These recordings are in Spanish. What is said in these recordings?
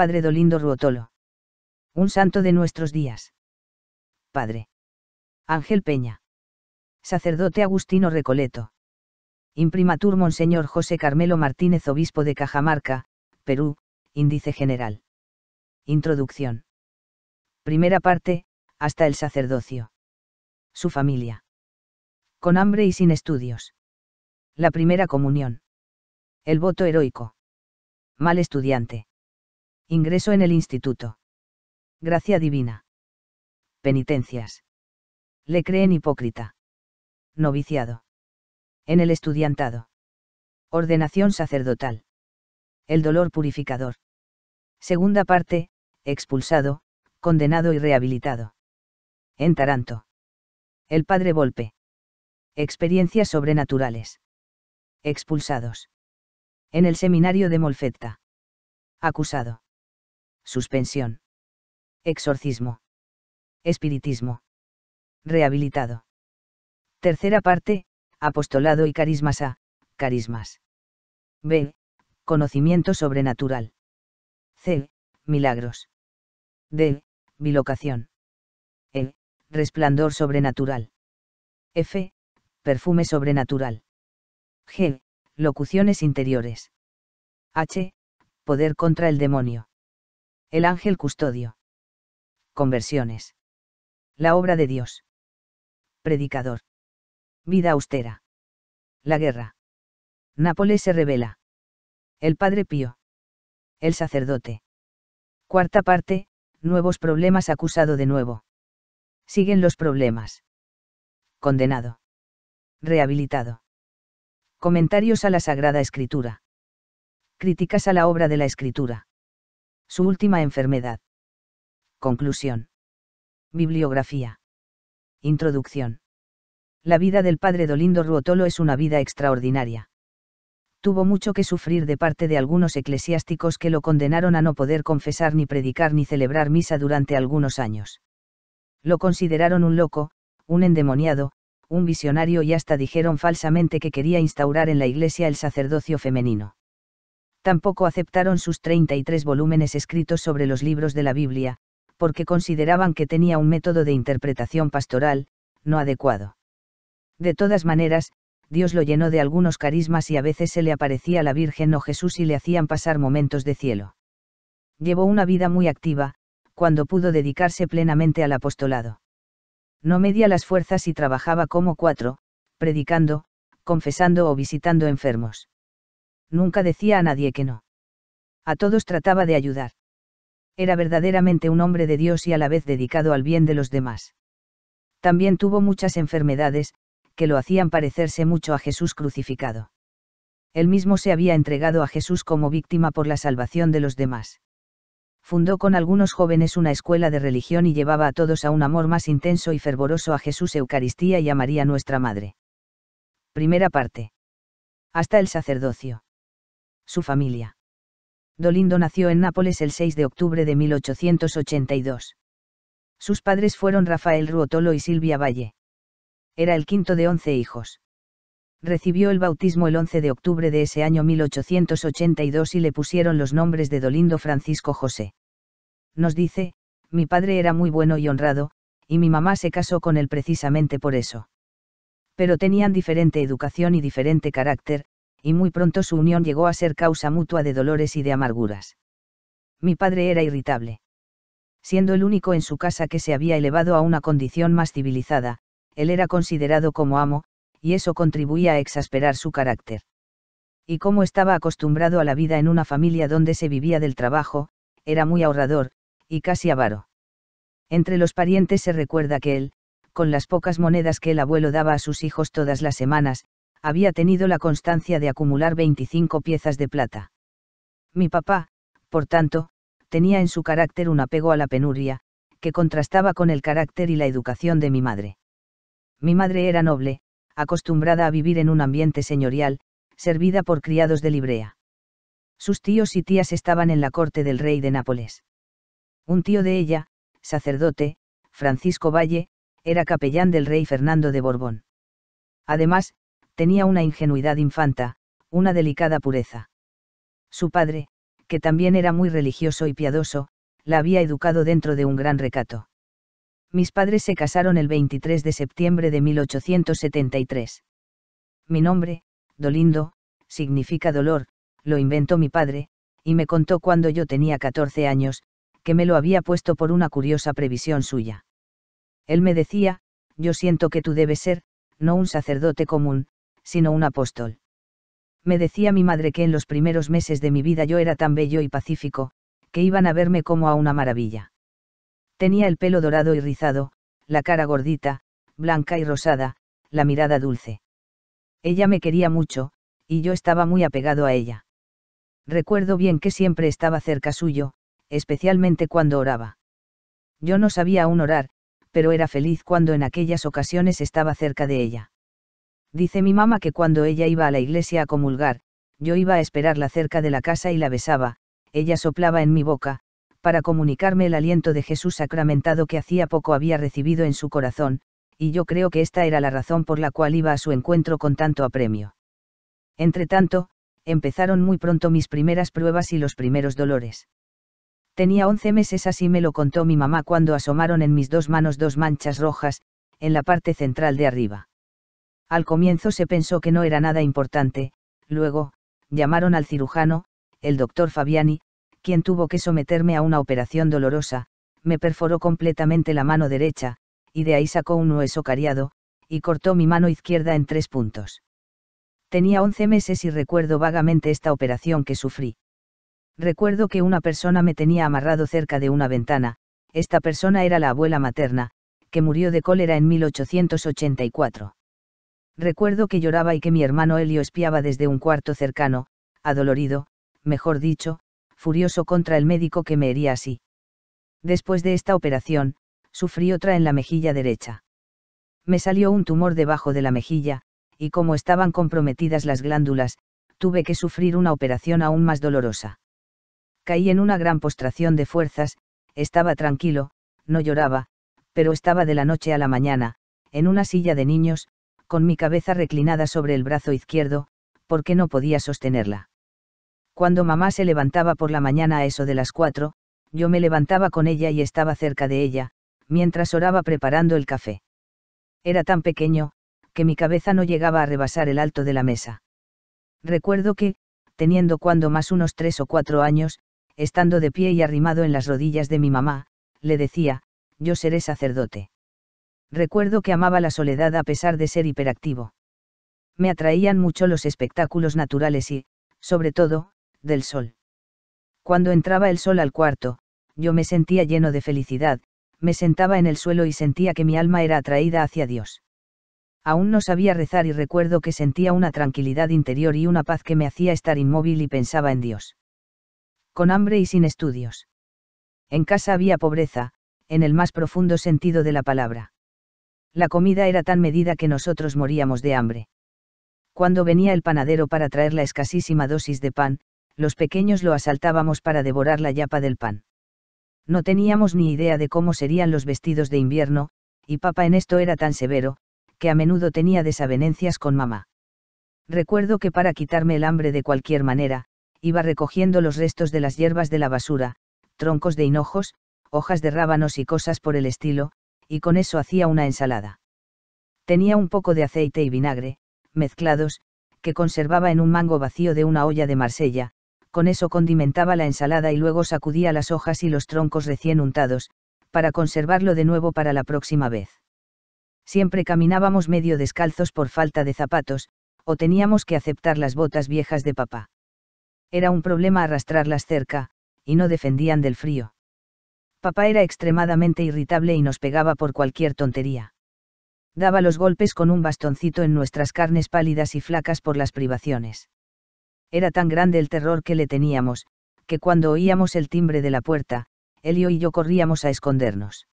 Padre Dolindo Ruotolo. Un santo de nuestros días. Padre. Ángel Peña. Sacerdote Agustino Recoleto. Imprimatur Monseñor José Carmelo Martínez Obispo de Cajamarca, Perú, Índice General. Introducción. Primera parte, hasta el sacerdocio. Su familia. Con hambre y sin estudios. La primera comunión. El voto heroico. Mal estudiante. Ingreso en el instituto. Gracia divina. Penitencias. Le creen hipócrita. Noviciado. En el estudiantado. Ordenación sacerdotal. El dolor purificador. Segunda parte, expulsado, condenado y rehabilitado. En Taranto. El padre Volpe. Experiencias sobrenaturales. Expulsados. En el seminario de Molfetta. Acusado suspensión. Exorcismo. Espiritismo. Rehabilitado. Tercera parte, apostolado y carismas A, carismas. B, conocimiento sobrenatural. C, milagros. D, bilocación. E, resplandor sobrenatural. F, perfume sobrenatural. G, locuciones interiores. H, poder contra el demonio. El ángel custodio. Conversiones. La obra de Dios. Predicador. Vida austera. La guerra. Nápoles se revela. El Padre Pío. El sacerdote. Cuarta parte, nuevos problemas acusado de nuevo. Siguen los problemas. Condenado. Rehabilitado. Comentarios a la Sagrada Escritura. Críticas a la obra de la Escritura. Su última enfermedad. Conclusión. Bibliografía. Introducción. La vida del padre Dolindo Ruotolo es una vida extraordinaria. Tuvo mucho que sufrir de parte de algunos eclesiásticos que lo condenaron a no poder confesar ni predicar ni celebrar misa durante algunos años. Lo consideraron un loco, un endemoniado, un visionario y hasta dijeron falsamente que quería instaurar en la iglesia el sacerdocio femenino tampoco aceptaron sus 33 volúmenes escritos sobre los libros de la Biblia, porque consideraban que tenía un método de interpretación pastoral, no adecuado. De todas maneras, Dios lo llenó de algunos carismas y a veces se le aparecía la Virgen o Jesús y le hacían pasar momentos de cielo. Llevó una vida muy activa, cuando pudo dedicarse plenamente al apostolado. No medía las fuerzas y trabajaba como cuatro, predicando, confesando o visitando enfermos nunca decía a nadie que no. A todos trataba de ayudar. Era verdaderamente un hombre de Dios y a la vez dedicado al bien de los demás. También tuvo muchas enfermedades, que lo hacían parecerse mucho a Jesús crucificado. Él mismo se había entregado a Jesús como víctima por la salvación de los demás. Fundó con algunos jóvenes una escuela de religión y llevaba a todos a un amor más intenso y fervoroso a Jesús Eucaristía y a María nuestra Madre. Primera parte. Hasta el sacerdocio su familia. Dolindo nació en Nápoles el 6 de octubre de 1882. Sus padres fueron Rafael Ruotolo y Silvia Valle. Era el quinto de once hijos. Recibió el bautismo el 11 de octubre de ese año 1882 y le pusieron los nombres de Dolindo Francisco José. Nos dice, mi padre era muy bueno y honrado, y mi mamá se casó con él precisamente por eso. Pero tenían diferente educación y diferente carácter, y muy pronto su unión llegó a ser causa mutua de dolores y de amarguras. Mi padre era irritable. Siendo el único en su casa que se había elevado a una condición más civilizada, él era considerado como amo, y eso contribuía a exasperar su carácter. Y como estaba acostumbrado a la vida en una familia donde se vivía del trabajo, era muy ahorrador, y casi avaro. Entre los parientes se recuerda que él, con las pocas monedas que el abuelo daba a sus hijos todas las semanas, había tenido la constancia de acumular 25 piezas de plata. Mi papá, por tanto, tenía en su carácter un apego a la penuria, que contrastaba con el carácter y la educación de mi madre. Mi madre era noble, acostumbrada a vivir en un ambiente señorial, servida por criados de librea. Sus tíos y tías estaban en la corte del rey de Nápoles. Un tío de ella, sacerdote, Francisco Valle, era capellán del rey Fernando de Borbón. Además, tenía una ingenuidad infanta, una delicada pureza. Su padre, que también era muy religioso y piadoso, la había educado dentro de un gran recato. Mis padres se casaron el 23 de septiembre de 1873. Mi nombre, Dolindo, significa dolor, lo inventó mi padre, y me contó cuando yo tenía 14 años, que me lo había puesto por una curiosa previsión suya. Él me decía, yo siento que tú debes ser, no un sacerdote común, sino un apóstol. Me decía mi madre que en los primeros meses de mi vida yo era tan bello y pacífico, que iban a verme como a una maravilla. Tenía el pelo dorado y rizado, la cara gordita, blanca y rosada, la mirada dulce. Ella me quería mucho, y yo estaba muy apegado a ella. Recuerdo bien que siempre estaba cerca suyo, especialmente cuando oraba. Yo no sabía aún orar, pero era feliz cuando en aquellas ocasiones estaba cerca de ella. Dice mi mamá que cuando ella iba a la iglesia a comulgar, yo iba a esperarla cerca de la casa y la besaba, ella soplaba en mi boca, para comunicarme el aliento de Jesús sacramentado que hacía poco había recibido en su corazón, y yo creo que esta era la razón por la cual iba a su encuentro con tanto apremio. Entretanto, empezaron muy pronto mis primeras pruebas y los primeros dolores. Tenía once meses, así me lo contó mi mamá cuando asomaron en mis dos manos dos manchas rojas, en la parte central de arriba. Al comienzo se pensó que no era nada importante, luego, llamaron al cirujano, el doctor Fabiani, quien tuvo que someterme a una operación dolorosa, me perforó completamente la mano derecha, y de ahí sacó un hueso cariado, y cortó mi mano izquierda en tres puntos. Tenía 11 meses y recuerdo vagamente esta operación que sufrí. Recuerdo que una persona me tenía amarrado cerca de una ventana, esta persona era la abuela materna, que murió de cólera en 1884. Recuerdo que lloraba y que mi hermano Helio espiaba desde un cuarto cercano, adolorido, mejor dicho, furioso contra el médico que me hería así. Después de esta operación, sufrí otra en la mejilla derecha. Me salió un tumor debajo de la mejilla, y como estaban comprometidas las glándulas, tuve que sufrir una operación aún más dolorosa. Caí en una gran postración de fuerzas, estaba tranquilo, no lloraba, pero estaba de la noche a la mañana, en una silla de niños, con mi cabeza reclinada sobre el brazo izquierdo, porque no podía sostenerla. Cuando mamá se levantaba por la mañana a eso de las cuatro, yo me levantaba con ella y estaba cerca de ella, mientras oraba preparando el café. Era tan pequeño, que mi cabeza no llegaba a rebasar el alto de la mesa. Recuerdo que, teniendo cuando más unos tres o cuatro años, estando de pie y arrimado en las rodillas de mi mamá, le decía, yo seré sacerdote. Recuerdo que amaba la soledad a pesar de ser hiperactivo. Me atraían mucho los espectáculos naturales y, sobre todo, del sol. Cuando entraba el sol al cuarto, yo me sentía lleno de felicidad, me sentaba en el suelo y sentía que mi alma era atraída hacia Dios. Aún no sabía rezar y recuerdo que sentía una tranquilidad interior y una paz que me hacía estar inmóvil y pensaba en Dios. Con hambre y sin estudios. En casa había pobreza, en el más profundo sentido de la palabra la comida era tan medida que nosotros moríamos de hambre. Cuando venía el panadero para traer la escasísima dosis de pan, los pequeños lo asaltábamos para devorar la yapa del pan. No teníamos ni idea de cómo serían los vestidos de invierno, y papá en esto era tan severo, que a menudo tenía desavenencias con mamá. Recuerdo que para quitarme el hambre de cualquier manera, iba recogiendo los restos de las hierbas de la basura, troncos de hinojos, hojas de rábanos y cosas por el estilo, y con eso hacía una ensalada. Tenía un poco de aceite y vinagre, mezclados, que conservaba en un mango vacío de una olla de Marsella, con eso condimentaba la ensalada y luego sacudía las hojas y los troncos recién untados, para conservarlo de nuevo para la próxima vez. Siempre caminábamos medio descalzos por falta de zapatos, o teníamos que aceptar las botas viejas de papá. Era un problema arrastrarlas cerca, y no defendían del frío. Papá era extremadamente irritable y nos pegaba por cualquier tontería. Daba los golpes con un bastoncito en nuestras carnes pálidas y flacas por las privaciones. Era tan grande el terror que le teníamos, que cuando oíamos el timbre de la puerta, Helio y yo corríamos a escondernos.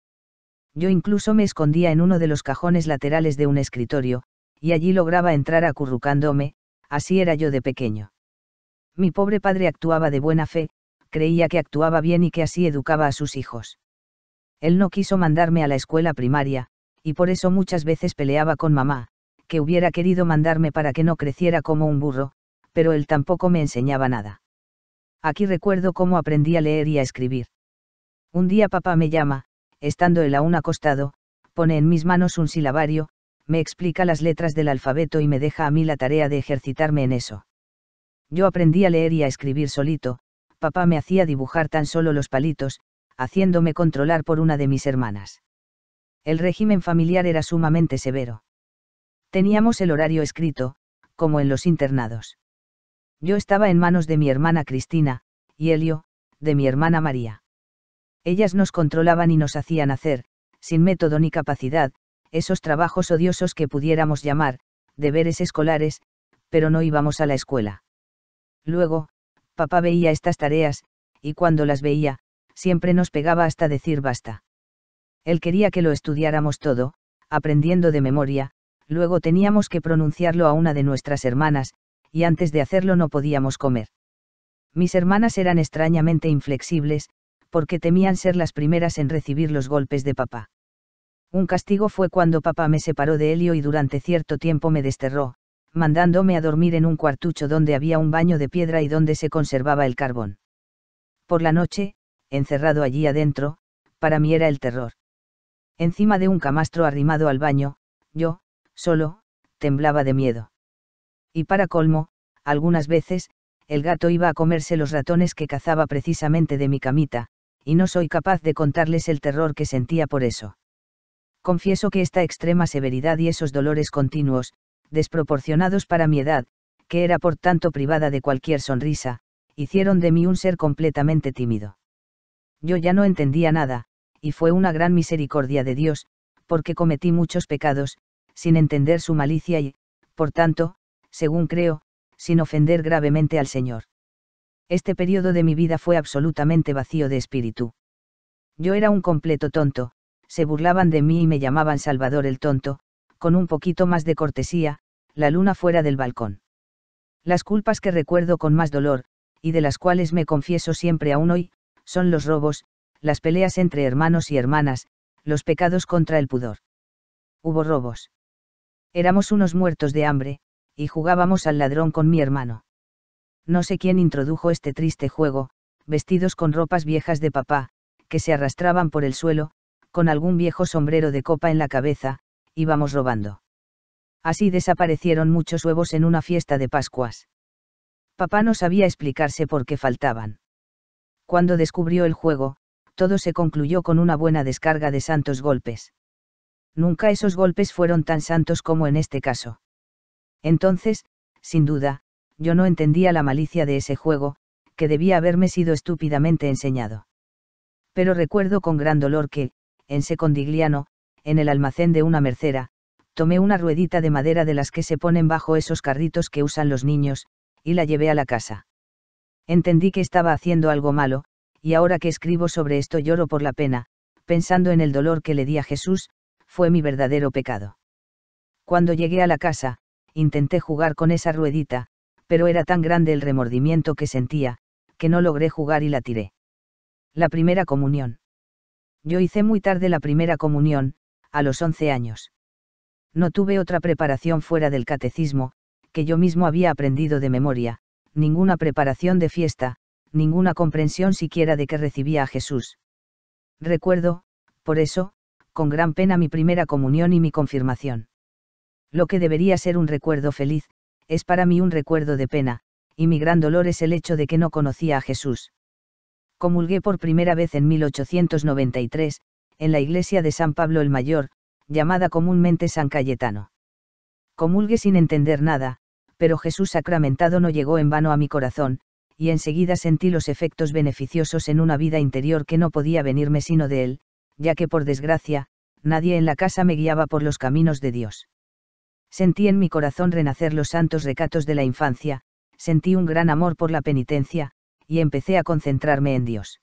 Yo incluso me escondía en uno de los cajones laterales de un escritorio, y allí lograba entrar acurrucándome, así era yo de pequeño. Mi pobre padre actuaba de buena fe, creía que actuaba bien y que así educaba a sus hijos. Él no quiso mandarme a la escuela primaria, y por eso muchas veces peleaba con mamá, que hubiera querido mandarme para que no creciera como un burro, pero él tampoco me enseñaba nada. Aquí recuerdo cómo aprendí a leer y a escribir. Un día papá me llama, estando él aún acostado, pone en mis manos un silabario, me explica las letras del alfabeto y me deja a mí la tarea de ejercitarme en eso. Yo aprendí a leer y a escribir solito, papá me hacía dibujar tan solo los palitos, haciéndome controlar por una de mis hermanas. El régimen familiar era sumamente severo. Teníamos el horario escrito, como en los internados. Yo estaba en manos de mi hermana Cristina, y Helio, de mi hermana María. Ellas nos controlaban y nos hacían hacer, sin método ni capacidad, esos trabajos odiosos que pudiéramos llamar, deberes escolares, pero no íbamos a la escuela. Luego, Papá veía estas tareas, y cuando las veía, siempre nos pegaba hasta decir basta. Él quería que lo estudiáramos todo, aprendiendo de memoria, luego teníamos que pronunciarlo a una de nuestras hermanas, y antes de hacerlo no podíamos comer. Mis hermanas eran extrañamente inflexibles, porque temían ser las primeras en recibir los golpes de papá. Un castigo fue cuando papá me separó de Helio y durante cierto tiempo me desterró, mandándome a dormir en un cuartucho donde había un baño de piedra y donde se conservaba el carbón. Por la noche, encerrado allí adentro, para mí era el terror. Encima de un camastro arrimado al baño, yo, solo, temblaba de miedo. Y para colmo, algunas veces, el gato iba a comerse los ratones que cazaba precisamente de mi camita, y no soy capaz de contarles el terror que sentía por eso. Confieso que esta extrema severidad y esos dolores continuos, desproporcionados para mi edad, que era por tanto privada de cualquier sonrisa, hicieron de mí un ser completamente tímido. Yo ya no entendía nada, y fue una gran misericordia de Dios, porque cometí muchos pecados, sin entender su malicia y, por tanto, según creo, sin ofender gravemente al Señor. Este periodo de mi vida fue absolutamente vacío de espíritu. Yo era un completo tonto, se burlaban de mí y me llamaban Salvador el tonto, con un poquito más de cortesía, la luna fuera del balcón. Las culpas que recuerdo con más dolor, y de las cuales me confieso siempre aún hoy, son los robos, las peleas entre hermanos y hermanas, los pecados contra el pudor. Hubo robos. Éramos unos muertos de hambre, y jugábamos al ladrón con mi hermano. No sé quién introdujo este triste juego, vestidos con ropas viejas de papá, que se arrastraban por el suelo, con algún viejo sombrero de copa en la cabeza, íbamos robando. Así desaparecieron muchos huevos en una fiesta de Pascuas. Papá no sabía explicarse por qué faltaban. Cuando descubrió el juego, todo se concluyó con una buena descarga de santos golpes. Nunca esos golpes fueron tan santos como en este caso. Entonces, sin duda, yo no entendía la malicia de ese juego, que debía haberme sido estúpidamente enseñado. Pero recuerdo con gran dolor que, en Secondigliano, en el almacén de una mercera, tomé una ruedita de madera de las que se ponen bajo esos carritos que usan los niños, y la llevé a la casa. Entendí que estaba haciendo algo malo, y ahora que escribo sobre esto lloro por la pena, pensando en el dolor que le di a Jesús, fue mi verdadero pecado. Cuando llegué a la casa, intenté jugar con esa ruedita, pero era tan grande el remordimiento que sentía, que no logré jugar y la tiré. La primera comunión. Yo hice muy tarde la primera comunión, a los 11 años no tuve otra preparación fuera del catecismo, que yo mismo había aprendido de memoria, ninguna preparación de fiesta, ninguna comprensión siquiera de que recibía a Jesús. Recuerdo, por eso, con gran pena mi primera comunión y mi confirmación. Lo que debería ser un recuerdo feliz, es para mí un recuerdo de pena, y mi gran dolor es el hecho de que no conocía a Jesús. Comulgué por primera vez en 1893, en la iglesia de San Pablo el Mayor, llamada comúnmente San Cayetano. Comulgué sin entender nada, pero Jesús sacramentado no llegó en vano a mi corazón, y enseguida sentí los efectos beneficiosos en una vida interior que no podía venirme sino de él, ya que por desgracia, nadie en la casa me guiaba por los caminos de Dios. Sentí en mi corazón renacer los santos recatos de la infancia, sentí un gran amor por la penitencia, y empecé a concentrarme en Dios.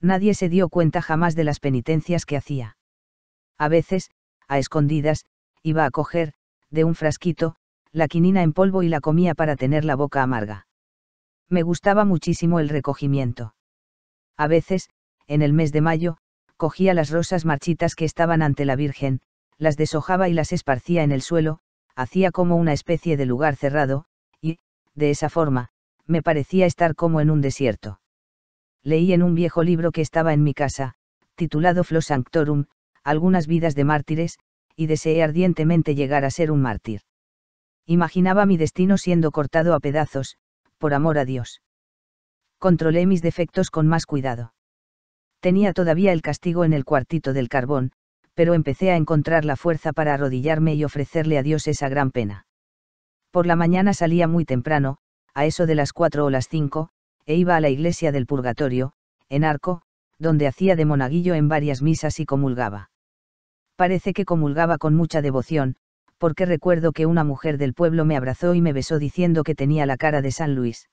Nadie se dio cuenta jamás de las penitencias que hacía. A veces, a escondidas, iba a coger, de un frasquito, la quinina en polvo y la comía para tener la boca amarga. Me gustaba muchísimo el recogimiento. A veces, en el mes de mayo, cogía las rosas marchitas que estaban ante la Virgen, las deshojaba y las esparcía en el suelo, hacía como una especie de lugar cerrado, y, de esa forma, me parecía estar como en un desierto. Leí en un viejo libro que estaba en mi casa, titulado Flo Sanctorum, algunas vidas de mártires, y deseé ardientemente llegar a ser un mártir. Imaginaba mi destino siendo cortado a pedazos, por amor a Dios. Controlé mis defectos con más cuidado. Tenía todavía el castigo en el cuartito del carbón, pero empecé a encontrar la fuerza para arrodillarme y ofrecerle a Dios esa gran pena. Por la mañana salía muy temprano, a eso de las cuatro o las cinco, e iba a la iglesia del Purgatorio, en Arco, donde hacía de monaguillo en varias misas y comulgaba. Parece que comulgaba con mucha devoción, porque recuerdo que una mujer del pueblo me abrazó y me besó diciendo que tenía la cara de San Luis.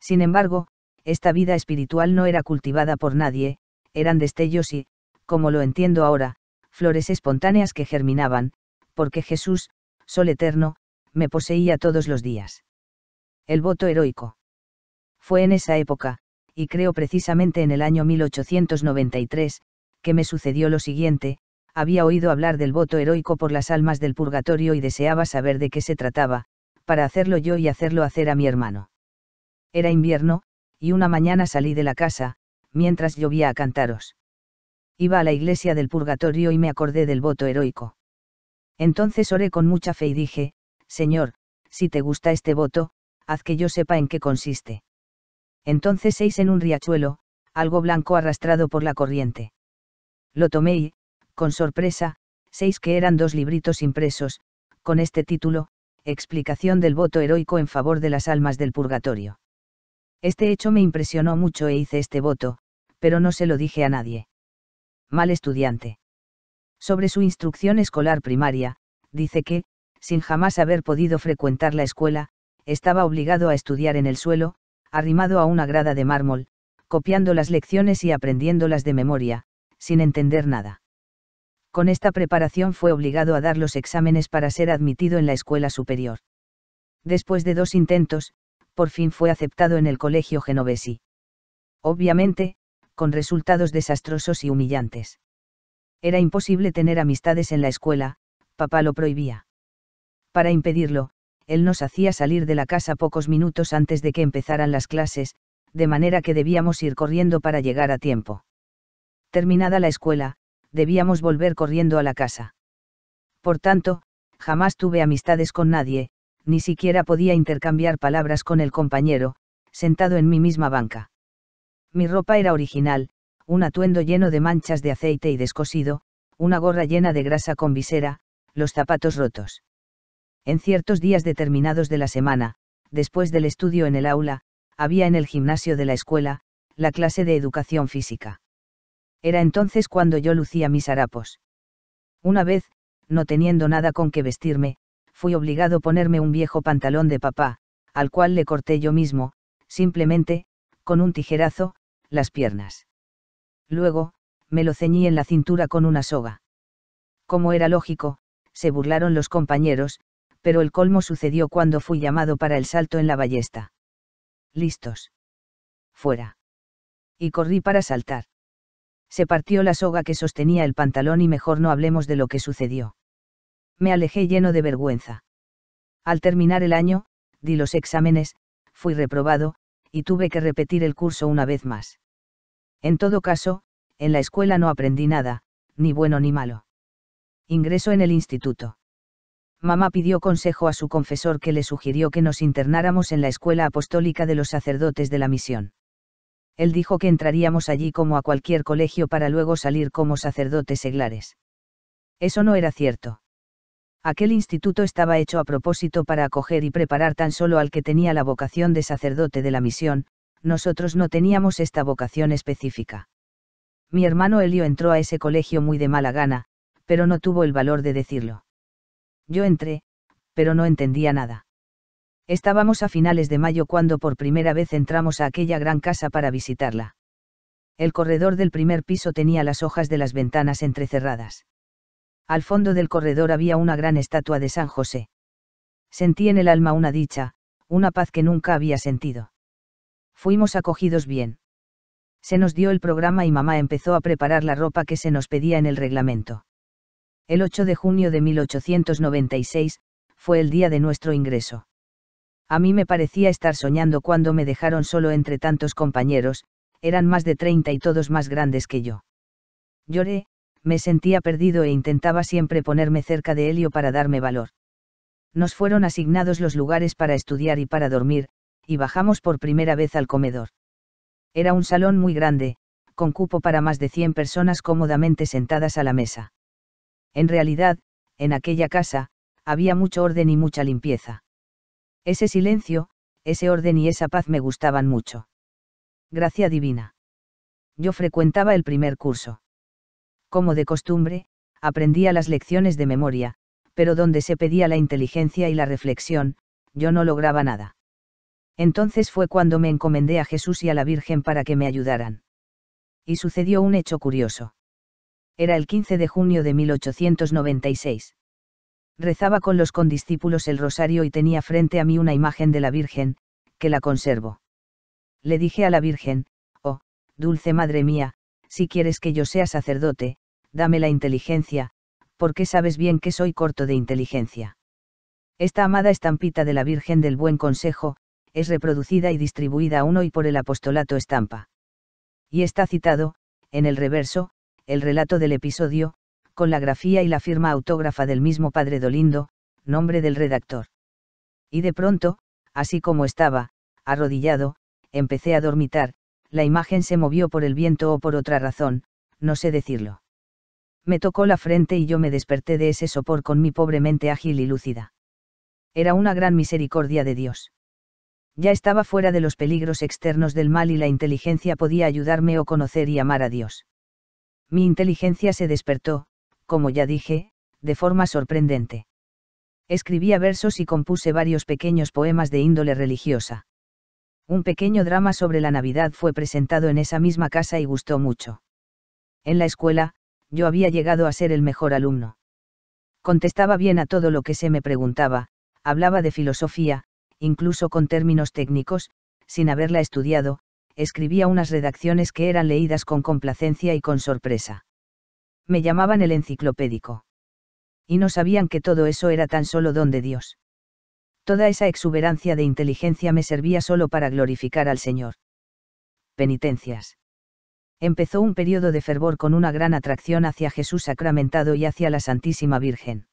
Sin embargo, esta vida espiritual no era cultivada por nadie, eran destellos y, como lo entiendo ahora, flores espontáneas que germinaban, porque Jesús, Sol Eterno, me poseía todos los días. El voto heroico. Fue en esa época, y creo precisamente en el año 1893, que me sucedió lo siguiente, había oído hablar del voto heroico por las almas del purgatorio y deseaba saber de qué se trataba, para hacerlo yo y hacerlo hacer a mi hermano. Era invierno, y una mañana salí de la casa, mientras llovía a cantaros. Iba a la iglesia del purgatorio y me acordé del voto heroico. Entonces oré con mucha fe y dije, Señor, si te gusta este voto, haz que yo sepa en qué consiste. Entonces seis en un riachuelo, algo blanco arrastrado por la corriente. Lo tomé y, con sorpresa, seis que eran dos libritos impresos, con este título, Explicación del voto heroico en favor de las almas del purgatorio. Este hecho me impresionó mucho e hice este voto, pero no se lo dije a nadie. Mal estudiante. Sobre su instrucción escolar primaria, dice que, sin jamás haber podido frecuentar la escuela, estaba obligado a estudiar en el suelo, arrimado a una grada de mármol, copiando las lecciones y aprendiéndolas de memoria, sin entender nada con esta preparación fue obligado a dar los exámenes para ser admitido en la escuela superior. Después de dos intentos, por fin fue aceptado en el colegio genovesi. Obviamente, con resultados desastrosos y humillantes. Era imposible tener amistades en la escuela, papá lo prohibía. Para impedirlo, él nos hacía salir de la casa pocos minutos antes de que empezaran las clases, de manera que debíamos ir corriendo para llegar a tiempo. Terminada la escuela, debíamos volver corriendo a la casa. Por tanto, jamás tuve amistades con nadie, ni siquiera podía intercambiar palabras con el compañero, sentado en mi misma banca. Mi ropa era original, un atuendo lleno de manchas de aceite y descosido, una gorra llena de grasa con visera, los zapatos rotos. En ciertos días determinados de la semana, después del estudio en el aula, había en el gimnasio de la escuela, la clase de educación física. Era entonces cuando yo lucía mis harapos. Una vez, no teniendo nada con que vestirme, fui obligado a ponerme un viejo pantalón de papá, al cual le corté yo mismo, simplemente, con un tijerazo, las piernas. Luego, me lo ceñí en la cintura con una soga. Como era lógico, se burlaron los compañeros, pero el colmo sucedió cuando fui llamado para el salto en la ballesta. Listos. Fuera. Y corrí para saltar se partió la soga que sostenía el pantalón y mejor no hablemos de lo que sucedió. Me alejé lleno de vergüenza. Al terminar el año, di los exámenes, fui reprobado, y tuve que repetir el curso una vez más. En todo caso, en la escuela no aprendí nada, ni bueno ni malo. Ingreso en el instituto. Mamá pidió consejo a su confesor que le sugirió que nos internáramos en la escuela apostólica de los sacerdotes de la misión él dijo que entraríamos allí como a cualquier colegio para luego salir como sacerdotes seglares. Eso no era cierto. Aquel instituto estaba hecho a propósito para acoger y preparar tan solo al que tenía la vocación de sacerdote de la misión, nosotros no teníamos esta vocación específica. Mi hermano Helio entró a ese colegio muy de mala gana, pero no tuvo el valor de decirlo. Yo entré, pero no entendía nada. Estábamos a finales de mayo cuando por primera vez entramos a aquella gran casa para visitarla. El corredor del primer piso tenía las hojas de las ventanas entrecerradas. Al fondo del corredor había una gran estatua de San José. Sentí en el alma una dicha, una paz que nunca había sentido. Fuimos acogidos bien. Se nos dio el programa y mamá empezó a preparar la ropa que se nos pedía en el reglamento. El 8 de junio de 1896, fue el día de nuestro ingreso. A mí me parecía estar soñando cuando me dejaron solo entre tantos compañeros, eran más de treinta y todos más grandes que yo. Lloré, me sentía perdido e intentaba siempre ponerme cerca de Helio para darme valor. Nos fueron asignados los lugares para estudiar y para dormir, y bajamos por primera vez al comedor. Era un salón muy grande, con cupo para más de 100 personas cómodamente sentadas a la mesa. En realidad, en aquella casa, había mucho orden y mucha limpieza. Ese silencio, ese orden y esa paz me gustaban mucho. Gracia divina. Yo frecuentaba el primer curso. Como de costumbre, aprendía las lecciones de memoria, pero donde se pedía la inteligencia y la reflexión, yo no lograba nada. Entonces fue cuando me encomendé a Jesús y a la Virgen para que me ayudaran. Y sucedió un hecho curioso. Era el 15 de junio de 1896. Rezaba con los condiscípulos el rosario y tenía frente a mí una imagen de la Virgen, que la conservo. Le dije a la Virgen, oh, dulce madre mía, si quieres que yo sea sacerdote, dame la inteligencia, porque sabes bien que soy corto de inteligencia. Esta amada estampita de la Virgen del Buen Consejo, es reproducida y distribuida aún hoy por el apostolato estampa. Y está citado, en el reverso, el relato del episodio, con la grafía y la firma autógrafa del mismo padre Dolindo, nombre del redactor. Y de pronto, así como estaba, arrodillado, empecé a dormitar, la imagen se movió por el viento o por otra razón, no sé decirlo. Me tocó la frente y yo me desperté de ese sopor con mi pobre mente ágil y lúcida. Era una gran misericordia de Dios. Ya estaba fuera de los peligros externos del mal y la inteligencia podía ayudarme o conocer y amar a Dios. Mi inteligencia se despertó, como ya dije, de forma sorprendente. Escribía versos y compuse varios pequeños poemas de índole religiosa. Un pequeño drama sobre la Navidad fue presentado en esa misma casa y gustó mucho. En la escuela, yo había llegado a ser el mejor alumno. Contestaba bien a todo lo que se me preguntaba, hablaba de filosofía, incluso con términos técnicos, sin haberla estudiado, escribía unas redacciones que eran leídas con complacencia y con sorpresa. Me llamaban el enciclopédico. Y no sabían que todo eso era tan solo don de Dios. Toda esa exuberancia de inteligencia me servía solo para glorificar al Señor. Penitencias. Empezó un periodo de fervor con una gran atracción hacia Jesús sacramentado y hacia la Santísima Virgen.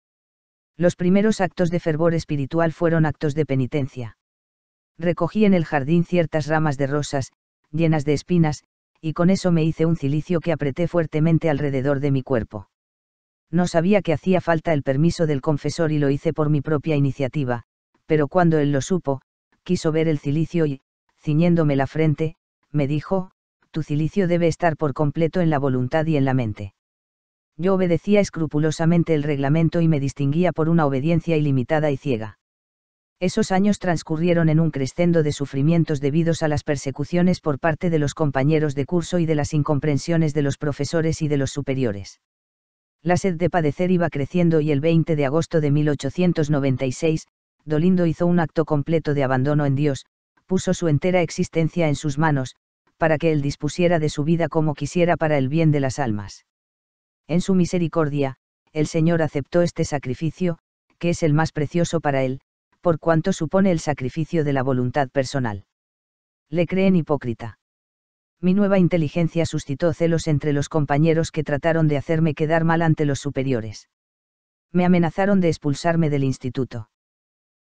Los primeros actos de fervor espiritual fueron actos de penitencia. Recogí en el jardín ciertas ramas de rosas, llenas de espinas, y con eso me hice un cilicio que apreté fuertemente alrededor de mi cuerpo. No sabía que hacía falta el permiso del confesor y lo hice por mi propia iniciativa, pero cuando él lo supo, quiso ver el cilicio y, ciñéndome la frente, me dijo, tu cilicio debe estar por completo en la voluntad y en la mente. Yo obedecía escrupulosamente el reglamento y me distinguía por una obediencia ilimitada y ciega. Esos años transcurrieron en un crescendo de sufrimientos debidos a las persecuciones por parte de los compañeros de curso y de las incomprensiones de los profesores y de los superiores. La sed de padecer iba creciendo y el 20 de agosto de 1896, Dolindo hizo un acto completo de abandono en Dios, puso su entera existencia en sus manos, para que Él dispusiera de su vida como quisiera para el bien de las almas. En su misericordia, el Señor aceptó este sacrificio, que es el más precioso para Él, por cuanto supone el sacrificio de la voluntad personal. Le creen hipócrita. Mi nueva inteligencia suscitó celos entre los compañeros que trataron de hacerme quedar mal ante los superiores. Me amenazaron de expulsarme del instituto.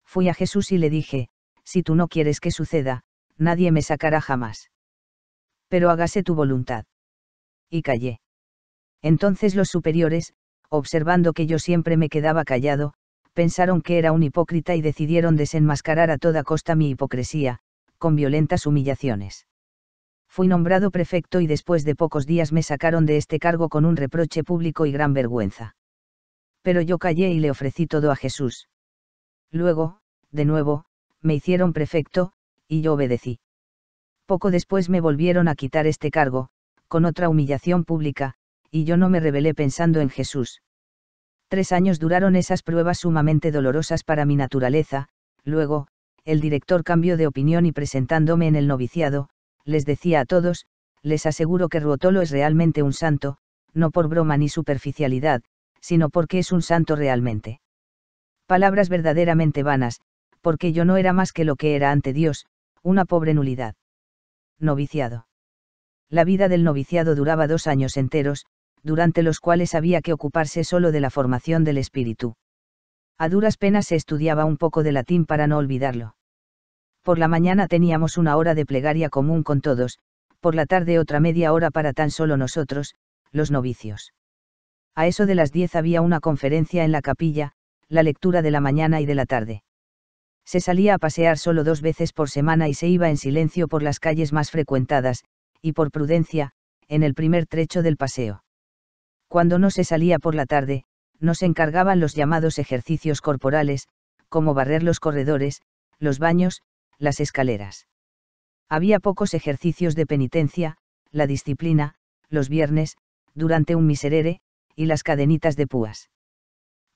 Fui a Jesús y le dije, si tú no quieres que suceda, nadie me sacará jamás. Pero hágase tu voluntad. Y callé. Entonces los superiores, observando que yo siempre me quedaba callado, pensaron que era un hipócrita y decidieron desenmascarar a toda costa mi hipocresía, con violentas humillaciones. Fui nombrado prefecto y después de pocos días me sacaron de este cargo con un reproche público y gran vergüenza. Pero yo callé y le ofrecí todo a Jesús. Luego, de nuevo, me hicieron prefecto, y yo obedecí. Poco después me volvieron a quitar este cargo, con otra humillación pública, y yo no me rebelé pensando en Jesús. Tres años duraron esas pruebas sumamente dolorosas para mi naturaleza, luego, el director cambió de opinión y presentándome en el noviciado, les decía a todos, les aseguro que Ruotolo es realmente un santo, no por broma ni superficialidad, sino porque es un santo realmente. Palabras verdaderamente vanas, porque yo no era más que lo que era ante Dios, una pobre nulidad. Noviciado. La vida del noviciado duraba dos años enteros, durante los cuales había que ocuparse solo de la formación del espíritu. A duras penas se estudiaba un poco de latín para no olvidarlo. Por la mañana teníamos una hora de plegaria común con todos, por la tarde otra media hora para tan solo nosotros, los novicios. A eso de las diez había una conferencia en la capilla, la lectura de la mañana y de la tarde. Se salía a pasear solo dos veces por semana y se iba en silencio por las calles más frecuentadas, y por prudencia, en el primer trecho del paseo cuando no se salía por la tarde, nos encargaban los llamados ejercicios corporales, como barrer los corredores, los baños, las escaleras. Había pocos ejercicios de penitencia, la disciplina, los viernes, durante un miserere, y las cadenitas de púas.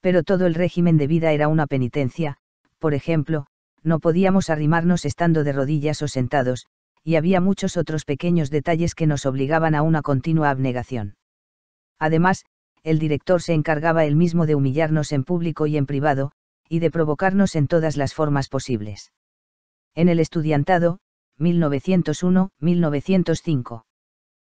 Pero todo el régimen de vida era una penitencia, por ejemplo, no podíamos arrimarnos estando de rodillas o sentados, y había muchos otros pequeños detalles que nos obligaban a una continua abnegación. Además, el director se encargaba él mismo de humillarnos en público y en privado, y de provocarnos en todas las formas posibles. En el estudiantado, 1901-1905.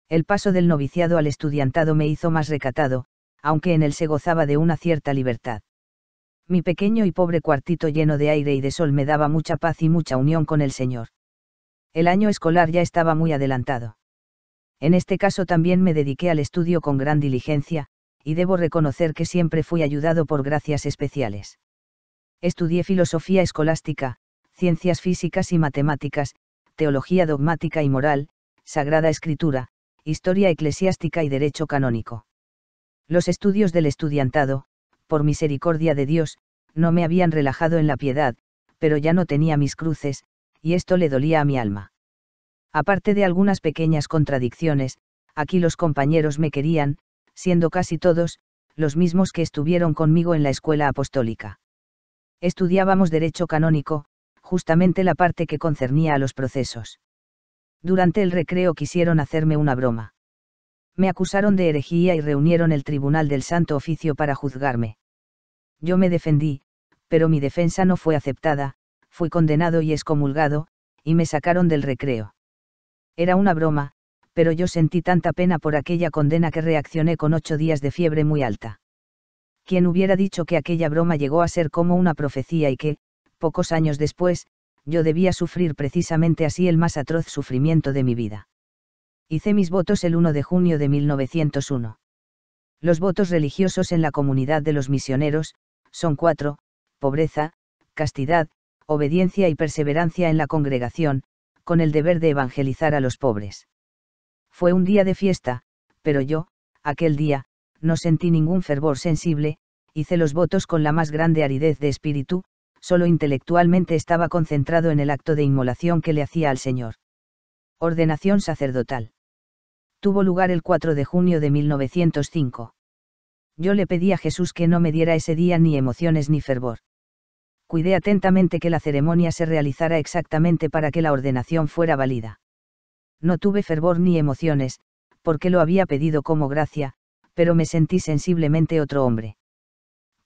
El paso del noviciado al estudiantado me hizo más recatado, aunque en él se gozaba de una cierta libertad. Mi pequeño y pobre cuartito lleno de aire y de sol me daba mucha paz y mucha unión con el Señor. El año escolar ya estaba muy adelantado. En este caso también me dediqué al estudio con gran diligencia, y debo reconocer que siempre fui ayudado por gracias especiales. Estudié filosofía escolástica, ciencias físicas y matemáticas, teología dogmática y moral, sagrada escritura, historia eclesiástica y derecho canónico. Los estudios del estudiantado, por misericordia de Dios, no me habían relajado en la piedad, pero ya no tenía mis cruces, y esto le dolía a mi alma. Aparte de algunas pequeñas contradicciones, aquí los compañeros me querían, siendo casi todos, los mismos que estuvieron conmigo en la escuela apostólica. Estudiábamos derecho canónico, justamente la parte que concernía a los procesos. Durante el recreo quisieron hacerme una broma. Me acusaron de herejía y reunieron el Tribunal del Santo Oficio para juzgarme. Yo me defendí, pero mi defensa no fue aceptada, fui condenado y excomulgado, y me sacaron del recreo. Era una broma, pero yo sentí tanta pena por aquella condena que reaccioné con ocho días de fiebre muy alta. ¿Quién hubiera dicho que aquella broma llegó a ser como una profecía y que, pocos años después, yo debía sufrir precisamente así el más atroz sufrimiento de mi vida. Hice mis votos el 1 de junio de 1901. Los votos religiosos en la comunidad de los misioneros, son cuatro, pobreza, castidad, obediencia y perseverancia en la congregación, con el deber de evangelizar a los pobres. Fue un día de fiesta, pero yo, aquel día, no sentí ningún fervor sensible, hice los votos con la más grande aridez de espíritu, solo intelectualmente estaba concentrado en el acto de inmolación que le hacía al Señor. Ordenación sacerdotal. Tuvo lugar el 4 de junio de 1905. Yo le pedí a Jesús que no me diera ese día ni emociones ni fervor cuidé atentamente que la ceremonia se realizara exactamente para que la ordenación fuera válida. No tuve fervor ni emociones, porque lo había pedido como gracia, pero me sentí sensiblemente otro hombre.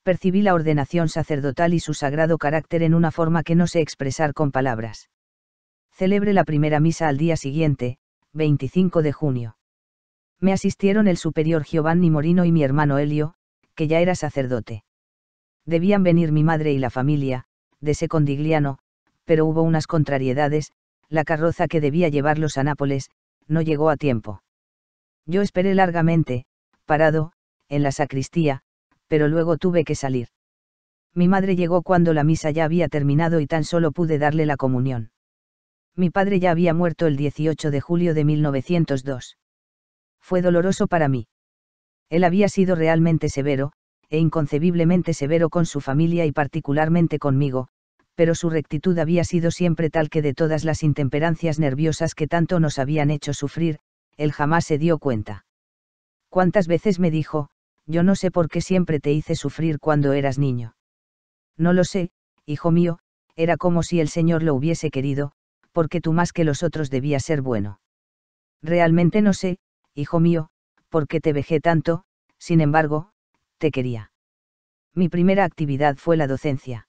Percibí la ordenación sacerdotal y su sagrado carácter en una forma que no sé expresar con palabras. Celebre la primera misa al día siguiente, 25 de junio. Me asistieron el superior Giovanni Morino y mi hermano Helio, que ya era sacerdote. Debían venir mi madre y la familia, de Secondigliano, pero hubo unas contrariedades, la carroza que debía llevarlos a Nápoles, no llegó a tiempo. Yo esperé largamente, parado, en la sacristía, pero luego tuve que salir. Mi madre llegó cuando la misa ya había terminado y tan solo pude darle la comunión. Mi padre ya había muerto el 18 de julio de 1902. Fue doloroso para mí. Él había sido realmente severo, e inconcebiblemente severo con su familia y particularmente conmigo, pero su rectitud había sido siempre tal que de todas las intemperancias nerviosas que tanto nos habían hecho sufrir, él jamás se dio cuenta. ¿Cuántas veces me dijo, yo no sé por qué siempre te hice sufrir cuando eras niño? No lo sé, hijo mío, era como si el Señor lo hubiese querido, porque tú más que los otros debías ser bueno. Realmente no sé, hijo mío, por qué te vejé tanto, sin embargo, te quería. Mi primera actividad fue la docencia.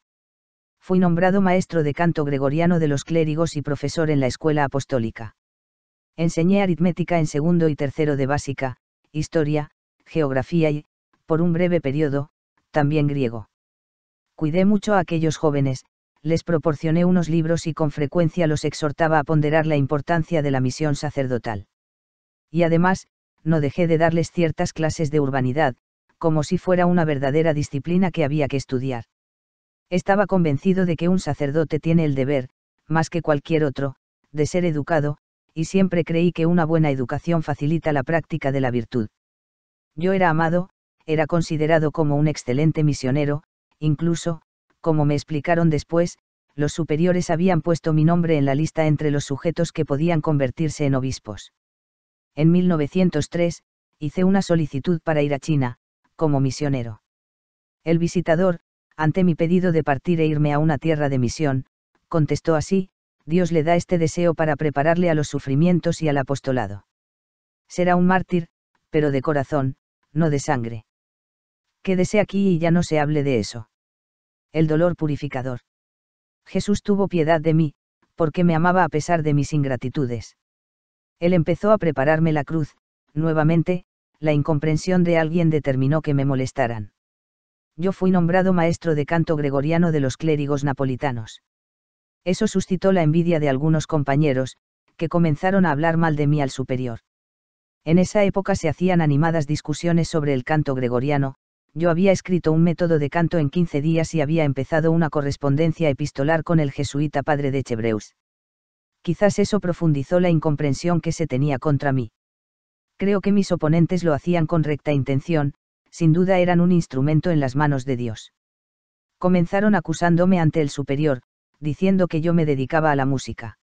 Fui nombrado maestro de canto gregoriano de los clérigos y profesor en la escuela apostólica. Enseñé aritmética en segundo y tercero de básica, historia, geografía y, por un breve periodo, también griego. Cuidé mucho a aquellos jóvenes, les proporcioné unos libros y con frecuencia los exhortaba a ponderar la importancia de la misión sacerdotal. Y además, no dejé de darles ciertas clases de urbanidad, como si fuera una verdadera disciplina que había que estudiar. Estaba convencido de que un sacerdote tiene el deber, más que cualquier otro, de ser educado, y siempre creí que una buena educación facilita la práctica de la virtud. Yo era amado, era considerado como un excelente misionero, incluso, como me explicaron después, los superiores habían puesto mi nombre en la lista entre los sujetos que podían convertirse en obispos. En 1903, hice una solicitud para ir a China, como misionero. El visitador, ante mi pedido de partir e irme a una tierra de misión, contestó así, Dios le da este deseo para prepararle a los sufrimientos y al apostolado. Será un mártir, pero de corazón, no de sangre. Quédese aquí y ya no se hable de eso. El dolor purificador. Jesús tuvo piedad de mí, porque me amaba a pesar de mis ingratitudes. Él empezó a prepararme la cruz, nuevamente, la incomprensión de alguien determinó que me molestaran. Yo fui nombrado maestro de canto gregoriano de los clérigos napolitanos. Eso suscitó la envidia de algunos compañeros, que comenzaron a hablar mal de mí al superior. En esa época se hacían animadas discusiones sobre el canto gregoriano, yo había escrito un método de canto en 15 días y había empezado una correspondencia epistolar con el jesuita padre de Chebreus. Quizás eso profundizó la incomprensión que se tenía contra mí creo que mis oponentes lo hacían con recta intención, sin duda eran un instrumento en las manos de Dios. Comenzaron acusándome ante el superior, diciendo que yo me dedicaba a la música.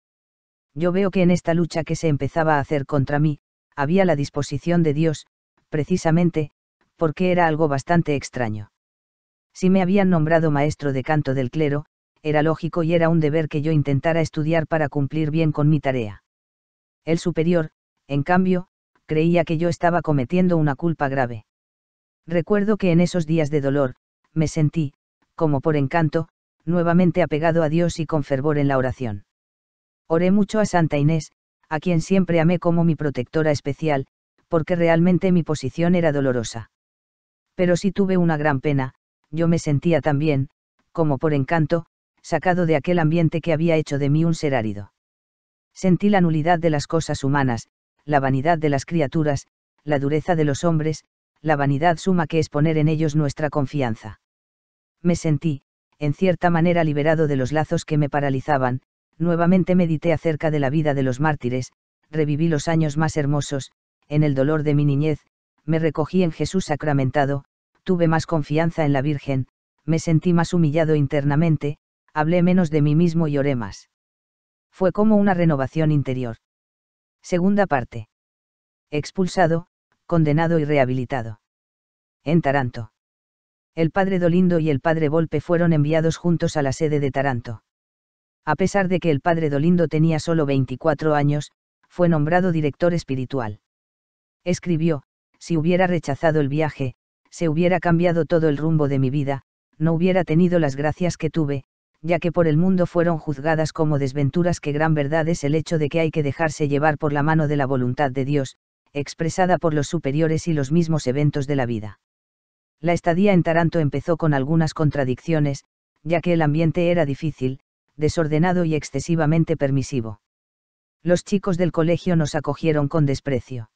Yo veo que en esta lucha que se empezaba a hacer contra mí, había la disposición de Dios, precisamente, porque era algo bastante extraño. Si me habían nombrado maestro de canto del clero, era lógico y era un deber que yo intentara estudiar para cumplir bien con mi tarea. El superior, en cambio, creía que yo estaba cometiendo una culpa grave. Recuerdo que en esos días de dolor, me sentí, como por encanto, nuevamente apegado a Dios y con fervor en la oración. Oré mucho a Santa Inés, a quien siempre amé como mi protectora especial, porque realmente mi posición era dolorosa. Pero si tuve una gran pena, yo me sentía también, como por encanto, sacado de aquel ambiente que había hecho de mí un ser árido. Sentí la nulidad de las cosas humanas, la vanidad de las criaturas, la dureza de los hombres, la vanidad suma que es poner en ellos nuestra confianza. Me sentí, en cierta manera, liberado de los lazos que me paralizaban, nuevamente medité acerca de la vida de los mártires, reviví los años más hermosos, en el dolor de mi niñez, me recogí en Jesús sacramentado, tuve más confianza en la Virgen, me sentí más humillado internamente, hablé menos de mí mismo y oré más. Fue como una renovación interior. Segunda parte. Expulsado, condenado y rehabilitado. En Taranto. El padre Dolindo y el padre Volpe fueron enviados juntos a la sede de Taranto. A pesar de que el padre Dolindo tenía solo 24 años, fue nombrado director espiritual. Escribió, si hubiera rechazado el viaje, se hubiera cambiado todo el rumbo de mi vida, no hubiera tenido las gracias que tuve, ya que por el mundo fueron juzgadas como desventuras que gran verdad es el hecho de que hay que dejarse llevar por la mano de la voluntad de Dios, expresada por los superiores y los mismos eventos de la vida. La estadía en Taranto empezó con algunas contradicciones, ya que el ambiente era difícil, desordenado y excesivamente permisivo. Los chicos del colegio nos acogieron con desprecio.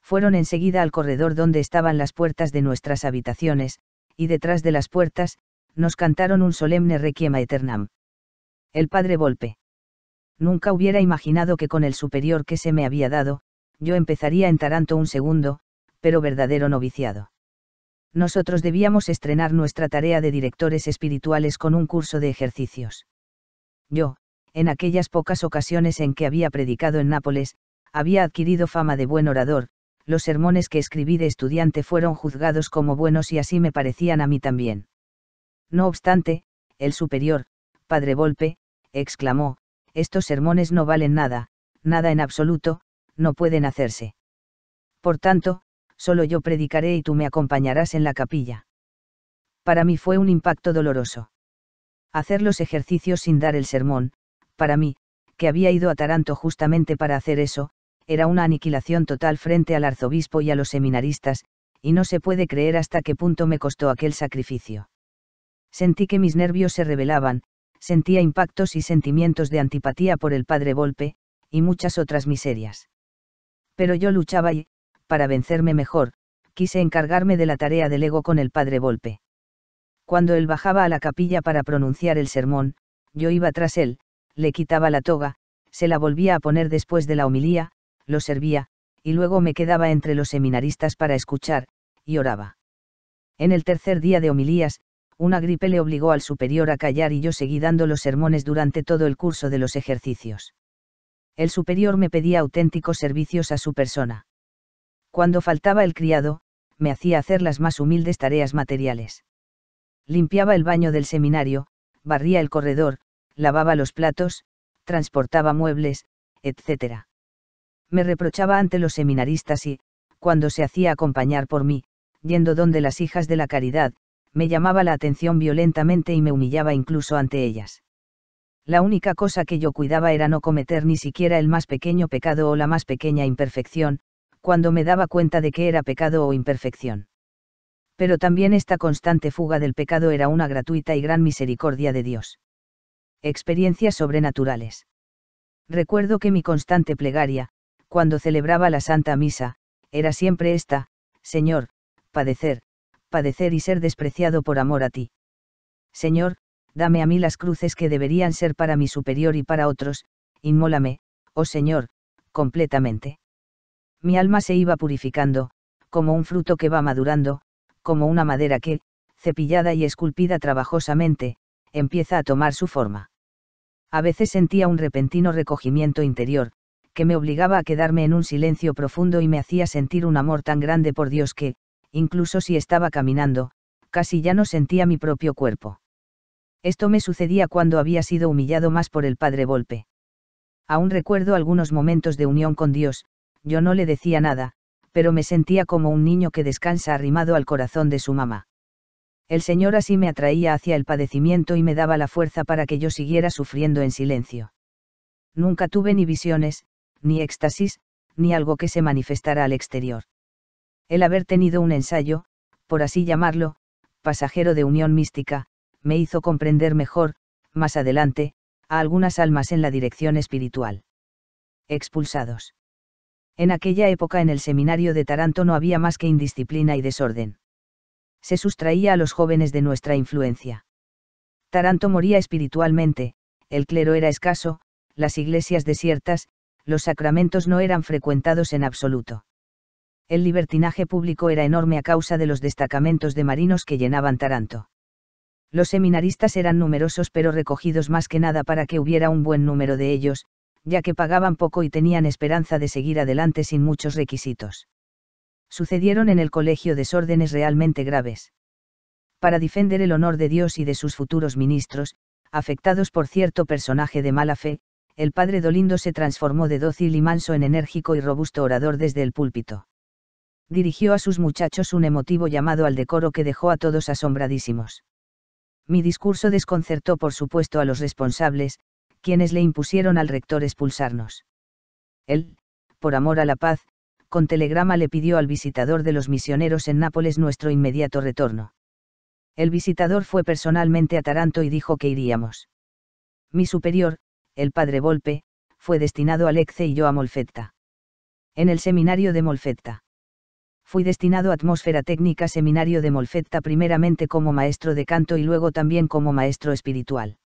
Fueron enseguida al corredor donde estaban las puertas de nuestras habitaciones, y detrás de las puertas, nos cantaron un solemne requiem eternam. El padre Volpe. Nunca hubiera imaginado que con el superior que se me había dado, yo empezaría en Taranto un segundo, pero verdadero noviciado. Nosotros debíamos estrenar nuestra tarea de directores espirituales con un curso de ejercicios. Yo, en aquellas pocas ocasiones en que había predicado en Nápoles, había adquirido fama de buen orador, los sermones que escribí de estudiante fueron juzgados como buenos y así me parecían a mí también. No obstante, el superior, padre Volpe, exclamó, estos sermones no valen nada, nada en absoluto, no pueden hacerse. Por tanto, solo yo predicaré y tú me acompañarás en la capilla. Para mí fue un impacto doloroso. Hacer los ejercicios sin dar el sermón, para mí, que había ido a Taranto justamente para hacer eso, era una aniquilación total frente al arzobispo y a los seminaristas, y no se puede creer hasta qué punto me costó aquel sacrificio. Sentí que mis nervios se rebelaban, sentía impactos y sentimientos de antipatía por el padre Volpe, y muchas otras miserias. Pero yo luchaba y, para vencerme mejor, quise encargarme de la tarea del ego con el padre Volpe. Cuando él bajaba a la capilla para pronunciar el sermón, yo iba tras él, le quitaba la toga, se la volvía a poner después de la homilía, lo servía, y luego me quedaba entre los seminaristas para escuchar, y oraba. En el tercer día de homilías, una gripe le obligó al superior a callar y yo seguí dando los sermones durante todo el curso de los ejercicios. El superior me pedía auténticos servicios a su persona. Cuando faltaba el criado, me hacía hacer las más humildes tareas materiales. Limpiaba el baño del seminario, barría el corredor, lavaba los platos, transportaba muebles, etc. Me reprochaba ante los seminaristas y, cuando se hacía acompañar por mí, yendo donde las hijas de la caridad, me llamaba la atención violentamente y me humillaba incluso ante ellas. La única cosa que yo cuidaba era no cometer ni siquiera el más pequeño pecado o la más pequeña imperfección, cuando me daba cuenta de que era pecado o imperfección. Pero también esta constante fuga del pecado era una gratuita y gran misericordia de Dios. Experiencias sobrenaturales. Recuerdo que mi constante plegaria, cuando celebraba la Santa Misa, era siempre esta, Señor, padecer, padecer y ser despreciado por amor a ti. Señor, dame a mí las cruces que deberían ser para mi superior y para otros, inmólame, oh Señor, completamente. Mi alma se iba purificando, como un fruto que va madurando, como una madera que, cepillada y esculpida trabajosamente, empieza a tomar su forma. A veces sentía un repentino recogimiento interior, que me obligaba a quedarme en un silencio profundo y me hacía sentir un amor tan grande por Dios que, incluso si estaba caminando, casi ya no sentía mi propio cuerpo. Esto me sucedía cuando había sido humillado más por el padre Volpe. Aún recuerdo algunos momentos de unión con Dios, yo no le decía nada, pero me sentía como un niño que descansa arrimado al corazón de su mamá. El Señor así me atraía hacia el padecimiento y me daba la fuerza para que yo siguiera sufriendo en silencio. Nunca tuve ni visiones, ni éxtasis, ni algo que se manifestara al exterior el haber tenido un ensayo, por así llamarlo, pasajero de unión mística, me hizo comprender mejor, más adelante, a algunas almas en la dirección espiritual. Expulsados. En aquella época en el seminario de Taranto no había más que indisciplina y desorden. Se sustraía a los jóvenes de nuestra influencia. Taranto moría espiritualmente, el clero era escaso, las iglesias desiertas, los sacramentos no eran frecuentados en absoluto el libertinaje público era enorme a causa de los destacamentos de marinos que llenaban Taranto. Los seminaristas eran numerosos pero recogidos más que nada para que hubiera un buen número de ellos, ya que pagaban poco y tenían esperanza de seguir adelante sin muchos requisitos. Sucedieron en el colegio desórdenes realmente graves. Para defender el honor de Dios y de sus futuros ministros, afectados por cierto personaje de mala fe, el padre Dolindo se transformó de dócil y manso en enérgico y robusto orador desde el púlpito dirigió a sus muchachos un emotivo llamado al decoro que dejó a todos asombradísimos. Mi discurso desconcertó por supuesto a los responsables, quienes le impusieron al rector expulsarnos. Él, por amor a la paz, con telegrama le pidió al visitador de los misioneros en Nápoles nuestro inmediato retorno. El visitador fue personalmente a Taranto y dijo que iríamos. Mi superior, el padre Volpe, fue destinado a Lecce y yo a Molfetta. En el seminario de Molfetta fui destinado a Atmósfera Técnica Seminario de Molfetta primeramente como maestro de canto y luego también como maestro espiritual.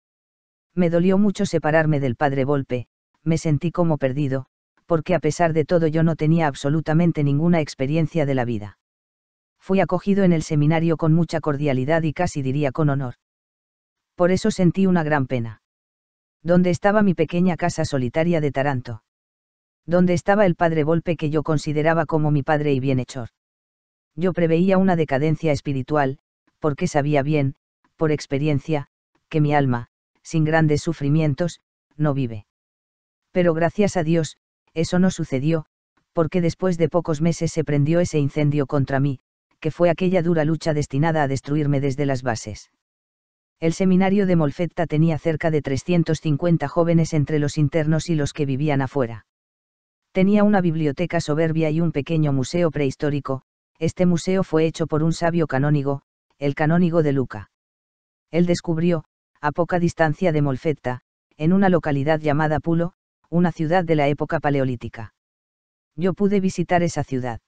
Me dolió mucho separarme del padre Volpe, me sentí como perdido, porque a pesar de todo yo no tenía absolutamente ninguna experiencia de la vida. Fui acogido en el seminario con mucha cordialidad y casi diría con honor. Por eso sentí una gran pena. ¿Dónde estaba mi pequeña casa solitaria de Taranto? donde estaba el padre Volpe que yo consideraba como mi padre y bienhechor. Yo preveía una decadencia espiritual, porque sabía bien, por experiencia, que mi alma, sin grandes sufrimientos, no vive. Pero gracias a Dios, eso no sucedió, porque después de pocos meses se prendió ese incendio contra mí, que fue aquella dura lucha destinada a destruirme desde las bases. El seminario de Molfetta tenía cerca de 350 jóvenes entre los internos y los que vivían afuera. Tenía una biblioteca soberbia y un pequeño museo prehistórico, este museo fue hecho por un sabio canónigo, el canónigo de Luca. Él descubrió, a poca distancia de Molfetta, en una localidad llamada Pulo, una ciudad de la época paleolítica. Yo pude visitar esa ciudad.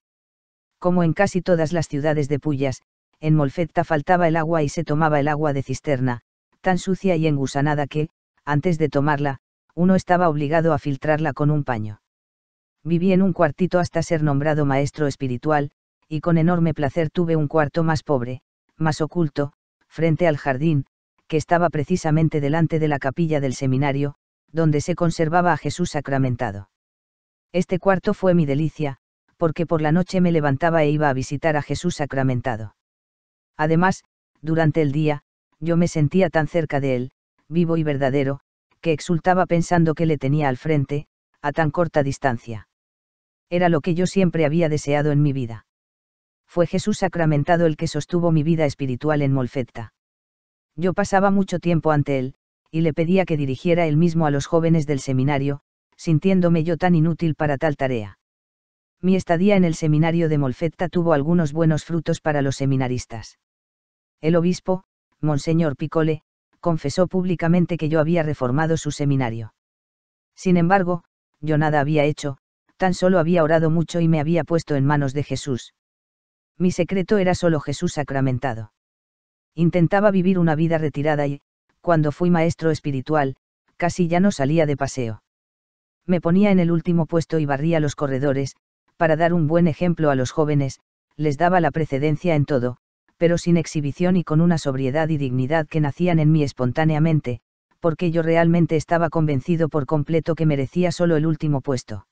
Como en casi todas las ciudades de Pullas, en Molfetta faltaba el agua y se tomaba el agua de cisterna, tan sucia y engusanada que, antes de tomarla, uno estaba obligado a filtrarla con un paño. Viví en un cuartito hasta ser nombrado maestro espiritual, y con enorme placer tuve un cuarto más pobre, más oculto, frente al jardín, que estaba precisamente delante de la capilla del seminario, donde se conservaba a Jesús sacramentado. Este cuarto fue mi delicia, porque por la noche me levantaba e iba a visitar a Jesús sacramentado. Además, durante el día, yo me sentía tan cerca de él, vivo y verdadero, que exultaba pensando que le tenía al frente, a tan corta distancia. Era lo que yo siempre había deseado en mi vida. Fue Jesús sacramentado el que sostuvo mi vida espiritual en Molfetta. Yo pasaba mucho tiempo ante él, y le pedía que dirigiera él mismo a los jóvenes del seminario, sintiéndome yo tan inútil para tal tarea. Mi estadía en el seminario de Molfetta tuvo algunos buenos frutos para los seminaristas. El obispo, Monseñor Picole, confesó públicamente que yo había reformado su seminario. Sin embargo, yo nada había hecho, tan solo había orado mucho y me había puesto en manos de Jesús. Mi secreto era solo Jesús sacramentado. Intentaba vivir una vida retirada y, cuando fui maestro espiritual, casi ya no salía de paseo. Me ponía en el último puesto y barría los corredores, para dar un buen ejemplo a los jóvenes, les daba la precedencia en todo, pero sin exhibición y con una sobriedad y dignidad que nacían en mí espontáneamente, porque yo realmente estaba convencido por completo que merecía solo el último puesto.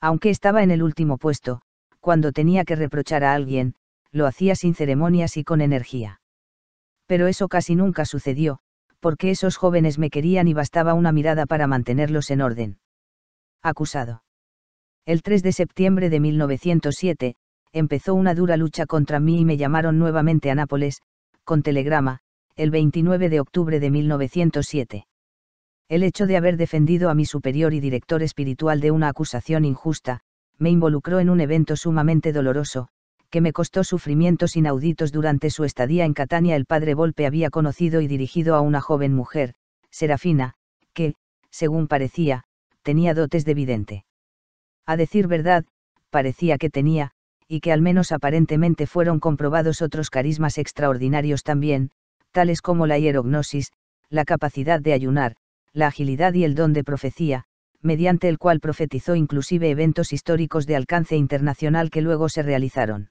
Aunque estaba en el último puesto, cuando tenía que reprochar a alguien, lo hacía sin ceremonias y con energía. Pero eso casi nunca sucedió, porque esos jóvenes me querían y bastaba una mirada para mantenerlos en orden. Acusado. El 3 de septiembre de 1907, empezó una dura lucha contra mí y me llamaron nuevamente a Nápoles, con telegrama, el 29 de octubre de 1907. El hecho de haber defendido a mi superior y director espiritual de una acusación injusta, me involucró en un evento sumamente doloroso, que me costó sufrimientos inauditos durante su estadía en Catania. El padre Volpe había conocido y dirigido a una joven mujer, Serafina, que, según parecía, tenía dotes de vidente. A decir verdad, parecía que tenía, y que al menos aparentemente fueron comprobados otros carismas extraordinarios también, tales como la hierognosis, la capacidad de ayunar, la agilidad y el don de profecía, mediante el cual profetizó inclusive eventos históricos de alcance internacional que luego se realizaron.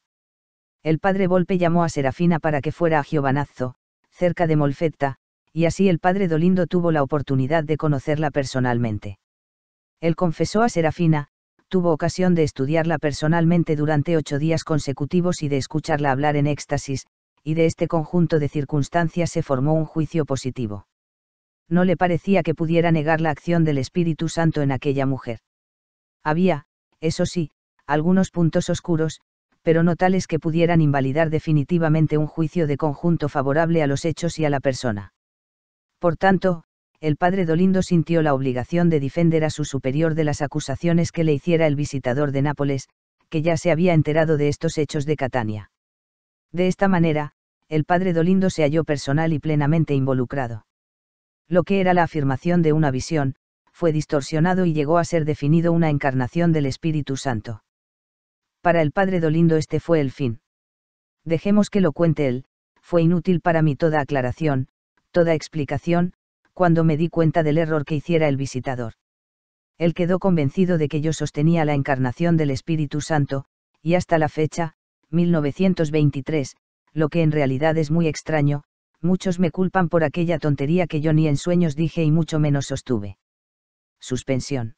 El padre Volpe llamó a Serafina para que fuera a Giovanazzo, cerca de Molfetta, y así el padre Dolindo tuvo la oportunidad de conocerla personalmente. Él confesó a Serafina, tuvo ocasión de estudiarla personalmente durante ocho días consecutivos y de escucharla hablar en éxtasis, y de este conjunto de circunstancias se formó un juicio positivo no le parecía que pudiera negar la acción del Espíritu Santo en aquella mujer. Había, eso sí, algunos puntos oscuros, pero no tales que pudieran invalidar definitivamente un juicio de conjunto favorable a los hechos y a la persona. Por tanto, el padre Dolindo sintió la obligación de defender a su superior de las acusaciones que le hiciera el visitador de Nápoles, que ya se había enterado de estos hechos de Catania. De esta manera, el padre Dolindo se halló personal y plenamente involucrado lo que era la afirmación de una visión, fue distorsionado y llegó a ser definido una encarnación del Espíritu Santo. Para el padre Dolindo este fue el fin. Dejemos que lo cuente él, fue inútil para mí toda aclaración, toda explicación, cuando me di cuenta del error que hiciera el visitador. Él quedó convencido de que yo sostenía la encarnación del Espíritu Santo, y hasta la fecha, 1923, lo que en realidad es muy extraño, muchos me culpan por aquella tontería que yo ni en sueños dije y mucho menos sostuve. Suspensión.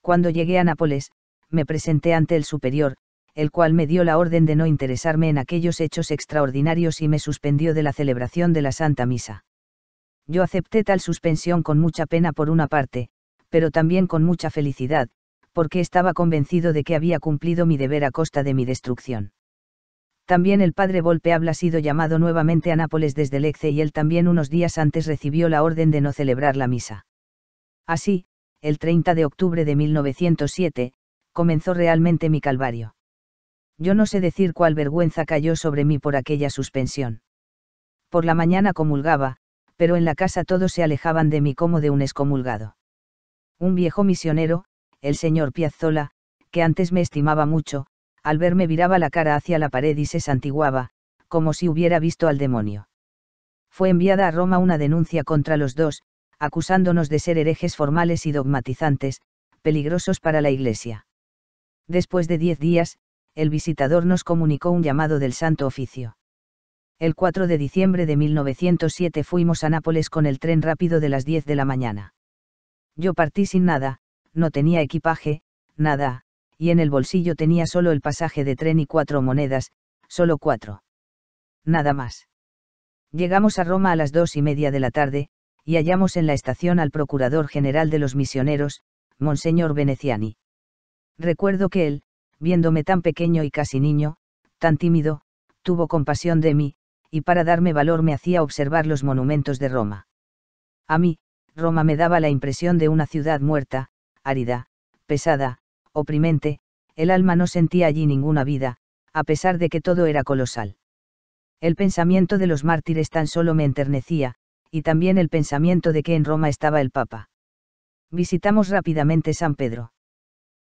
Cuando llegué a Nápoles, me presenté ante el superior, el cual me dio la orden de no interesarme en aquellos hechos extraordinarios y me suspendió de la celebración de la Santa Misa. Yo acepté tal suspensión con mucha pena por una parte, pero también con mucha felicidad, porque estaba convencido de que había cumplido mi deber a costa de mi destrucción. También el padre Volpe habla sido llamado nuevamente a Nápoles desde Lecce y él también unos días antes recibió la orden de no celebrar la misa. Así, el 30 de octubre de 1907, comenzó realmente mi calvario. Yo no sé decir cuál vergüenza cayó sobre mí por aquella suspensión. Por la mañana comulgaba, pero en la casa todos se alejaban de mí como de un excomulgado. Un viejo misionero, el señor Piazzola, que antes me estimaba mucho, al verme viraba la cara hacia la pared y se santiguaba, como si hubiera visto al demonio. Fue enviada a Roma una denuncia contra los dos, acusándonos de ser herejes formales y dogmatizantes, peligrosos para la Iglesia. Después de diez días, el visitador nos comunicó un llamado del Santo Oficio. El 4 de diciembre de 1907 fuimos a Nápoles con el tren rápido de las 10 de la mañana. Yo partí sin nada, no tenía equipaje, nada, y en el bolsillo tenía solo el pasaje de tren y cuatro monedas, solo cuatro. Nada más. Llegamos a Roma a las dos y media de la tarde, y hallamos en la estación al procurador general de los misioneros, Monseñor Veneziani. Recuerdo que él, viéndome tan pequeño y casi niño, tan tímido, tuvo compasión de mí, y para darme valor me hacía observar los monumentos de Roma. A mí, Roma me daba la impresión de una ciudad muerta, árida, pesada, oprimente, el alma no sentía allí ninguna vida, a pesar de que todo era colosal. El pensamiento de los mártires tan solo me enternecía, y también el pensamiento de que en Roma estaba el Papa. Visitamos rápidamente San Pedro.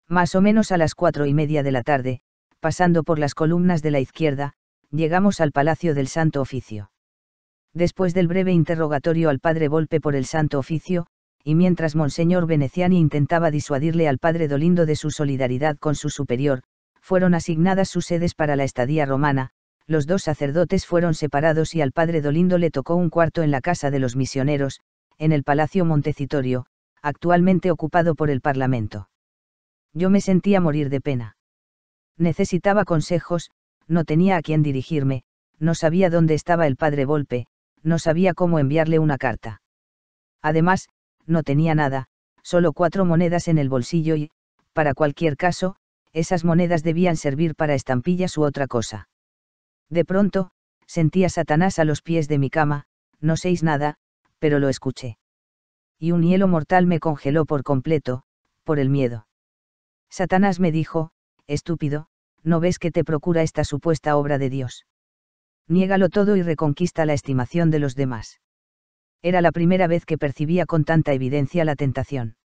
Más o menos a las cuatro y media de la tarde, pasando por las columnas de la izquierda, llegamos al Palacio del Santo Oficio. Después del breve interrogatorio al padre Volpe por el Santo Oficio, y mientras Monseñor Veneciani intentaba disuadirle al padre Dolindo de su solidaridad con su superior, fueron asignadas sus sedes para la estadía romana, los dos sacerdotes fueron separados y al padre Dolindo le tocó un cuarto en la casa de los misioneros, en el Palacio Montecitorio, actualmente ocupado por el Parlamento. Yo me sentía morir de pena. Necesitaba consejos, no tenía a quién dirigirme, no sabía dónde estaba el padre Volpe, no sabía cómo enviarle una carta. Además, no tenía nada, solo cuatro monedas en el bolsillo y, para cualquier caso, esas monedas debían servir para estampillas u otra cosa. De pronto, sentí a Satanás a los pies de mi cama, no séis nada, pero lo escuché. Y un hielo mortal me congeló por completo, por el miedo. Satanás me dijo, estúpido, ¿no ves que te procura esta supuesta obra de Dios? Niégalo todo y reconquista la estimación de los demás. Era la primera vez que percibía con tanta evidencia la tentación.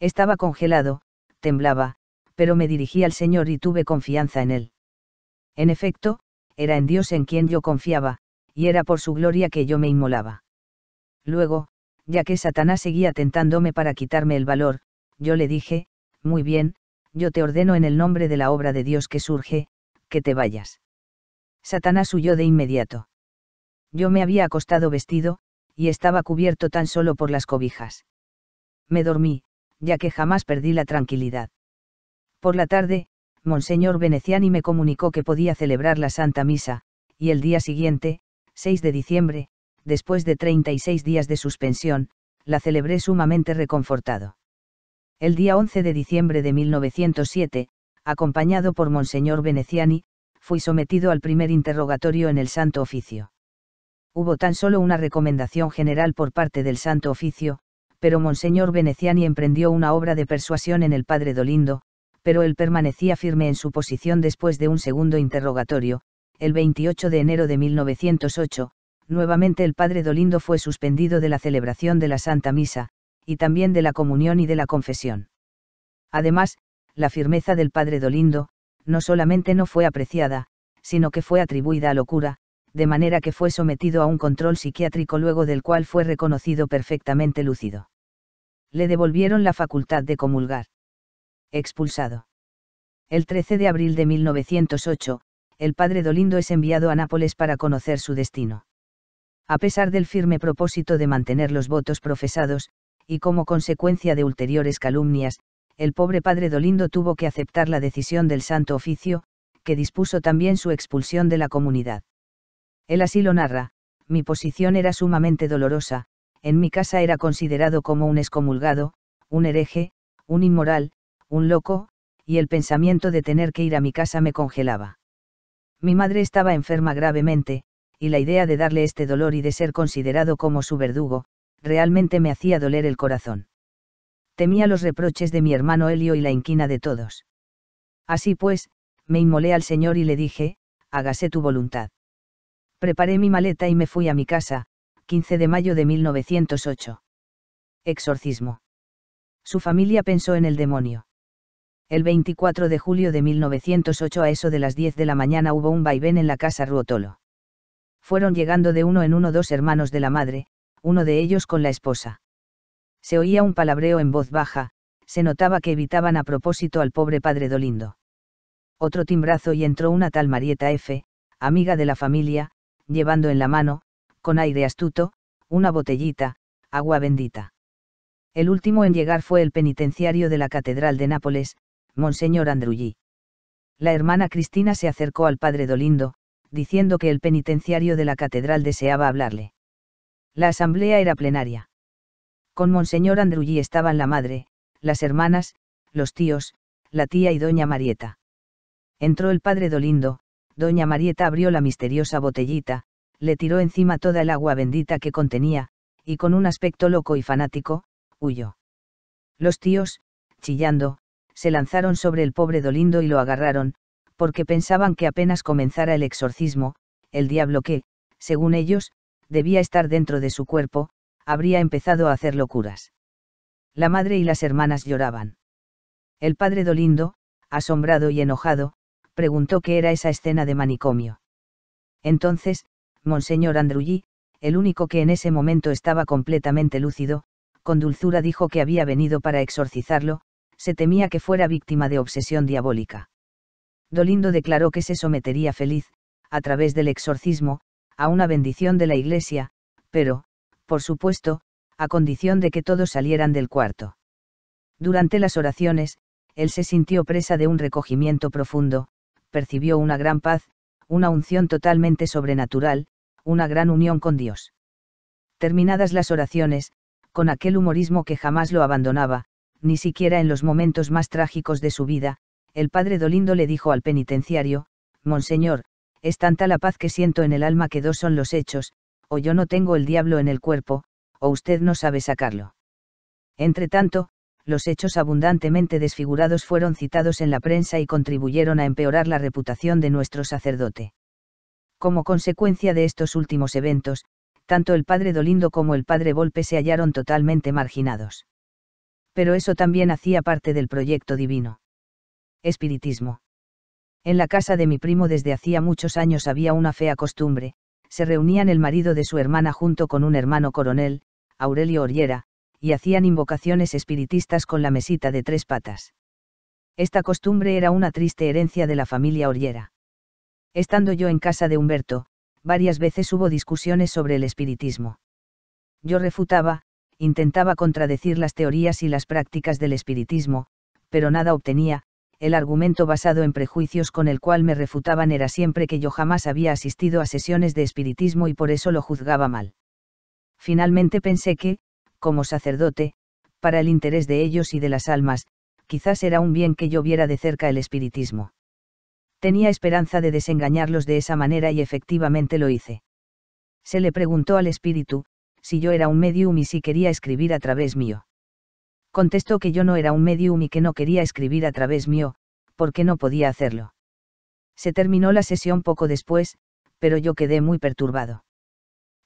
Estaba congelado, temblaba, pero me dirigí al Señor y tuve confianza en Él. En efecto, era en Dios en quien yo confiaba, y era por su gloria que yo me inmolaba. Luego, ya que Satanás seguía tentándome para quitarme el valor, yo le dije, muy bien, yo te ordeno en el nombre de la obra de Dios que surge, que te vayas. Satanás huyó de inmediato. Yo me había acostado vestido, y estaba cubierto tan solo por las cobijas. Me dormí, ya que jamás perdí la tranquilidad. Por la tarde, Monseñor Veneciani me comunicó que podía celebrar la Santa Misa, y el día siguiente, 6 de diciembre, después de 36 días de suspensión, la celebré sumamente reconfortado. El día 11 de diciembre de 1907, acompañado por Monseñor Veneciani, fui sometido al primer interrogatorio en el Santo Oficio hubo tan solo una recomendación general por parte del Santo Oficio, pero Monseñor Veneciani emprendió una obra de persuasión en el padre Dolindo, pero él permanecía firme en su posición después de un segundo interrogatorio, el 28 de enero de 1908, nuevamente el padre Dolindo fue suspendido de la celebración de la Santa Misa, y también de la comunión y de la confesión. Además, la firmeza del padre Dolindo, no solamente no fue apreciada, sino que fue atribuida a locura, de manera que fue sometido a un control psiquiátrico luego del cual fue reconocido perfectamente lúcido. Le devolvieron la facultad de comulgar. Expulsado. El 13 de abril de 1908, el padre Dolindo es enviado a Nápoles para conocer su destino. A pesar del firme propósito de mantener los votos profesados, y como consecuencia de ulteriores calumnias, el pobre padre Dolindo tuvo que aceptar la decisión del Santo Oficio, que dispuso también su expulsión de la comunidad. Él así lo narra, mi posición era sumamente dolorosa, en mi casa era considerado como un excomulgado, un hereje, un inmoral, un loco, y el pensamiento de tener que ir a mi casa me congelaba. Mi madre estaba enferma gravemente, y la idea de darle este dolor y de ser considerado como su verdugo, realmente me hacía doler el corazón. Temía los reproches de mi hermano Helio y la inquina de todos. Así pues, me inmolé al Señor y le dije, hágase tu voluntad. Preparé mi maleta y me fui a mi casa, 15 de mayo de 1908. Exorcismo. Su familia pensó en el demonio. El 24 de julio de 1908 a eso de las 10 de la mañana hubo un vaivén en la casa Ruotolo. Fueron llegando de uno en uno dos hermanos de la madre, uno de ellos con la esposa. Se oía un palabreo en voz baja, se notaba que evitaban a propósito al pobre padre Dolindo. Otro timbrazo y entró una tal Marieta F., amiga de la familia, llevando en la mano, con aire astuto, una botellita, agua bendita. El último en llegar fue el penitenciario de la Catedral de Nápoles, Monseñor Andrulli. La hermana Cristina se acercó al padre Dolindo, diciendo que el penitenciario de la Catedral deseaba hablarle. La asamblea era plenaria. Con Monseñor Andrulli estaban la madre, las hermanas, los tíos, la tía y doña Marieta. Entró el padre Dolindo, doña Marieta abrió la misteriosa botellita, le tiró encima toda el agua bendita que contenía, y con un aspecto loco y fanático, huyó. Los tíos, chillando, se lanzaron sobre el pobre Dolindo y lo agarraron, porque pensaban que apenas comenzara el exorcismo, el diablo que, según ellos, debía estar dentro de su cuerpo, habría empezado a hacer locuras. La madre y las hermanas lloraban. El padre Dolindo, asombrado y enojado, preguntó qué era esa escena de manicomio. Entonces, Monseñor Andrulli, el único que en ese momento estaba completamente lúcido, con dulzura dijo que había venido para exorcizarlo, se temía que fuera víctima de obsesión diabólica. Dolindo declaró que se sometería feliz, a través del exorcismo, a una bendición de la iglesia, pero, por supuesto, a condición de que todos salieran del cuarto. Durante las oraciones, él se sintió presa de un recogimiento profundo, percibió una gran paz, una unción totalmente sobrenatural, una gran unión con Dios. Terminadas las oraciones, con aquel humorismo que jamás lo abandonaba, ni siquiera en los momentos más trágicos de su vida, el padre Dolindo le dijo al penitenciario, Monseñor, es tanta la paz que siento en el alma que dos son los hechos, o yo no tengo el diablo en el cuerpo, o usted no sabe sacarlo. Entretanto, los hechos abundantemente desfigurados fueron citados en la prensa y contribuyeron a empeorar la reputación de nuestro sacerdote. Como consecuencia de estos últimos eventos, tanto el padre Dolindo como el padre Volpe se hallaron totalmente marginados. Pero eso también hacía parte del proyecto divino. Espiritismo. En la casa de mi primo desde hacía muchos años había una fea costumbre, se reunían el marido de su hermana junto con un hermano coronel, Aurelio Oriera, y hacían invocaciones espiritistas con la mesita de tres patas. Esta costumbre era una triste herencia de la familia Oriera. Estando yo en casa de Humberto, varias veces hubo discusiones sobre el espiritismo. Yo refutaba, intentaba contradecir las teorías y las prácticas del espiritismo, pero nada obtenía, el argumento basado en prejuicios con el cual me refutaban era siempre que yo jamás había asistido a sesiones de espiritismo y por eso lo juzgaba mal. Finalmente pensé que, como sacerdote, para el interés de ellos y de las almas, quizás era un bien que yo viera de cerca el espiritismo. Tenía esperanza de desengañarlos de esa manera y efectivamente lo hice. Se le preguntó al espíritu, si yo era un medium y si quería escribir a través mío. Contestó que yo no era un medium y que no quería escribir a través mío, porque no podía hacerlo. Se terminó la sesión poco después, pero yo quedé muy perturbado.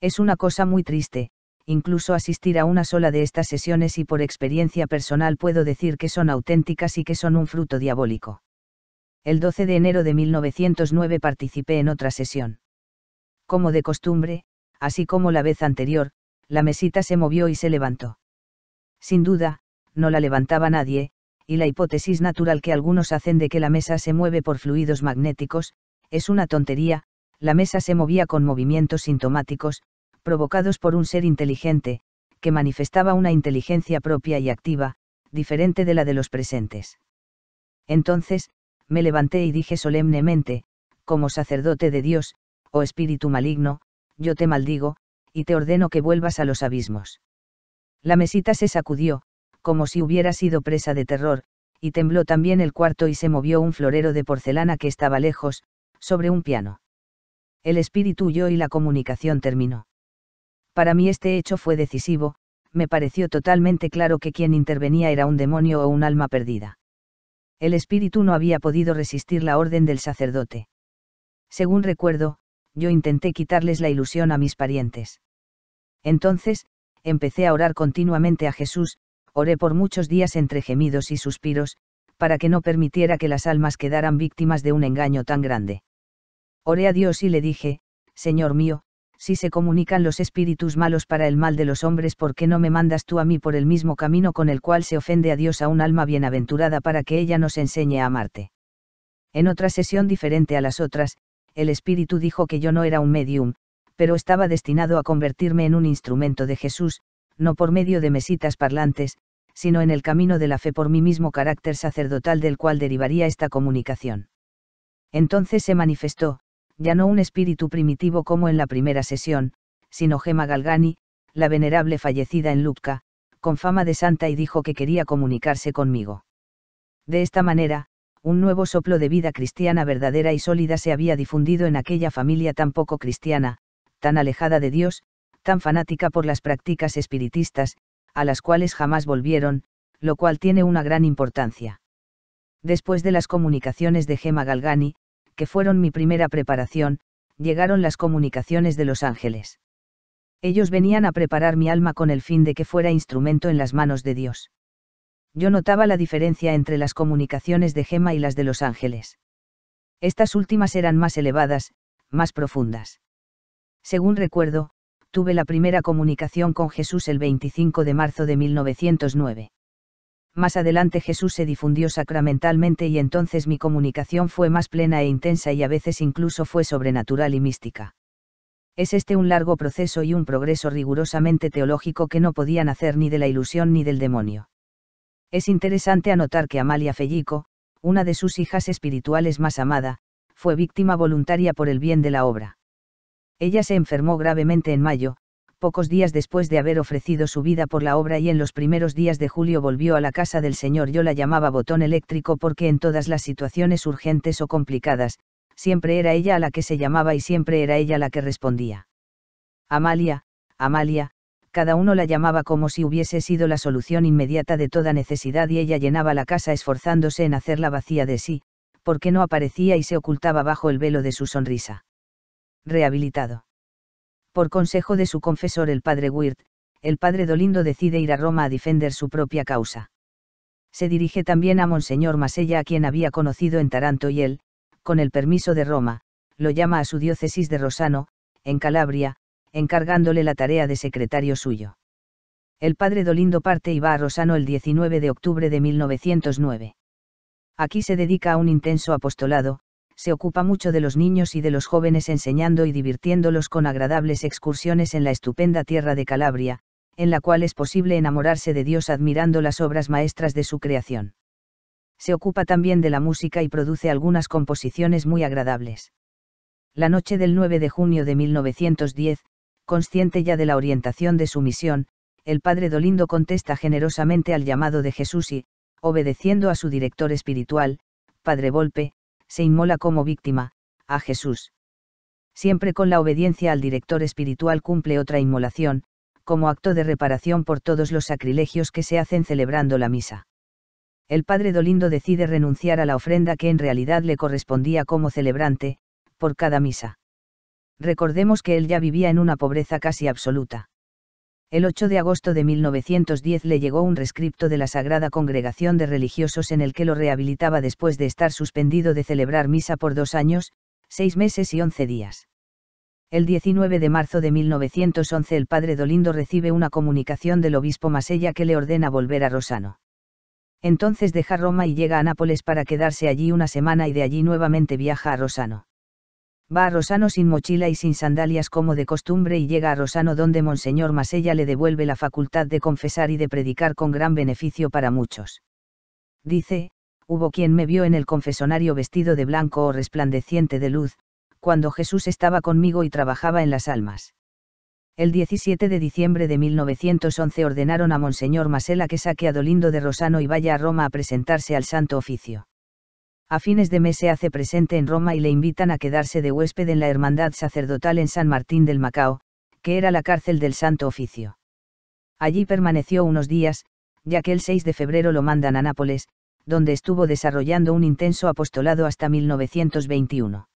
Es una cosa muy triste, incluso asistir a una sola de estas sesiones y por experiencia personal puedo decir que son auténticas y que son un fruto diabólico. El 12 de enero de 1909 participé en otra sesión. Como de costumbre, así como la vez anterior, la mesita se movió y se levantó. Sin duda, no la levantaba nadie, y la hipótesis natural que algunos hacen de que la mesa se mueve por fluidos magnéticos, es una tontería, la mesa se movía con movimientos sintomáticos, provocados por un ser inteligente, que manifestaba una inteligencia propia y activa, diferente de la de los presentes. Entonces, me levanté y dije solemnemente, como sacerdote de Dios, oh espíritu maligno, yo te maldigo, y te ordeno que vuelvas a los abismos. La mesita se sacudió, como si hubiera sido presa de terror, y tembló también el cuarto y se movió un florero de porcelana que estaba lejos, sobre un piano. El espíritu huyó y la comunicación terminó. Para mí este hecho fue decisivo, me pareció totalmente claro que quien intervenía era un demonio o un alma perdida. El espíritu no había podido resistir la orden del sacerdote. Según recuerdo, yo intenté quitarles la ilusión a mis parientes. Entonces, empecé a orar continuamente a Jesús, oré por muchos días entre gemidos y suspiros, para que no permitiera que las almas quedaran víctimas de un engaño tan grande. Oré a Dios y le dije, Señor mío, si se comunican los espíritus malos para el mal de los hombres, ¿por qué no me mandas tú a mí por el mismo camino con el cual se ofende a Dios a un alma bienaventurada para que ella nos enseñe a amarte? En otra sesión diferente a las otras, el espíritu dijo que yo no era un medium, pero estaba destinado a convertirme en un instrumento de Jesús, no por medio de mesitas parlantes, sino en el camino de la fe por mi mismo carácter sacerdotal del cual derivaría esta comunicación. Entonces se manifestó, ya no un espíritu primitivo como en la primera sesión, sino Gema Galgani, la venerable fallecida en Lubka, con fama de santa y dijo que quería comunicarse conmigo. De esta manera, un nuevo soplo de vida cristiana verdadera y sólida se había difundido en aquella familia tan poco cristiana, tan alejada de Dios, tan fanática por las prácticas espiritistas, a las cuales jamás volvieron, lo cual tiene una gran importancia. Después de las comunicaciones de Gema Galgani, que fueron mi primera preparación, llegaron las comunicaciones de Los Ángeles. Ellos venían a preparar mi alma con el fin de que fuera instrumento en las manos de Dios. Yo notaba la diferencia entre las comunicaciones de Gema y las de Los Ángeles. Estas últimas eran más elevadas, más profundas. Según recuerdo, tuve la primera comunicación con Jesús el 25 de marzo de 1909 más adelante Jesús se difundió sacramentalmente y entonces mi comunicación fue más plena e intensa y a veces incluso fue sobrenatural y mística. Es este un largo proceso y un progreso rigurosamente teológico que no podían hacer ni de la ilusión ni del demonio. Es interesante anotar que Amalia Fellico, una de sus hijas espirituales más amada, fue víctima voluntaria por el bien de la obra. Ella se enfermó gravemente en mayo, pocos días después de haber ofrecido su vida por la obra y en los primeros días de julio volvió a la casa del señor. Yo la llamaba botón eléctrico porque en todas las situaciones urgentes o complicadas, siempre era ella a la que se llamaba y siempre era ella la que respondía. Amalia, Amalia, cada uno la llamaba como si hubiese sido la solución inmediata de toda necesidad y ella llenaba la casa esforzándose en hacerla vacía de sí, porque no aparecía y se ocultaba bajo el velo de su sonrisa. Rehabilitado por consejo de su confesor el padre Wirt, el padre Dolindo decide ir a Roma a defender su propia causa. Se dirige también a Monseñor Masella a quien había conocido en Taranto y él, con el permiso de Roma, lo llama a su diócesis de Rosano, en Calabria, encargándole la tarea de secretario suyo. El padre Dolindo parte y va a Rosano el 19 de octubre de 1909. Aquí se dedica a un intenso apostolado, se ocupa mucho de los niños y de los jóvenes enseñando y divirtiéndolos con agradables excursiones en la estupenda tierra de Calabria, en la cual es posible enamorarse de Dios admirando las obras maestras de su creación. Se ocupa también de la música y produce algunas composiciones muy agradables. La noche del 9 de junio de 1910, consciente ya de la orientación de su misión, el padre Dolindo contesta generosamente al llamado de Jesús y, obedeciendo a su director espiritual, padre Volpe, se inmola como víctima, a Jesús. Siempre con la obediencia al director espiritual cumple otra inmolación, como acto de reparación por todos los sacrilegios que se hacen celebrando la misa. El padre Dolindo decide renunciar a la ofrenda que en realidad le correspondía como celebrante, por cada misa. Recordemos que él ya vivía en una pobreza casi absoluta el 8 de agosto de 1910 le llegó un rescripto de la Sagrada Congregación de Religiosos en el que lo rehabilitaba después de estar suspendido de celebrar misa por dos años, seis meses y once días. El 19 de marzo de 1911 el padre Dolindo recibe una comunicación del obispo Masella que le ordena volver a Rosano. Entonces deja Roma y llega a Nápoles para quedarse allí una semana y de allí nuevamente viaja a Rosano. Va a Rosano sin mochila y sin sandalias como de costumbre y llega a Rosano donde Monseñor Masella le devuelve la facultad de confesar y de predicar con gran beneficio para muchos. Dice, hubo quien me vio en el confesonario vestido de blanco o resplandeciente de luz, cuando Jesús estaba conmigo y trabajaba en las almas. El 17 de diciembre de 1911 ordenaron a Monseñor Masella que saque a Dolindo de Rosano y vaya a Roma a presentarse al Santo Oficio a fines de mes se hace presente en Roma y le invitan a quedarse de huésped en la Hermandad Sacerdotal en San Martín del Macao, que era la cárcel del Santo Oficio. Allí permaneció unos días, ya que el 6 de febrero lo mandan a Nápoles, donde estuvo desarrollando un intenso apostolado hasta 1921.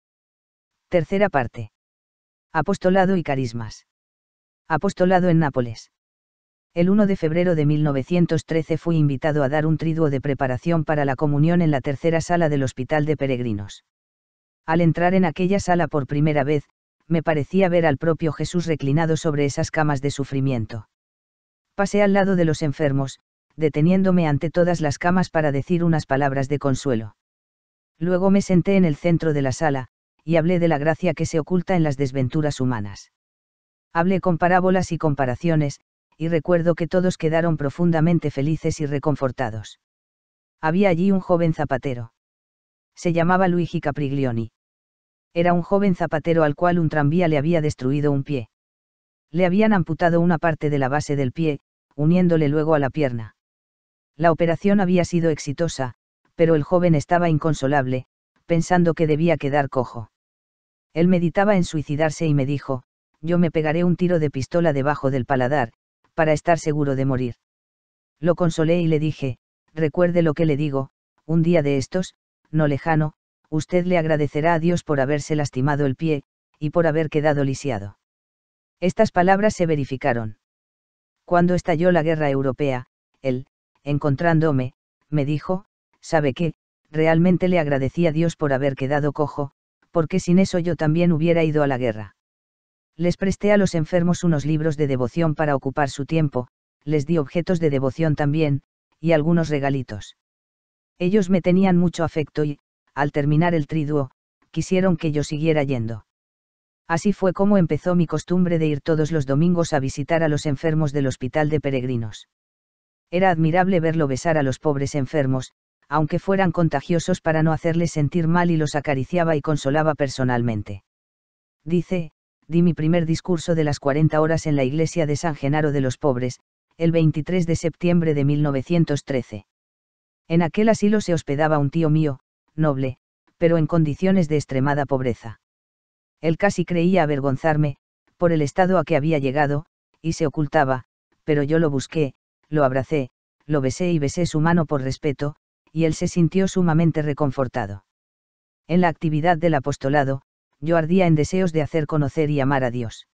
Tercera parte. Apostolado y carismas. Apostolado en Nápoles el 1 de febrero de 1913 fui invitado a dar un triduo de preparación para la comunión en la tercera sala del Hospital de Peregrinos. Al entrar en aquella sala por primera vez, me parecía ver al propio Jesús reclinado sobre esas camas de sufrimiento. Pasé al lado de los enfermos, deteniéndome ante todas las camas para decir unas palabras de consuelo. Luego me senté en el centro de la sala, y hablé de la gracia que se oculta en las desventuras humanas. Hablé con parábolas y comparaciones, y recuerdo que todos quedaron profundamente felices y reconfortados. Había allí un joven zapatero. Se llamaba Luigi Capriglioni. Era un joven zapatero al cual un tranvía le había destruido un pie. Le habían amputado una parte de la base del pie, uniéndole luego a la pierna. La operación había sido exitosa, pero el joven estaba inconsolable, pensando que debía quedar cojo. Él meditaba en suicidarse y me dijo, yo me pegaré un tiro de pistola debajo del paladar, para estar seguro de morir. Lo consolé y le dije, recuerde lo que le digo, un día de estos, no lejano, usted le agradecerá a Dios por haberse lastimado el pie, y por haber quedado lisiado. Estas palabras se verificaron. Cuando estalló la guerra europea, él, encontrándome, me dijo, sabe que, realmente le agradecí a Dios por haber quedado cojo, porque sin eso yo también hubiera ido a la guerra les presté a los enfermos unos libros de devoción para ocupar su tiempo, les di objetos de devoción también, y algunos regalitos. Ellos me tenían mucho afecto y, al terminar el triduo, quisieron que yo siguiera yendo. Así fue como empezó mi costumbre de ir todos los domingos a visitar a los enfermos del hospital de peregrinos. Era admirable verlo besar a los pobres enfermos, aunque fueran contagiosos para no hacerles sentir mal y los acariciaba y consolaba personalmente. Dice, di mi primer discurso de las 40 horas en la iglesia de San Genaro de los Pobres, el 23 de septiembre de 1913. En aquel asilo se hospedaba un tío mío, noble, pero en condiciones de extremada pobreza. Él casi creía avergonzarme, por el estado a que había llegado, y se ocultaba, pero yo lo busqué, lo abracé, lo besé y besé su mano por respeto, y él se sintió sumamente reconfortado. En la actividad del apostolado, yo ardía en deseos de hacer conocer y amar a Dios.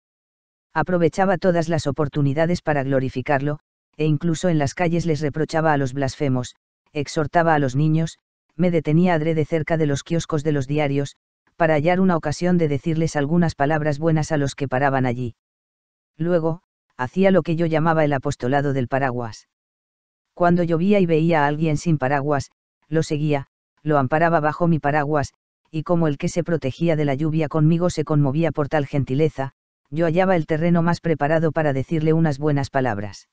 Aprovechaba todas las oportunidades para glorificarlo, e incluso en las calles les reprochaba a los blasfemos, exhortaba a los niños, me detenía adrede cerca de los kioscos de los diarios, para hallar una ocasión de decirles algunas palabras buenas a los que paraban allí. Luego, hacía lo que yo llamaba el apostolado del paraguas. Cuando llovía y veía a alguien sin paraguas, lo seguía, lo amparaba bajo mi paraguas, y como el que se protegía de la lluvia conmigo se conmovía por tal gentileza, yo hallaba el terreno más preparado para decirle unas buenas palabras.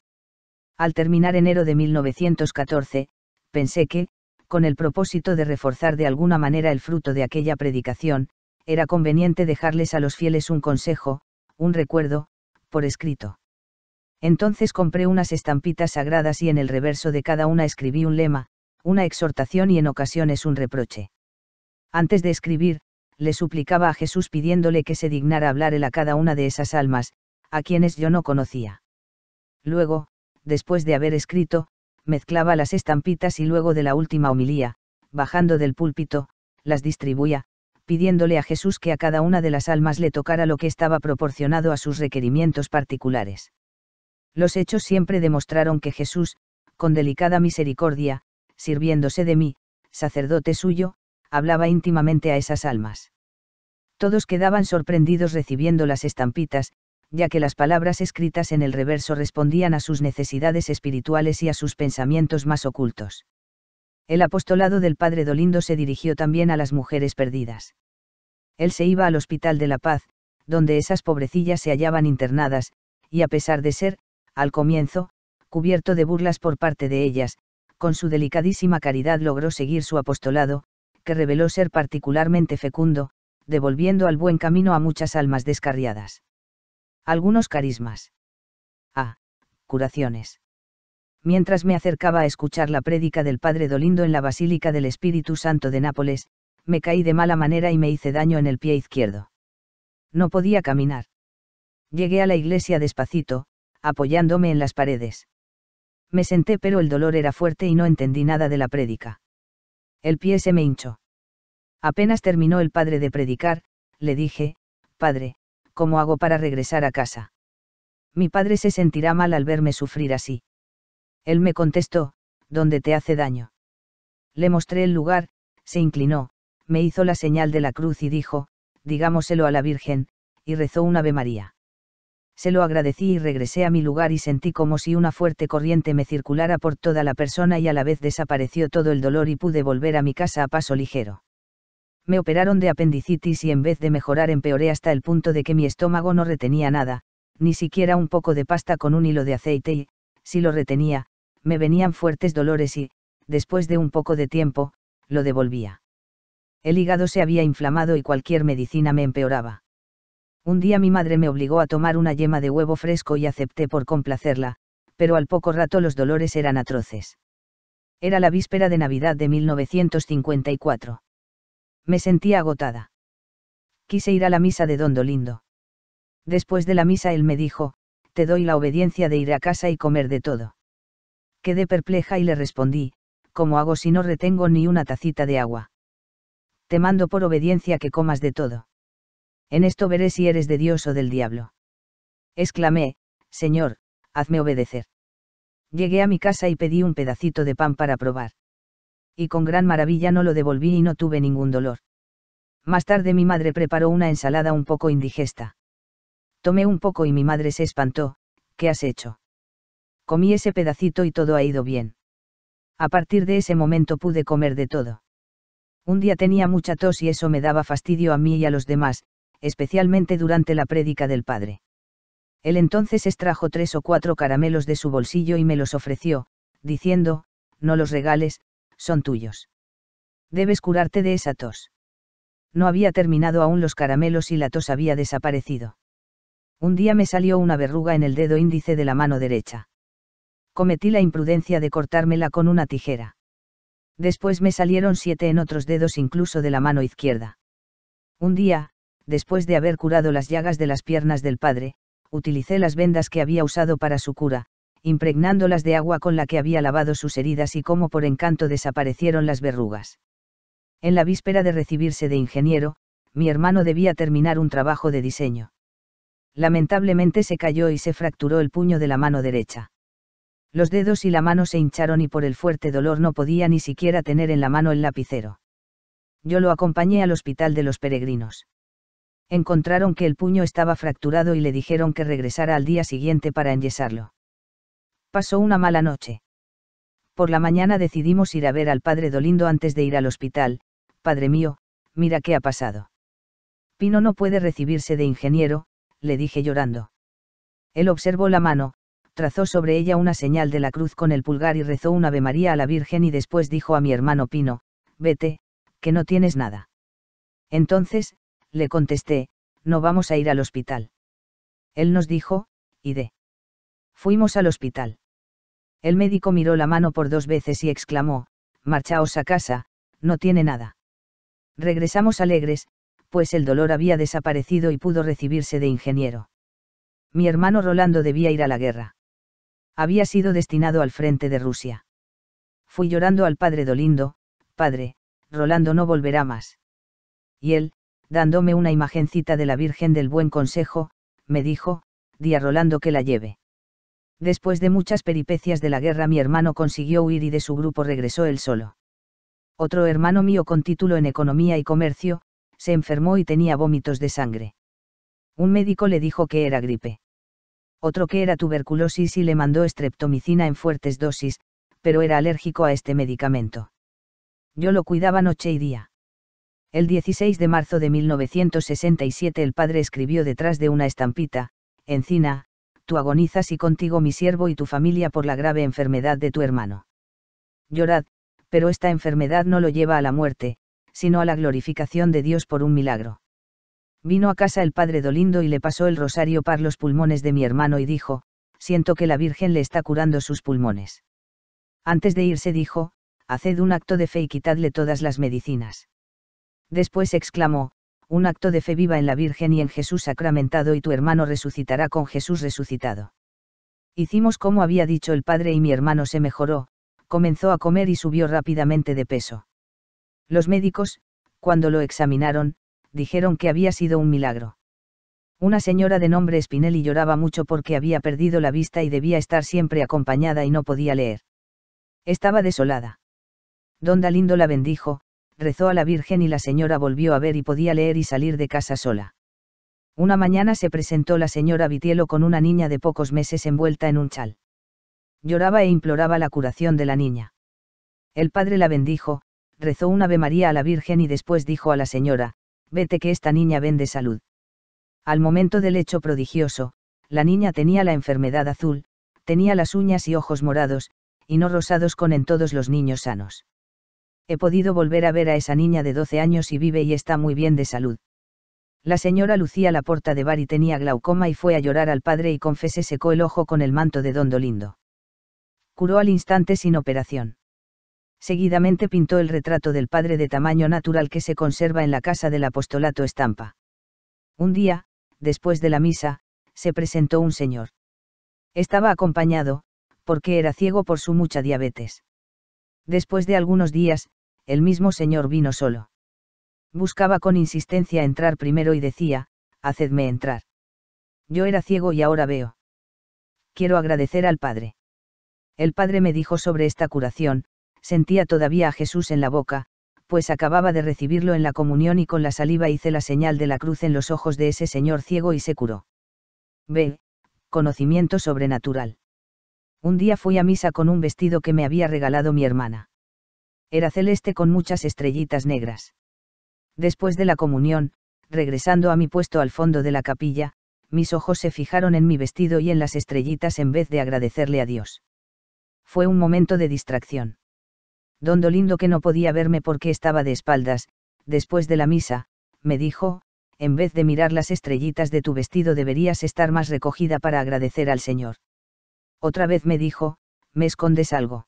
Al terminar enero de 1914, pensé que, con el propósito de reforzar de alguna manera el fruto de aquella predicación, era conveniente dejarles a los fieles un consejo, un recuerdo, por escrito. Entonces compré unas estampitas sagradas y en el reverso de cada una escribí un lema, una exhortación y en ocasiones un reproche. Antes de escribir, le suplicaba a Jesús pidiéndole que se dignara hablar él a cada una de esas almas, a quienes yo no conocía. Luego, después de haber escrito, mezclaba las estampitas y luego de la última homilía, bajando del púlpito, las distribuía, pidiéndole a Jesús que a cada una de las almas le tocara lo que estaba proporcionado a sus requerimientos particulares. Los hechos siempre demostraron que Jesús, con delicada misericordia, sirviéndose de mí, sacerdote suyo, hablaba íntimamente a esas almas. Todos quedaban sorprendidos recibiendo las estampitas, ya que las palabras escritas en el reverso respondían a sus necesidades espirituales y a sus pensamientos más ocultos. El apostolado del padre Dolindo se dirigió también a las mujeres perdidas. Él se iba al Hospital de la Paz, donde esas pobrecillas se hallaban internadas, y a pesar de ser, al comienzo, cubierto de burlas por parte de ellas, con su delicadísima caridad logró seguir su apostolado, que reveló ser particularmente fecundo, devolviendo al buen camino a muchas almas descarriadas. Algunos carismas. Ah, Curaciones. Mientras me acercaba a escuchar la prédica del Padre Dolindo en la Basílica del Espíritu Santo de Nápoles, me caí de mala manera y me hice daño en el pie izquierdo. No podía caminar. Llegué a la iglesia despacito, apoyándome en las paredes. Me senté pero el dolor era fuerte y no entendí nada de la prédica. El pie se me hinchó. Apenas terminó el padre de predicar, le dije, Padre, ¿cómo hago para regresar a casa? Mi padre se sentirá mal al verme sufrir así. Él me contestó, ¿dónde te hace daño? Le mostré el lugar, se inclinó, me hizo la señal de la cruz y dijo, digámoselo a la Virgen, y rezó un Ave María se lo agradecí y regresé a mi lugar y sentí como si una fuerte corriente me circulara por toda la persona y a la vez desapareció todo el dolor y pude volver a mi casa a paso ligero. Me operaron de apendicitis y en vez de mejorar empeoré hasta el punto de que mi estómago no retenía nada, ni siquiera un poco de pasta con un hilo de aceite y, si lo retenía, me venían fuertes dolores y, después de un poco de tiempo, lo devolvía. El hígado se había inflamado y cualquier medicina me empeoraba un día mi madre me obligó a tomar una yema de huevo fresco y acepté por complacerla, pero al poco rato los dolores eran atroces. Era la víspera de Navidad de 1954. Me sentía agotada. Quise ir a la misa de Don Dolindo. Después de la misa él me dijo, te doy la obediencia de ir a casa y comer de todo. Quedé perpleja y le respondí, ¿cómo hago si no retengo ni una tacita de agua? Te mando por obediencia que comas de todo. En esto veré si eres de Dios o del diablo. Exclamé, Señor, hazme obedecer. Llegué a mi casa y pedí un pedacito de pan para probar. Y con gran maravilla no lo devolví y no tuve ningún dolor. Más tarde mi madre preparó una ensalada un poco indigesta. Tomé un poco y mi madre se espantó, ¿qué has hecho? Comí ese pedacito y todo ha ido bien. A partir de ese momento pude comer de todo. Un día tenía mucha tos y eso me daba fastidio a mí y a los demás, especialmente durante la prédica del padre. Él entonces extrajo tres o cuatro caramelos de su bolsillo y me los ofreció, diciendo, no los regales, son tuyos. Debes curarte de esa tos. No había terminado aún los caramelos y la tos había desaparecido. Un día me salió una verruga en el dedo índice de la mano derecha. Cometí la imprudencia de cortármela con una tijera. Después me salieron siete en otros dedos incluso de la mano izquierda. Un día, después de haber curado las llagas de las piernas del padre, utilicé las vendas que había usado para su cura, impregnándolas de agua con la que había lavado sus heridas y como por encanto desaparecieron las verrugas. En la víspera de recibirse de ingeniero, mi hermano debía terminar un trabajo de diseño. Lamentablemente se cayó y se fracturó el puño de la mano derecha. Los dedos y la mano se hincharon y por el fuerte dolor no podía ni siquiera tener en la mano el lapicero. Yo lo acompañé al hospital de los peregrinos encontraron que el puño estaba fracturado y le dijeron que regresara al día siguiente para enyesarlo. Pasó una mala noche. Por la mañana decidimos ir a ver al padre Dolindo antes de ir al hospital, padre mío, mira qué ha pasado. Pino no puede recibirse de ingeniero, le dije llorando. Él observó la mano, trazó sobre ella una señal de la cruz con el pulgar y rezó un Ave María a la Virgen y después dijo a mi hermano Pino, vete, que no tienes nada. Entonces, le contesté, no vamos a ir al hospital. Él nos dijo, y de. Fuimos al hospital. El médico miró la mano por dos veces y exclamó, marchaos a casa, no tiene nada. Regresamos alegres, pues el dolor había desaparecido y pudo recibirse de ingeniero. Mi hermano Rolando debía ir a la guerra. Había sido destinado al frente de Rusia. Fui llorando al padre Dolindo, padre, Rolando no volverá más. Y él, dándome una imagencita de la Virgen del Buen Consejo, me dijo, di Rolando que la lleve. Después de muchas peripecias de la guerra mi hermano consiguió huir y de su grupo regresó él solo. Otro hermano mío con título en economía y comercio, se enfermó y tenía vómitos de sangre. Un médico le dijo que era gripe. Otro que era tuberculosis y le mandó estreptomicina en fuertes dosis, pero era alérgico a este medicamento. Yo lo cuidaba noche y día. El 16 de marzo de 1967 el padre escribió detrás de una estampita, Encina, tú agonizas y contigo mi siervo y tu familia por la grave enfermedad de tu hermano. Llorad, pero esta enfermedad no lo lleva a la muerte, sino a la glorificación de Dios por un milagro. Vino a casa el padre Dolindo y le pasó el rosario par los pulmones de mi hermano y dijo, siento que la Virgen le está curando sus pulmones. Antes de irse dijo, haced un acto de fe y quitadle todas las medicinas. Después exclamó, un acto de fe viva en la Virgen y en Jesús sacramentado y tu hermano resucitará con Jesús resucitado. Hicimos como había dicho el padre y mi hermano se mejoró, comenzó a comer y subió rápidamente de peso. Los médicos, cuando lo examinaron, dijeron que había sido un milagro. Una señora de nombre Spinelli lloraba mucho porque había perdido la vista y debía estar siempre acompañada y no podía leer. Estaba desolada. Don Dalindo la bendijo, rezó a la Virgen y la señora volvió a ver y podía leer y salir de casa sola. Una mañana se presentó la señora Vitielo con una niña de pocos meses envuelta en un chal. Lloraba e imploraba la curación de la niña. El padre la bendijo, rezó un Ave María a la Virgen y después dijo a la señora, vete que esta niña vende salud. Al momento del hecho prodigioso, la niña tenía la enfermedad azul, tenía las uñas y ojos morados, y no rosados con en todos los niños sanos. He podido volver a ver a esa niña de 12 años y vive y está muy bien de salud. La señora Lucía la Laporta de y tenía glaucoma y fue a llorar al padre y confesé secó el ojo con el manto de Don Dolindo. Curó al instante sin operación. Seguidamente pintó el retrato del padre de tamaño natural que se conserva en la casa del apostolato estampa. Un día, después de la misa, se presentó un señor. Estaba acompañado, porque era ciego por su mucha diabetes. Después de algunos días, el mismo señor vino solo. Buscaba con insistencia entrar primero y decía, hacedme entrar. Yo era ciego y ahora veo. Quiero agradecer al Padre. El Padre me dijo sobre esta curación, sentía todavía a Jesús en la boca, pues acababa de recibirlo en la comunión y con la saliva hice la señal de la cruz en los ojos de ese señor ciego y se curó. B. Conocimiento sobrenatural. Un día fui a misa con un vestido que me había regalado mi hermana. Era celeste con muchas estrellitas negras. Después de la comunión, regresando a mi puesto al fondo de la capilla, mis ojos se fijaron en mi vestido y en las estrellitas en vez de agradecerle a Dios. Fue un momento de distracción. Don Dolindo, que no podía verme porque estaba de espaldas, después de la misa, me dijo, en vez de mirar las estrellitas de tu vestido deberías estar más recogida para agradecer al Señor. Otra vez me dijo, me escondes algo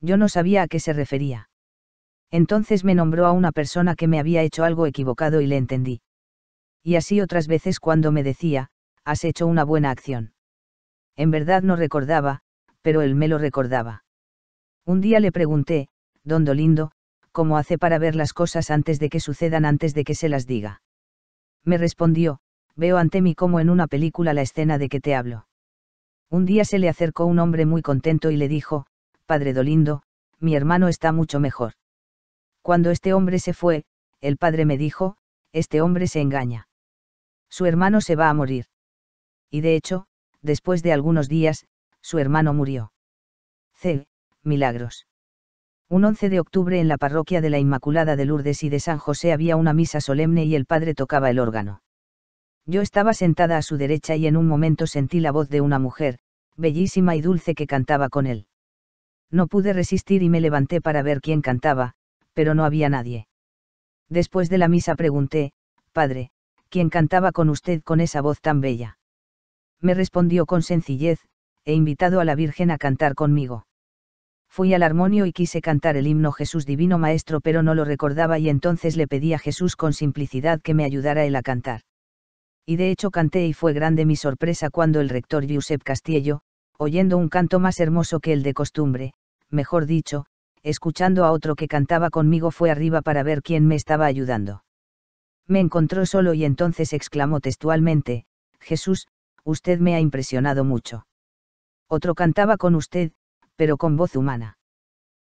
yo no sabía a qué se refería. Entonces me nombró a una persona que me había hecho algo equivocado y le entendí. Y así otras veces cuando me decía, has hecho una buena acción. En verdad no recordaba, pero él me lo recordaba. Un día le pregunté, don Dolindo, cómo hace para ver las cosas antes de que sucedan, antes de que se las diga. Me respondió, veo ante mí como en una película la escena de que te hablo. Un día se le acercó un hombre muy contento y le dijo, padre Dolindo, mi hermano está mucho mejor. Cuando este hombre se fue, el padre me dijo, este hombre se engaña. Su hermano se va a morir. Y de hecho, después de algunos días, su hermano murió. C. Milagros. Un 11 de octubre en la parroquia de la Inmaculada de Lourdes y de San José había una misa solemne y el padre tocaba el órgano. Yo estaba sentada a su derecha y en un momento sentí la voz de una mujer, bellísima y dulce que cantaba con él. No pude resistir y me levanté para ver quién cantaba, pero no había nadie. Después de la misa pregunté, Padre, ¿quién cantaba con usted con esa voz tan bella? Me respondió con sencillez, he invitado a la Virgen a cantar conmigo. Fui al armonio y quise cantar el himno Jesús Divino Maestro, pero no lo recordaba y entonces le pedí a Jesús con simplicidad que me ayudara él a cantar. Y de hecho canté y fue grande mi sorpresa cuando el rector Giuseppe Castillo, oyendo un canto más hermoso que el de costumbre, mejor dicho, escuchando a otro que cantaba conmigo fue arriba para ver quién me estaba ayudando. Me encontró solo y entonces exclamó textualmente, Jesús, usted me ha impresionado mucho. Otro cantaba con usted, pero con voz humana.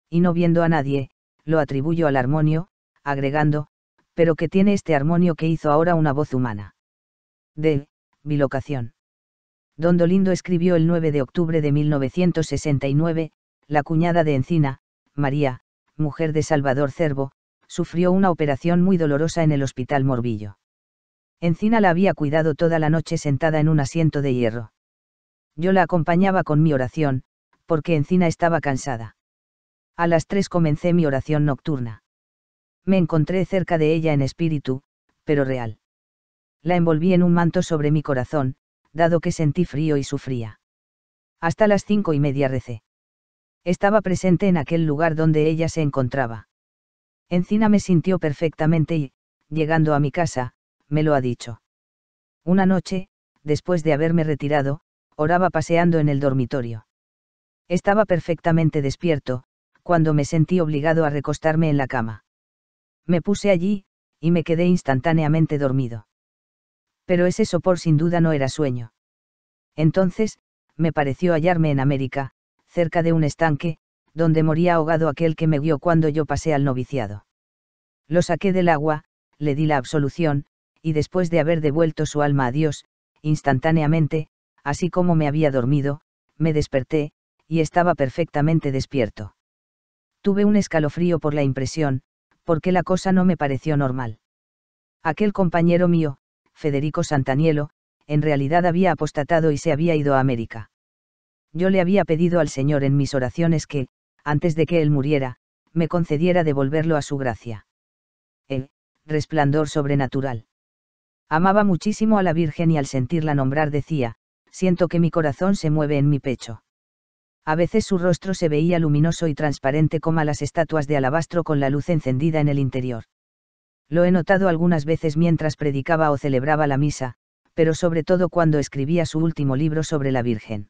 Y no viendo a nadie, lo atribuyo al armonio, agregando, pero que tiene este armonio que hizo ahora una voz humana. De, bilocación. Don Dolindo escribió el 9 de octubre de 1969, la cuñada de Encina, María, mujer de Salvador Cervo, sufrió una operación muy dolorosa en el Hospital Morbillo. Encina la había cuidado toda la noche sentada en un asiento de hierro. Yo la acompañaba con mi oración, porque Encina estaba cansada. A las tres comencé mi oración nocturna. Me encontré cerca de ella en espíritu, pero real. La envolví en un manto sobre mi corazón, dado que sentí frío y sufría. Hasta las cinco y media recé. Estaba presente en aquel lugar donde ella se encontraba. Encina me sintió perfectamente y, llegando a mi casa, me lo ha dicho. Una noche, después de haberme retirado, oraba paseando en el dormitorio. Estaba perfectamente despierto, cuando me sentí obligado a recostarme en la cama. Me puse allí, y me quedé instantáneamente dormido pero ese sopor sin duda no era sueño. Entonces, me pareció hallarme en América, cerca de un estanque, donde moría ahogado aquel que me guió cuando yo pasé al noviciado. Lo saqué del agua, le di la absolución, y después de haber devuelto su alma a Dios, instantáneamente, así como me había dormido, me desperté, y estaba perfectamente despierto. Tuve un escalofrío por la impresión, porque la cosa no me pareció normal. Aquel compañero mío, Federico Santanielo, en realidad había apostatado y se había ido a América. Yo le había pedido al Señor en mis oraciones que, antes de que él muriera, me concediera devolverlo a su gracia. El resplandor sobrenatural. Amaba muchísimo a la Virgen y al sentirla nombrar decía, siento que mi corazón se mueve en mi pecho. A veces su rostro se veía luminoso y transparente como a las estatuas de alabastro con la luz encendida en el interior. Lo he notado algunas veces mientras predicaba o celebraba la misa, pero sobre todo cuando escribía su último libro sobre la Virgen.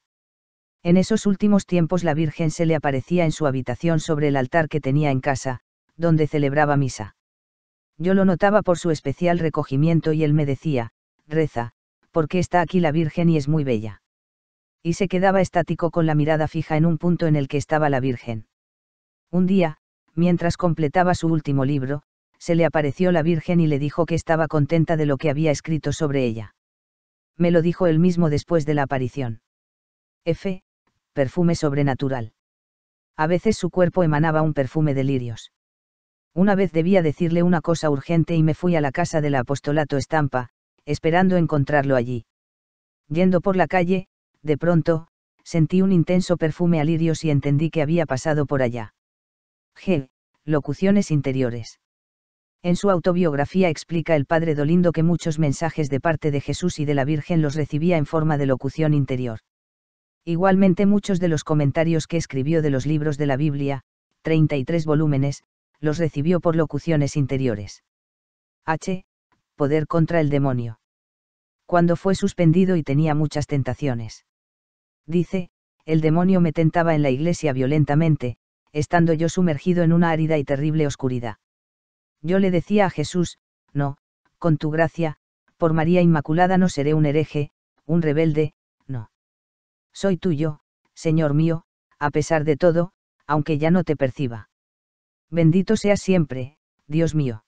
En esos últimos tiempos la Virgen se le aparecía en su habitación sobre el altar que tenía en casa, donde celebraba misa. Yo lo notaba por su especial recogimiento y él me decía, reza, porque está aquí la Virgen y es muy bella. Y se quedaba estático con la mirada fija en un punto en el que estaba la Virgen. Un día, mientras completaba su último libro, se le apareció la Virgen y le dijo que estaba contenta de lo que había escrito sobre ella. Me lo dijo él mismo después de la aparición. F. Perfume sobrenatural. A veces su cuerpo emanaba un perfume de lirios. Una vez debía decirle una cosa urgente y me fui a la casa del apostolato Estampa, esperando encontrarlo allí. Yendo por la calle, de pronto, sentí un intenso perfume a lirios y entendí que había pasado por allá. G. Locuciones interiores. En su autobiografía explica el padre Dolindo que muchos mensajes de parte de Jesús y de la Virgen los recibía en forma de locución interior. Igualmente muchos de los comentarios que escribió de los libros de la Biblia, 33 volúmenes, los recibió por locuciones interiores. H. Poder contra el demonio. Cuando fue suspendido y tenía muchas tentaciones. Dice, el demonio me tentaba en la iglesia violentamente, estando yo sumergido en una árida y terrible oscuridad yo le decía a Jesús, no, con tu gracia, por María Inmaculada no seré un hereje, un rebelde, no. Soy tuyo, Señor mío, a pesar de todo, aunque ya no te perciba. Bendito seas siempre, Dios mío.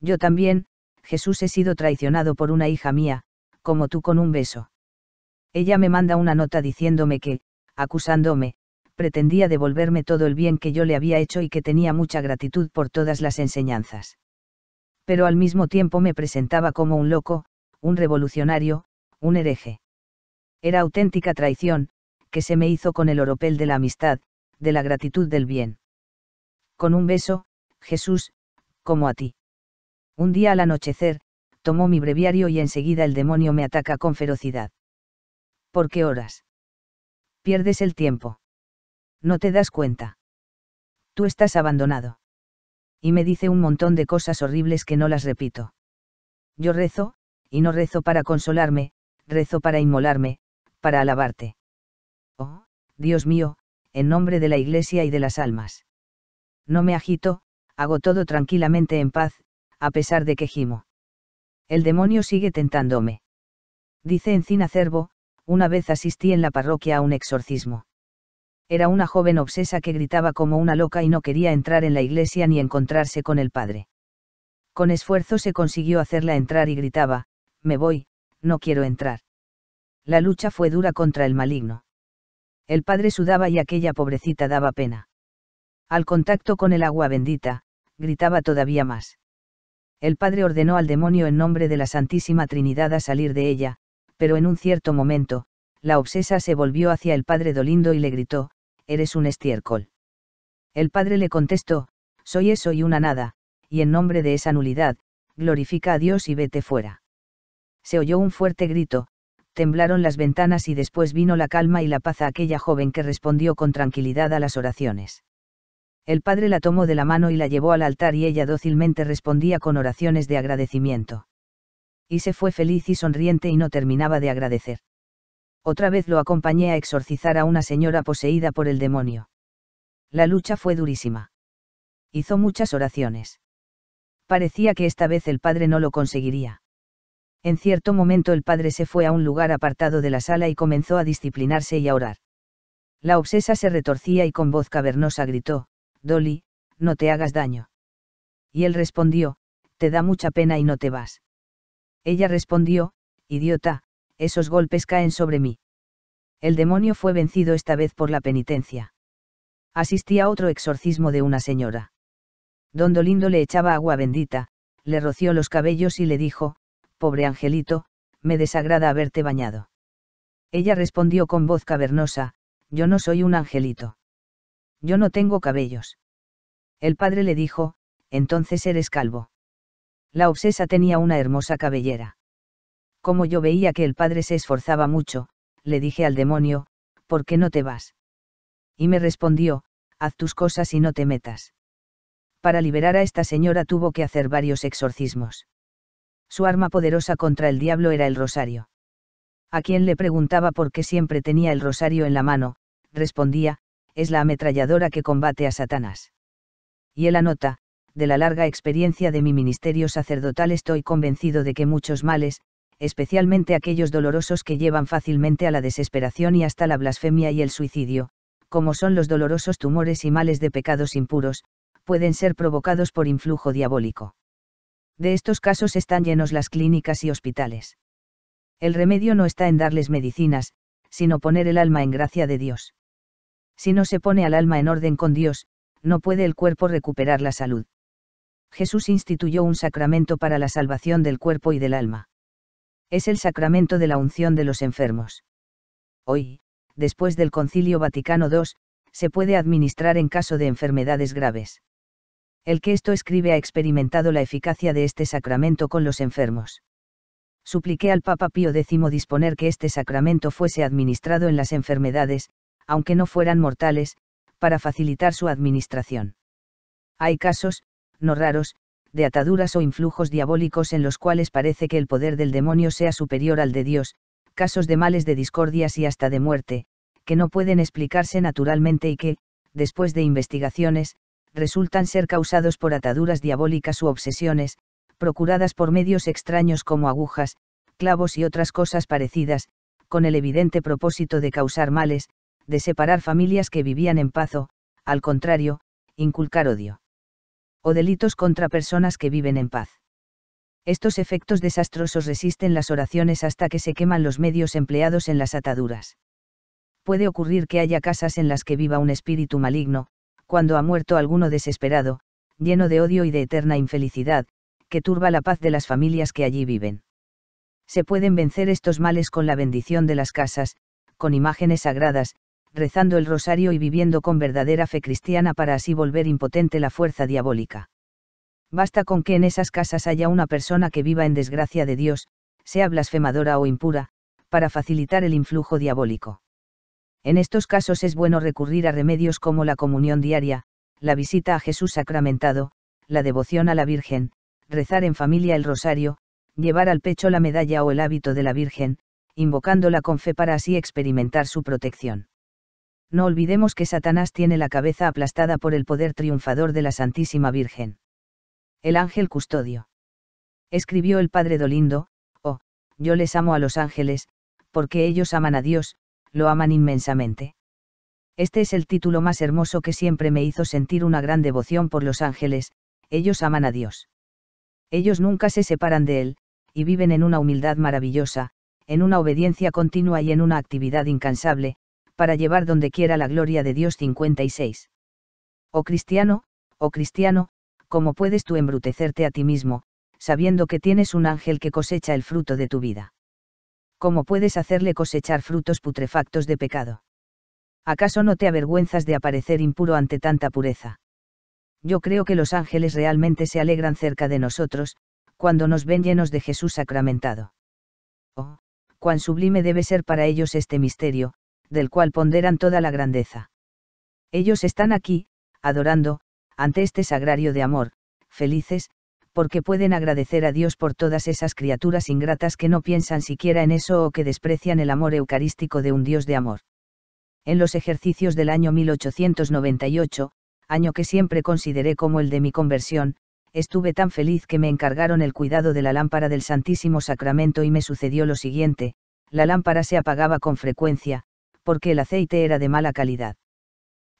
Yo también, Jesús, he sido traicionado por una hija mía, como tú con un beso. Ella me manda una nota diciéndome que, acusándome, pretendía devolverme todo el bien que yo le había hecho y que tenía mucha gratitud por todas las enseñanzas. Pero al mismo tiempo me presentaba como un loco, un revolucionario, un hereje. Era auténtica traición, que se me hizo con el oropel de la amistad, de la gratitud del bien. Con un beso, Jesús, como a ti. Un día al anochecer, tomó mi breviario y enseguida el demonio me ataca con ferocidad. ¿Por qué horas? Pierdes el tiempo no te das cuenta. Tú estás abandonado. Y me dice un montón de cosas horribles que no las repito. Yo rezo, y no rezo para consolarme, rezo para inmolarme, para alabarte. Oh, Dios mío, en nombre de la Iglesia y de las almas. No me agito, hago todo tranquilamente en paz, a pesar de que gimo. El demonio sigue tentándome. Dice Encina Cervo, una vez asistí en la parroquia a un exorcismo era una joven obsesa que gritaba como una loca y no quería entrar en la iglesia ni encontrarse con el padre. Con esfuerzo se consiguió hacerla entrar y gritaba, me voy, no quiero entrar. La lucha fue dura contra el maligno. El padre sudaba y aquella pobrecita daba pena. Al contacto con el agua bendita, gritaba todavía más. El padre ordenó al demonio en nombre de la Santísima Trinidad a salir de ella, pero en un cierto momento, la obsesa se volvió hacia el padre dolindo y le gritó, eres un estiércol. El padre le contestó, soy eso y una nada, y en nombre de esa nulidad, glorifica a Dios y vete fuera. Se oyó un fuerte grito, temblaron las ventanas y después vino la calma y la paz a aquella joven que respondió con tranquilidad a las oraciones. El padre la tomó de la mano y la llevó al altar y ella dócilmente respondía con oraciones de agradecimiento. Y se fue feliz y sonriente y no terminaba de agradecer otra vez lo acompañé a exorcizar a una señora poseída por el demonio. La lucha fue durísima. Hizo muchas oraciones. Parecía que esta vez el padre no lo conseguiría. En cierto momento el padre se fue a un lugar apartado de la sala y comenzó a disciplinarse y a orar. La obsesa se retorcía y con voz cavernosa gritó, Dolly, no te hagas daño. Y él respondió, te da mucha pena y no te vas. Ella respondió, idiota, esos golpes caen sobre mí. El demonio fue vencido esta vez por la penitencia. Asistí a otro exorcismo de una señora. Don Dolindo le echaba agua bendita, le roció los cabellos y le dijo, Pobre angelito, me desagrada haberte bañado. Ella respondió con voz cavernosa, Yo no soy un angelito. Yo no tengo cabellos. El padre le dijo, Entonces eres calvo. La obsesa tenía una hermosa cabellera. Como yo veía que el padre se esforzaba mucho, le dije al demonio, ¿por qué no te vas? Y me respondió, haz tus cosas y no te metas. Para liberar a esta señora tuvo que hacer varios exorcismos. Su arma poderosa contra el diablo era el rosario. A quien le preguntaba por qué siempre tenía el rosario en la mano, respondía, es la ametralladora que combate a Satanás. Y él anota, de la larga experiencia de mi ministerio sacerdotal estoy convencido de que muchos males, especialmente aquellos dolorosos que llevan fácilmente a la desesperación y hasta la blasfemia y el suicidio, como son los dolorosos tumores y males de pecados impuros, pueden ser provocados por influjo diabólico. De estos casos están llenos las clínicas y hospitales. El remedio no está en darles medicinas, sino poner el alma en gracia de Dios. Si no se pone al alma en orden con Dios, no puede el cuerpo recuperar la salud. Jesús instituyó un sacramento para la salvación del cuerpo y del alma es el sacramento de la unción de los enfermos. Hoy, después del Concilio Vaticano II, se puede administrar en caso de enfermedades graves. El que esto escribe ha experimentado la eficacia de este sacramento con los enfermos. Supliqué al Papa Pío X disponer que este sacramento fuese administrado en las enfermedades, aunque no fueran mortales, para facilitar su administración. Hay casos, no raros, de ataduras o influjos diabólicos en los cuales parece que el poder del demonio sea superior al de Dios, casos de males de discordias y hasta de muerte, que no pueden explicarse naturalmente y que, después de investigaciones, resultan ser causados por ataduras diabólicas u obsesiones, procuradas por medios extraños como agujas, clavos y otras cosas parecidas, con el evidente propósito de causar males, de separar familias que vivían en paz o, al contrario, inculcar odio o delitos contra personas que viven en paz. Estos efectos desastrosos resisten las oraciones hasta que se queman los medios empleados en las ataduras. Puede ocurrir que haya casas en las que viva un espíritu maligno, cuando ha muerto alguno desesperado, lleno de odio y de eterna infelicidad, que turba la paz de las familias que allí viven. Se pueden vencer estos males con la bendición de las casas, con imágenes sagradas, rezando el rosario y viviendo con verdadera fe cristiana para así volver impotente la fuerza diabólica. Basta con que en esas casas haya una persona que viva en desgracia de Dios, sea blasfemadora o impura, para facilitar el influjo diabólico. En estos casos es bueno recurrir a remedios como la comunión diaria, la visita a Jesús sacramentado, la devoción a la Virgen, rezar en familia el rosario, llevar al pecho la medalla o el hábito de la Virgen, invocándola con fe para así experimentar su protección no olvidemos que Satanás tiene la cabeza aplastada por el poder triunfador de la Santísima Virgen. El ángel custodio. Escribió el padre Dolindo, oh, yo les amo a los ángeles, porque ellos aman a Dios, lo aman inmensamente. Este es el título más hermoso que siempre me hizo sentir una gran devoción por los ángeles, ellos aman a Dios. Ellos nunca se separan de Él, y viven en una humildad maravillosa, en una obediencia continua y en una actividad incansable, para llevar donde quiera la gloria de Dios 56. Oh cristiano, oh cristiano, ¿cómo puedes tú embrutecerte a ti mismo, sabiendo que tienes un ángel que cosecha el fruto de tu vida? ¿Cómo puedes hacerle cosechar frutos putrefactos de pecado? ¿Acaso no te avergüenzas de aparecer impuro ante tanta pureza? Yo creo que los ángeles realmente se alegran cerca de nosotros, cuando nos ven llenos de Jesús sacramentado. Oh, cuán sublime debe ser para ellos este misterio, del cual ponderan toda la grandeza. Ellos están aquí, adorando, ante este sagrario de amor, felices, porque pueden agradecer a Dios por todas esas criaturas ingratas que no piensan siquiera en eso o que desprecian el amor eucarístico de un Dios de amor. En los ejercicios del año 1898, año que siempre consideré como el de mi conversión, estuve tan feliz que me encargaron el cuidado de la lámpara del Santísimo Sacramento y me sucedió lo siguiente, la lámpara se apagaba con frecuencia, porque el aceite era de mala calidad.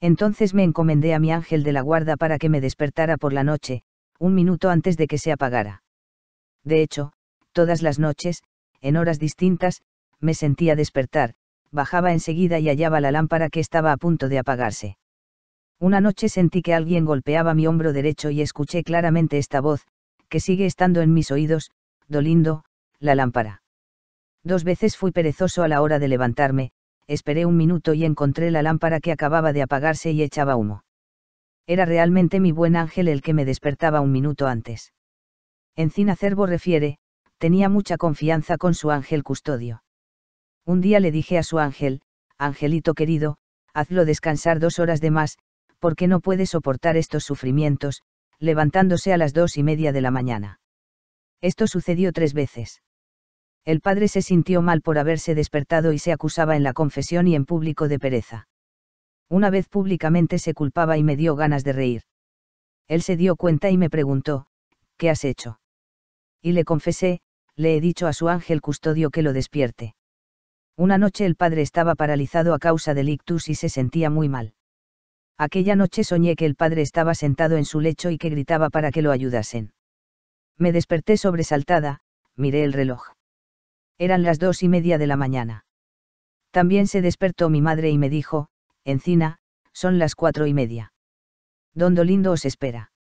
Entonces me encomendé a mi ángel de la guarda para que me despertara por la noche, un minuto antes de que se apagara. De hecho, todas las noches, en horas distintas, me sentía despertar, bajaba enseguida y hallaba la lámpara que estaba a punto de apagarse. Una noche sentí que alguien golpeaba mi hombro derecho y escuché claramente esta voz, que sigue estando en mis oídos, dolindo, la lámpara. Dos veces fui perezoso a la hora de levantarme, esperé un minuto y encontré la lámpara que acababa de apagarse y echaba humo. Era realmente mi buen ángel el que me despertaba un minuto antes. Encina Cervo refiere, tenía mucha confianza con su ángel custodio. Un día le dije a su ángel, Angelito querido, hazlo descansar dos horas de más, porque no puede soportar estos sufrimientos, levantándose a las dos y media de la mañana. Esto sucedió tres veces. El padre se sintió mal por haberse despertado y se acusaba en la confesión y en público de pereza. Una vez públicamente se culpaba y me dio ganas de reír. Él se dio cuenta y me preguntó, ¿qué has hecho? Y le confesé, le he dicho a su ángel custodio que lo despierte. Una noche el padre estaba paralizado a causa del ictus y se sentía muy mal. Aquella noche soñé que el padre estaba sentado en su lecho y que gritaba para que lo ayudasen. Me desperté sobresaltada, miré el reloj. Eran las dos y media de la mañana. También se despertó mi madre y me dijo, Encina, son las cuatro y media. Don Dolindo os espera.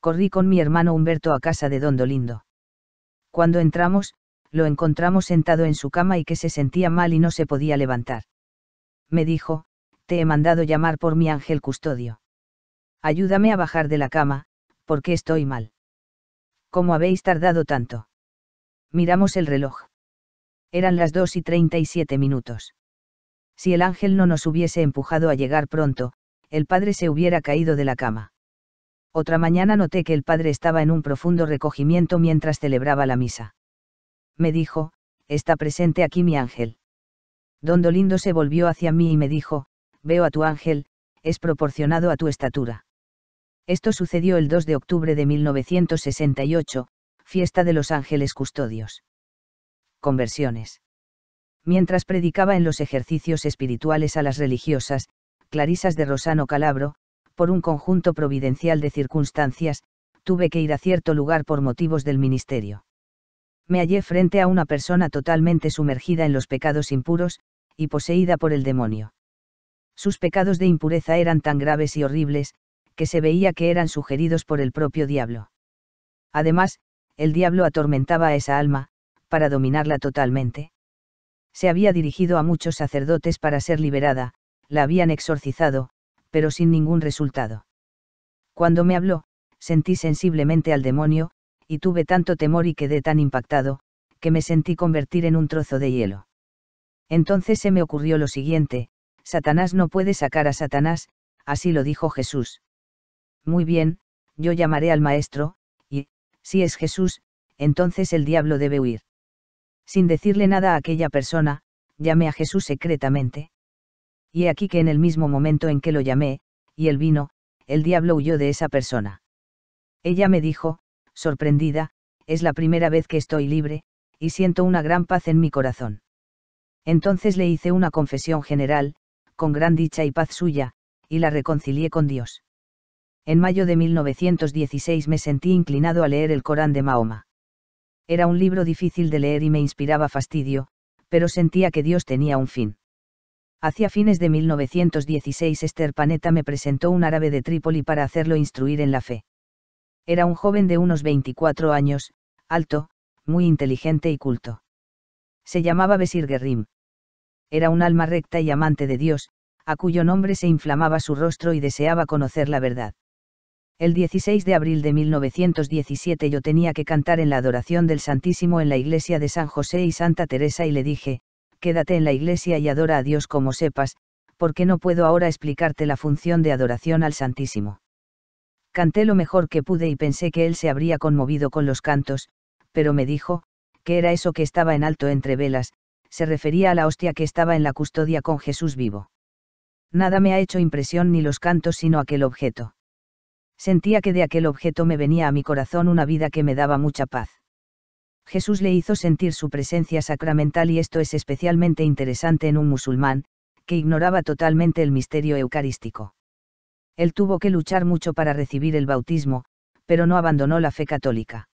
Corrí con mi hermano Humberto a casa de Don Dolindo. Cuando entramos, lo encontramos sentado en su cama y que se sentía mal y no se podía levantar. Me dijo, te he mandado llamar por mi ángel custodio. Ayúdame a bajar de la cama, porque estoy mal. ¿Cómo habéis tardado tanto? Miramos el reloj eran las 2 y 37 minutos. Si el ángel no nos hubiese empujado a llegar pronto, el padre se hubiera caído de la cama. Otra mañana noté que el padre estaba en un profundo recogimiento mientras celebraba la misa. Me dijo, está presente aquí mi ángel. Don Dolindo se volvió hacia mí y me dijo, veo a tu ángel, es proporcionado a tu estatura. Esto sucedió el 2 de octubre de 1968, fiesta de los ángeles custodios conversiones. Mientras predicaba en los ejercicios espirituales a las religiosas, Clarisas de Rosano Calabro, por un conjunto providencial de circunstancias, tuve que ir a cierto lugar por motivos del ministerio. Me hallé frente a una persona totalmente sumergida en los pecados impuros, y poseída por el demonio. Sus pecados de impureza eran tan graves y horribles, que se veía que eran sugeridos por el propio diablo. Además, el diablo atormentaba a esa alma, para dominarla totalmente. Se había dirigido a muchos sacerdotes para ser liberada, la habían exorcizado, pero sin ningún resultado. Cuando me habló, sentí sensiblemente al demonio, y tuve tanto temor y quedé tan impactado, que me sentí convertir en un trozo de hielo. Entonces se me ocurrió lo siguiente, Satanás no puede sacar a Satanás, así lo dijo Jesús. Muy bien, yo llamaré al Maestro, y, si es Jesús, entonces el diablo debe huir. Sin decirle nada a aquella persona, llamé a Jesús secretamente. Y he aquí que en el mismo momento en que lo llamé, y él vino, el diablo huyó de esa persona. Ella me dijo, sorprendida, es la primera vez que estoy libre, y siento una gran paz en mi corazón. Entonces le hice una confesión general, con gran dicha y paz suya, y la reconcilié con Dios. En mayo de 1916 me sentí inclinado a leer el Corán de Mahoma. Era un libro difícil de leer y me inspiraba fastidio, pero sentía que Dios tenía un fin. Hacia fines de 1916 Esther Panetta me presentó un árabe de Trípoli para hacerlo instruir en la fe. Era un joven de unos 24 años, alto, muy inteligente y culto. Se llamaba Besir Guerrim. Era un alma recta y amante de Dios, a cuyo nombre se inflamaba su rostro y deseaba conocer la verdad. El 16 de abril de 1917 yo tenía que cantar en la adoración del Santísimo en la iglesia de San José y Santa Teresa y le dije, quédate en la iglesia y adora a Dios como sepas, porque no puedo ahora explicarte la función de adoración al Santísimo. Canté lo mejor que pude y pensé que él se habría conmovido con los cantos, pero me dijo, que era eso que estaba en alto entre velas, se refería a la hostia que estaba en la custodia con Jesús vivo. Nada me ha hecho impresión ni los cantos sino aquel objeto Sentía que de aquel objeto me venía a mi corazón una vida que me daba mucha paz. Jesús le hizo sentir su presencia sacramental y esto es especialmente interesante en un musulmán, que ignoraba totalmente el misterio eucarístico. Él tuvo que luchar mucho para recibir el bautismo, pero no abandonó la fe católica.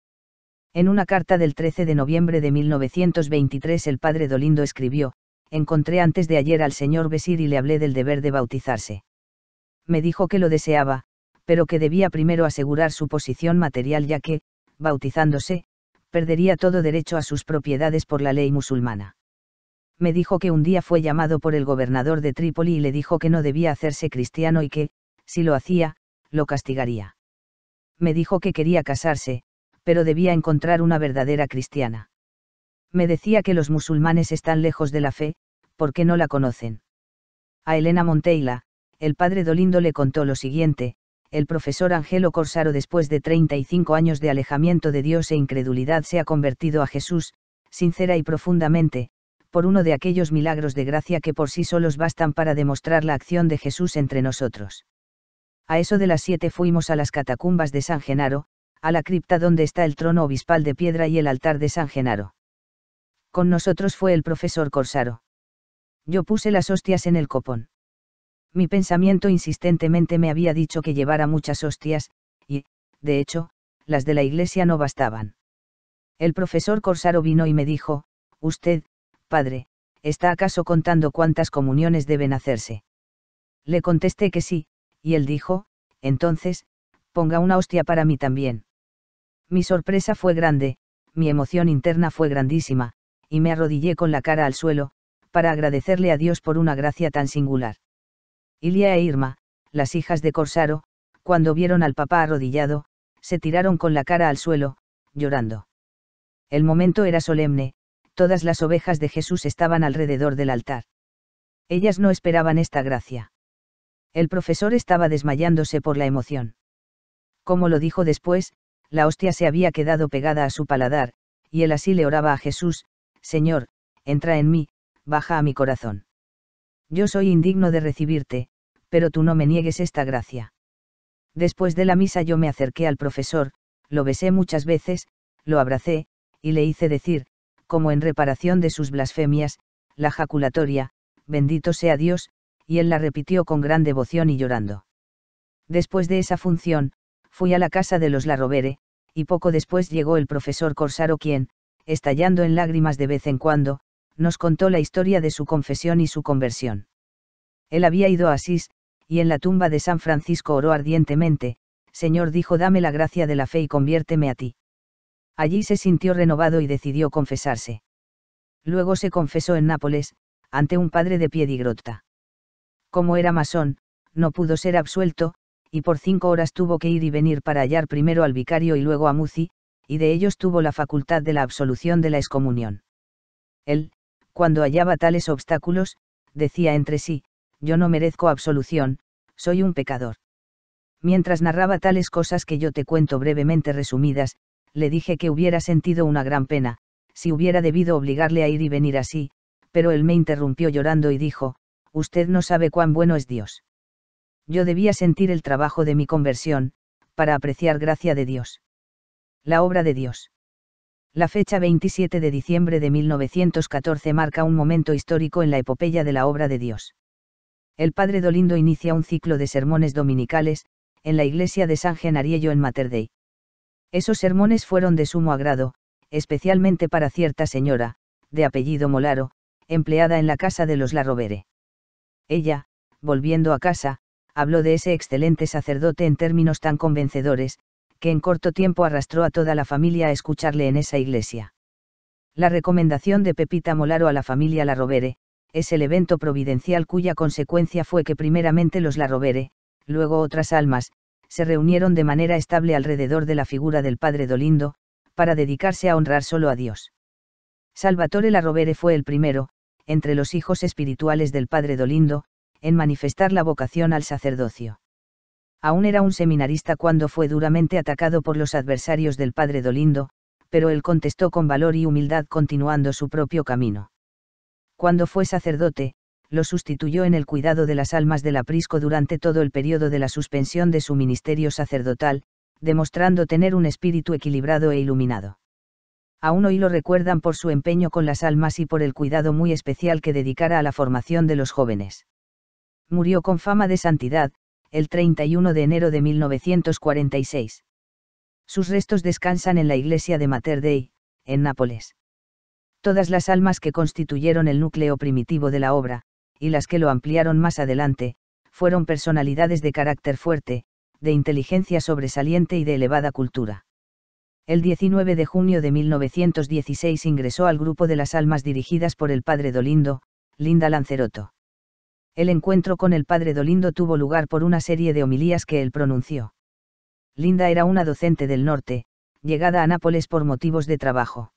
En una carta del 13 de noviembre de 1923 el padre Dolindo escribió, Encontré antes de ayer al señor Besir y le hablé del deber de bautizarse. Me dijo que lo deseaba, pero que debía primero asegurar su posición material ya que, bautizándose, perdería todo derecho a sus propiedades por la ley musulmana. Me dijo que un día fue llamado por el gobernador de Trípoli y le dijo que no debía hacerse cristiano y que, si lo hacía, lo castigaría. Me dijo que quería casarse, pero debía encontrar una verdadera cristiana. Me decía que los musulmanes están lejos de la fe, porque no la conocen. A Elena Monteila, el padre Dolindo le contó lo siguiente, el profesor Angelo Corsaro después de 35 años de alejamiento de Dios e incredulidad se ha convertido a Jesús, sincera y profundamente, por uno de aquellos milagros de gracia que por sí solos bastan para demostrar la acción de Jesús entre nosotros. A eso de las siete fuimos a las catacumbas de San Genaro, a la cripta donde está el trono obispal de piedra y el altar de San Genaro. Con nosotros fue el profesor Corsaro. Yo puse las hostias en el copón mi pensamiento insistentemente me había dicho que llevara muchas hostias, y, de hecho, las de la iglesia no bastaban. El profesor Corsaro vino y me dijo, Usted, padre, ¿está acaso contando cuántas comuniones deben hacerse? Le contesté que sí, y él dijo, entonces, ponga una hostia para mí también. Mi sorpresa fue grande, mi emoción interna fue grandísima, y me arrodillé con la cara al suelo, para agradecerle a Dios por una gracia tan singular. Ilia e Irma, las hijas de Corsaro, cuando vieron al papá arrodillado, se tiraron con la cara al suelo, llorando. El momento era solemne, todas las ovejas de Jesús estaban alrededor del altar. Ellas no esperaban esta gracia. El profesor estaba desmayándose por la emoción. Como lo dijo después, la hostia se había quedado pegada a su paladar, y él así le oraba a Jesús, Señor, entra en mí, baja a mi corazón yo soy indigno de recibirte, pero tú no me niegues esta gracia. Después de la misa yo me acerqué al profesor, lo besé muchas veces, lo abracé, y le hice decir, como en reparación de sus blasfemias, la jaculatoria, bendito sea Dios, y él la repitió con gran devoción y llorando. Después de esa función, fui a la casa de los Larrobere, y poco después llegó el profesor Corsaro quien, estallando en lágrimas de vez en cuando, nos contó la historia de su confesión y su conversión. Él había ido a Asís, y en la tumba de San Francisco oró ardientemente, Señor dijo, dame la gracia de la fe y conviérteme a ti. Allí se sintió renovado y decidió confesarse. Luego se confesó en Nápoles, ante un padre de Piedigrotta. Como era masón, no pudo ser absuelto, y por cinco horas tuvo que ir y venir para hallar primero al vicario y luego a Muzi, y de ellos tuvo la facultad de la absolución de la excomunión. Él, cuando hallaba tales obstáculos, decía entre sí, yo no merezco absolución, soy un pecador. Mientras narraba tales cosas que yo te cuento brevemente resumidas, le dije que hubiera sentido una gran pena, si hubiera debido obligarle a ir y venir así, pero él me interrumpió llorando y dijo, usted no sabe cuán bueno es Dios. Yo debía sentir el trabajo de mi conversión, para apreciar gracia de Dios. La obra de Dios la fecha 27 de diciembre de 1914 marca un momento histórico en la epopeya de la obra de Dios. El padre Dolindo inicia un ciclo de sermones dominicales, en la iglesia de San Genariello en Materdei. Esos sermones fueron de sumo agrado, especialmente para cierta señora, de apellido Molaro, empleada en la casa de los Larrovere. Ella, volviendo a casa, habló de ese excelente sacerdote en términos tan convencedores, que en corto tiempo arrastró a toda la familia a escucharle en esa iglesia. La recomendación de Pepita Molaro a la familia Larrovere, es el evento providencial cuya consecuencia fue que primeramente los Larrovere, luego otras almas, se reunieron de manera estable alrededor de la figura del padre Dolindo, para dedicarse a honrar solo a Dios. Salvatore Larrovere fue el primero, entre los hijos espirituales del padre Dolindo, en manifestar la vocación al sacerdocio. Aún era un seminarista cuando fue duramente atacado por los adversarios del padre Dolindo, pero él contestó con valor y humildad continuando su propio camino. Cuando fue sacerdote, lo sustituyó en el cuidado de las almas del aprisco durante todo el periodo de la suspensión de su ministerio sacerdotal, demostrando tener un espíritu equilibrado e iluminado. Aún hoy lo recuerdan por su empeño con las almas y por el cuidado muy especial que dedicara a la formación de los jóvenes. Murió con fama de santidad, el 31 de enero de 1946. Sus restos descansan en la iglesia de Mater Dei, en Nápoles. Todas las almas que constituyeron el núcleo primitivo de la obra, y las que lo ampliaron más adelante, fueron personalidades de carácter fuerte, de inteligencia sobresaliente y de elevada cultura. El 19 de junio de 1916 ingresó al grupo de las almas dirigidas por el padre Dolindo, Linda Lanceroto. El encuentro con el padre Dolindo tuvo lugar por una serie de homilías que él pronunció. Linda era una docente del norte, llegada a Nápoles por motivos de trabajo.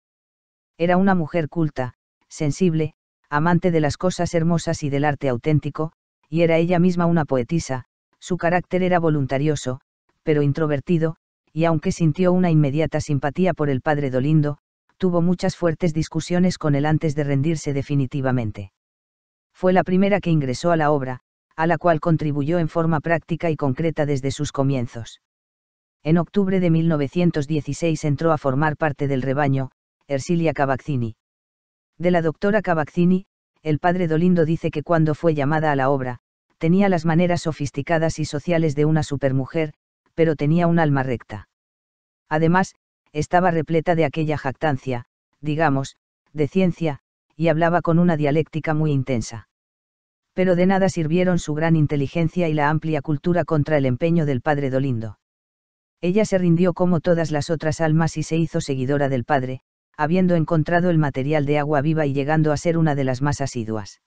Era una mujer culta, sensible, amante de las cosas hermosas y del arte auténtico, y era ella misma una poetisa, su carácter era voluntarioso, pero introvertido, y aunque sintió una inmediata simpatía por el padre Dolindo, tuvo muchas fuertes discusiones con él antes de rendirse definitivamente fue la primera que ingresó a la obra, a la cual contribuyó en forma práctica y concreta desde sus comienzos. En octubre de 1916 entró a formar parte del rebaño, Ersilia Cavazzini. De la doctora Cavazzini, el padre Dolindo dice que cuando fue llamada a la obra, tenía las maneras sofisticadas y sociales de una supermujer, pero tenía un alma recta. Además, estaba repleta de aquella jactancia, digamos, de ciencia, y hablaba con una dialéctica muy intensa pero de nada sirvieron su gran inteligencia y la amplia cultura contra el empeño del padre Dolindo. Ella se rindió como todas las otras almas y se hizo seguidora del padre, habiendo encontrado el material de agua viva y llegando a ser una de las más asiduas.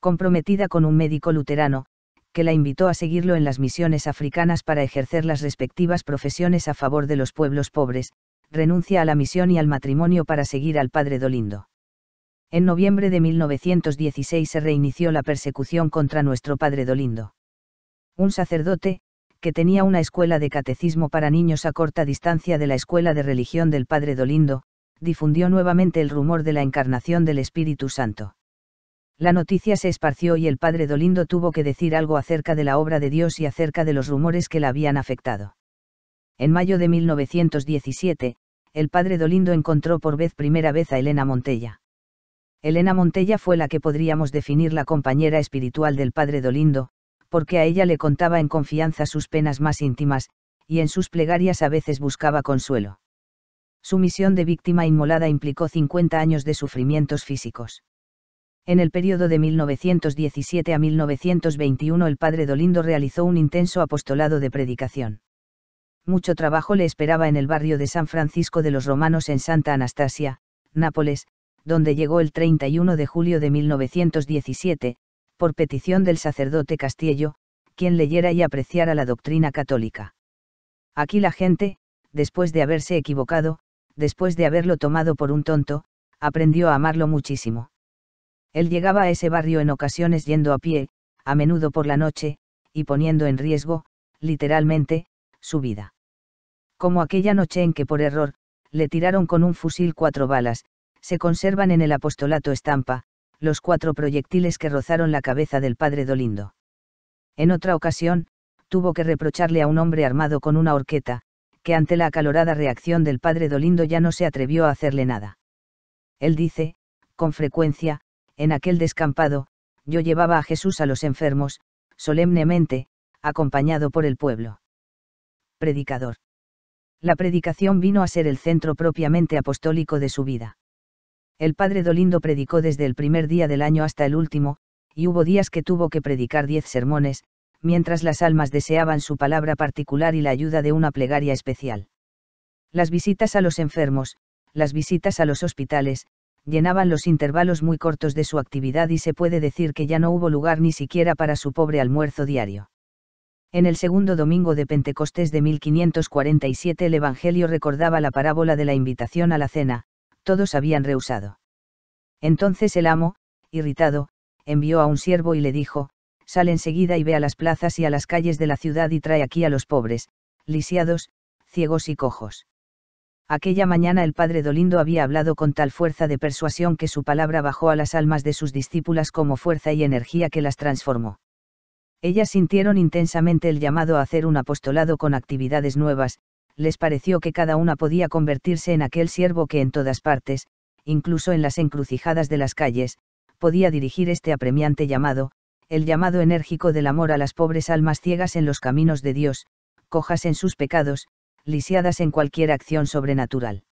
Comprometida con un médico luterano, que la invitó a seguirlo en las misiones africanas para ejercer las respectivas profesiones a favor de los pueblos pobres, renuncia a la misión y al matrimonio para seguir al padre Dolindo. En noviembre de 1916 se reinició la persecución contra nuestro padre Dolindo. Un sacerdote, que tenía una escuela de catecismo para niños a corta distancia de la escuela de religión del padre Dolindo, difundió nuevamente el rumor de la encarnación del Espíritu Santo. La noticia se esparció y el padre Dolindo tuvo que decir algo acerca de la obra de Dios y acerca de los rumores que la habían afectado. En mayo de 1917, el padre Dolindo encontró por vez primera vez a Elena Montella. Elena Montella fue la que podríamos definir la compañera espiritual del padre Dolindo, porque a ella le contaba en confianza sus penas más íntimas, y en sus plegarias a veces buscaba consuelo. Su misión de víctima inmolada implicó 50 años de sufrimientos físicos. En el periodo de 1917 a 1921 el padre Dolindo realizó un intenso apostolado de predicación. Mucho trabajo le esperaba en el barrio de San Francisco de los Romanos en Santa Anastasia, Nápoles, donde llegó el 31 de julio de 1917, por petición del sacerdote Castillo, quien leyera y apreciara la doctrina católica. Aquí la gente, después de haberse equivocado, después de haberlo tomado por un tonto, aprendió a amarlo muchísimo. Él llegaba a ese barrio en ocasiones yendo a pie, a menudo por la noche, y poniendo en riesgo, literalmente, su vida. Como aquella noche en que por error, le tiraron con un fusil cuatro balas, se conservan en el apostolato estampa, los cuatro proyectiles que rozaron la cabeza del padre Dolindo. En otra ocasión, tuvo que reprocharle a un hombre armado con una horqueta, que ante la acalorada reacción del padre Dolindo ya no se atrevió a hacerle nada. Él dice, con frecuencia, en aquel descampado, yo llevaba a Jesús a los enfermos, solemnemente, acompañado por el pueblo. Predicador. La predicación vino a ser el centro propiamente apostólico de su vida. El padre Dolindo predicó desde el primer día del año hasta el último, y hubo días que tuvo que predicar diez sermones, mientras las almas deseaban su palabra particular y la ayuda de una plegaria especial. Las visitas a los enfermos, las visitas a los hospitales, llenaban los intervalos muy cortos de su actividad y se puede decir que ya no hubo lugar ni siquiera para su pobre almuerzo diario. En el segundo domingo de Pentecostés de 1547 el Evangelio recordaba la parábola de la invitación a la cena, todos habían rehusado. Entonces el amo, irritado, envió a un siervo y le dijo, sal enseguida y ve a las plazas y a las calles de la ciudad y trae aquí a los pobres, lisiados, ciegos y cojos. Aquella mañana el padre Dolindo había hablado con tal fuerza de persuasión que su palabra bajó a las almas de sus discípulas como fuerza y energía que las transformó. Ellas sintieron intensamente el llamado a hacer un apostolado con actividades nuevas, les pareció que cada una podía convertirse en aquel siervo que en todas partes, incluso en las encrucijadas de las calles, podía dirigir este apremiante llamado, el llamado enérgico del amor a las pobres almas ciegas en los caminos de Dios, cojas en sus pecados, lisiadas en cualquier acción sobrenatural.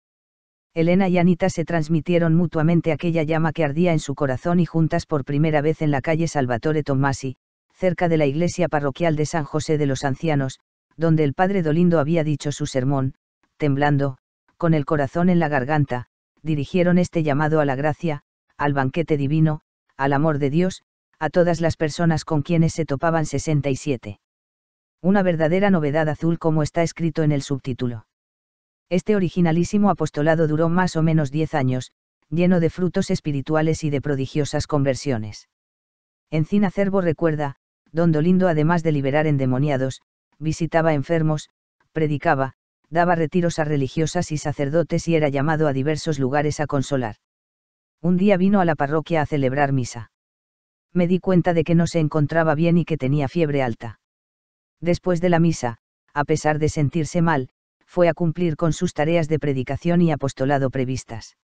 Elena y Anita se transmitieron mutuamente aquella llama que ardía en su corazón y juntas por primera vez en la calle Salvatore Tommasi, cerca de la iglesia parroquial de San José de los Ancianos, donde el padre Dolindo había dicho su sermón, temblando, con el corazón en la garganta, dirigieron este llamado a la gracia, al banquete divino, al amor de Dios, a todas las personas con quienes se topaban 67. Una verdadera novedad azul como está escrito en el subtítulo. Este originalísimo apostolado duró más o menos diez años, lleno de frutos espirituales y de prodigiosas conversiones. Encina Cervo recuerda, Don Dolindo además de liberar endemoniados, visitaba enfermos, predicaba, daba retiros a religiosas y sacerdotes y era llamado a diversos lugares a consolar. Un día vino a la parroquia a celebrar misa. Me di cuenta de que no se encontraba bien y que tenía fiebre alta. Después de la misa, a pesar de sentirse mal, fue a cumplir con sus tareas de predicación y apostolado previstas.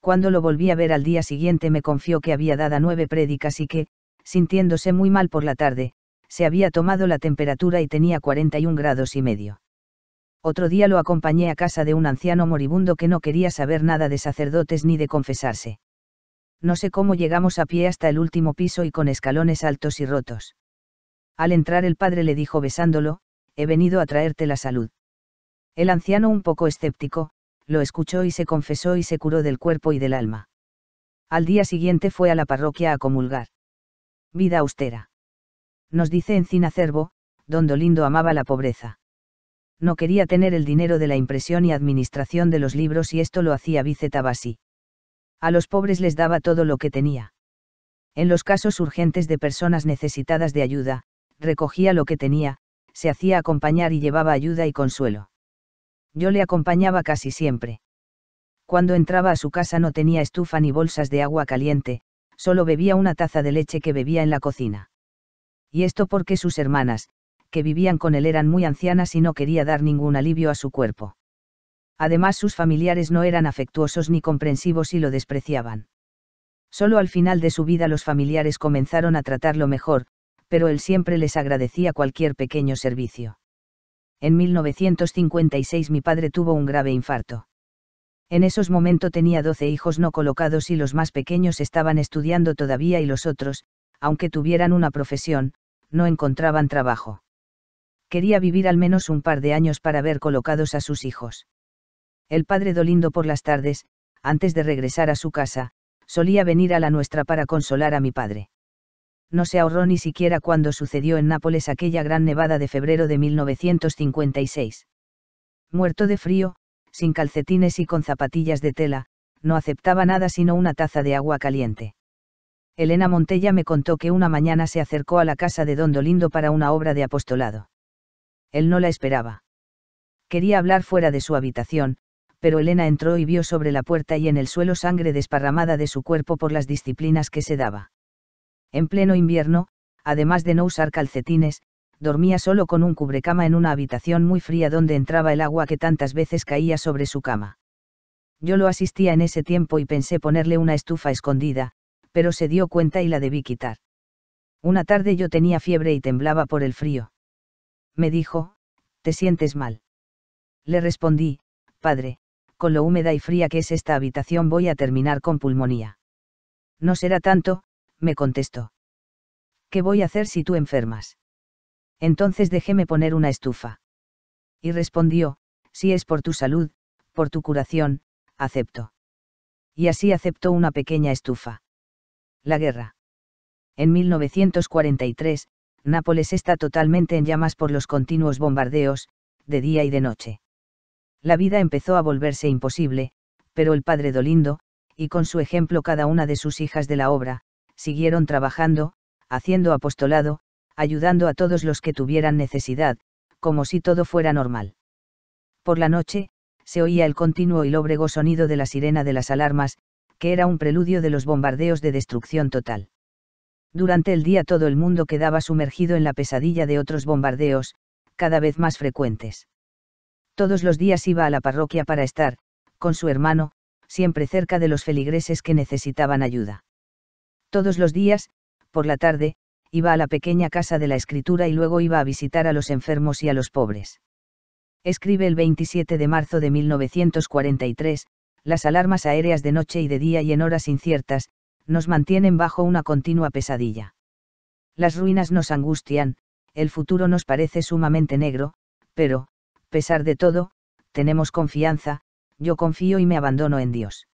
Cuando lo volví a ver al día siguiente me confió que había dado nueve prédicas y que, sintiéndose muy mal por la tarde, se había tomado la temperatura y tenía 41 grados y medio. Otro día lo acompañé a casa de un anciano moribundo que no quería saber nada de sacerdotes ni de confesarse. No sé cómo llegamos a pie hasta el último piso y con escalones altos y rotos. Al entrar el padre le dijo besándolo, he venido a traerte la salud. El anciano un poco escéptico, lo escuchó y se confesó y se curó del cuerpo y del alma. Al día siguiente fue a la parroquia a comulgar. Vida austera. Nos dice Encina Cervo, don Dolindo amaba la pobreza. No quería tener el dinero de la impresión y administración de los libros y esto lo hacía Vice A los pobres les daba todo lo que tenía. En los casos urgentes de personas necesitadas de ayuda, recogía lo que tenía, se hacía acompañar y llevaba ayuda y consuelo. Yo le acompañaba casi siempre. Cuando entraba a su casa no tenía estufa ni bolsas de agua caliente, solo bebía una taza de leche que bebía en la cocina y esto porque sus hermanas, que vivían con él eran muy ancianas y no quería dar ningún alivio a su cuerpo. Además sus familiares no eran afectuosos ni comprensivos y lo despreciaban. Solo al final de su vida los familiares comenzaron a tratarlo mejor, pero él siempre les agradecía cualquier pequeño servicio. En 1956 mi padre tuvo un grave infarto. En esos momentos tenía 12 hijos no colocados y los más pequeños estaban estudiando todavía y los otros, aunque tuvieran una profesión, no encontraban trabajo. Quería vivir al menos un par de años para ver colocados a sus hijos. El padre Dolindo por las tardes, antes de regresar a su casa, solía venir a la nuestra para consolar a mi padre. No se ahorró ni siquiera cuando sucedió en Nápoles aquella gran nevada de febrero de 1956. Muerto de frío, sin calcetines y con zapatillas de tela, no aceptaba nada sino una taza de agua caliente. Elena Montella me contó que una mañana se acercó a la casa de don Dolindo para una obra de apostolado. Él no la esperaba. Quería hablar fuera de su habitación, pero Elena entró y vio sobre la puerta y en el suelo sangre desparramada de su cuerpo por las disciplinas que se daba. En pleno invierno, además de no usar calcetines, dormía solo con un cubrecama en una habitación muy fría donde entraba el agua que tantas veces caía sobre su cama. Yo lo asistía en ese tiempo y pensé ponerle una estufa escondida, pero se dio cuenta y la debí quitar. Una tarde yo tenía fiebre y temblaba por el frío. Me dijo, ¿te sientes mal? Le respondí, padre, con lo húmeda y fría que es esta habitación voy a terminar con pulmonía. No será tanto, me contestó. ¿Qué voy a hacer si tú enfermas? Entonces déjeme poner una estufa. Y respondió, si es por tu salud, por tu curación, acepto. Y así aceptó una pequeña estufa la guerra. En 1943, Nápoles está totalmente en llamas por los continuos bombardeos, de día y de noche. La vida empezó a volverse imposible, pero el padre Dolindo, y con su ejemplo cada una de sus hijas de la obra, siguieron trabajando, haciendo apostolado, ayudando a todos los que tuvieran necesidad, como si todo fuera normal. Por la noche, se oía el continuo y lóbrego sonido de la sirena de las alarmas, que era un preludio de los bombardeos de destrucción total. Durante el día todo el mundo quedaba sumergido en la pesadilla de otros bombardeos, cada vez más frecuentes. Todos los días iba a la parroquia para estar, con su hermano, siempre cerca de los feligreses que necesitaban ayuda. Todos los días, por la tarde, iba a la pequeña casa de la escritura y luego iba a visitar a los enfermos y a los pobres. Escribe el 27 de marzo de 1943, las alarmas aéreas de noche y de día y en horas inciertas, nos mantienen bajo una continua pesadilla. Las ruinas nos angustian, el futuro nos parece sumamente negro, pero, pesar de todo, tenemos confianza, yo confío y me abandono en Dios.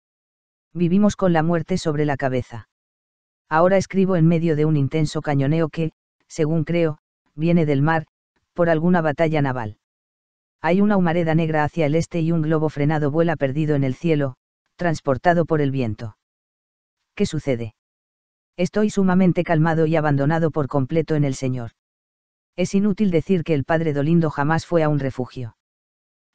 Vivimos con la muerte sobre la cabeza. Ahora escribo en medio de un intenso cañoneo que, según creo, viene del mar, por alguna batalla naval. Hay una humareda negra hacia el este y un globo frenado vuela perdido en el cielo, transportado por el viento. ¿Qué sucede? Estoy sumamente calmado y abandonado por completo en el Señor. Es inútil decir que el padre Dolindo jamás fue a un refugio.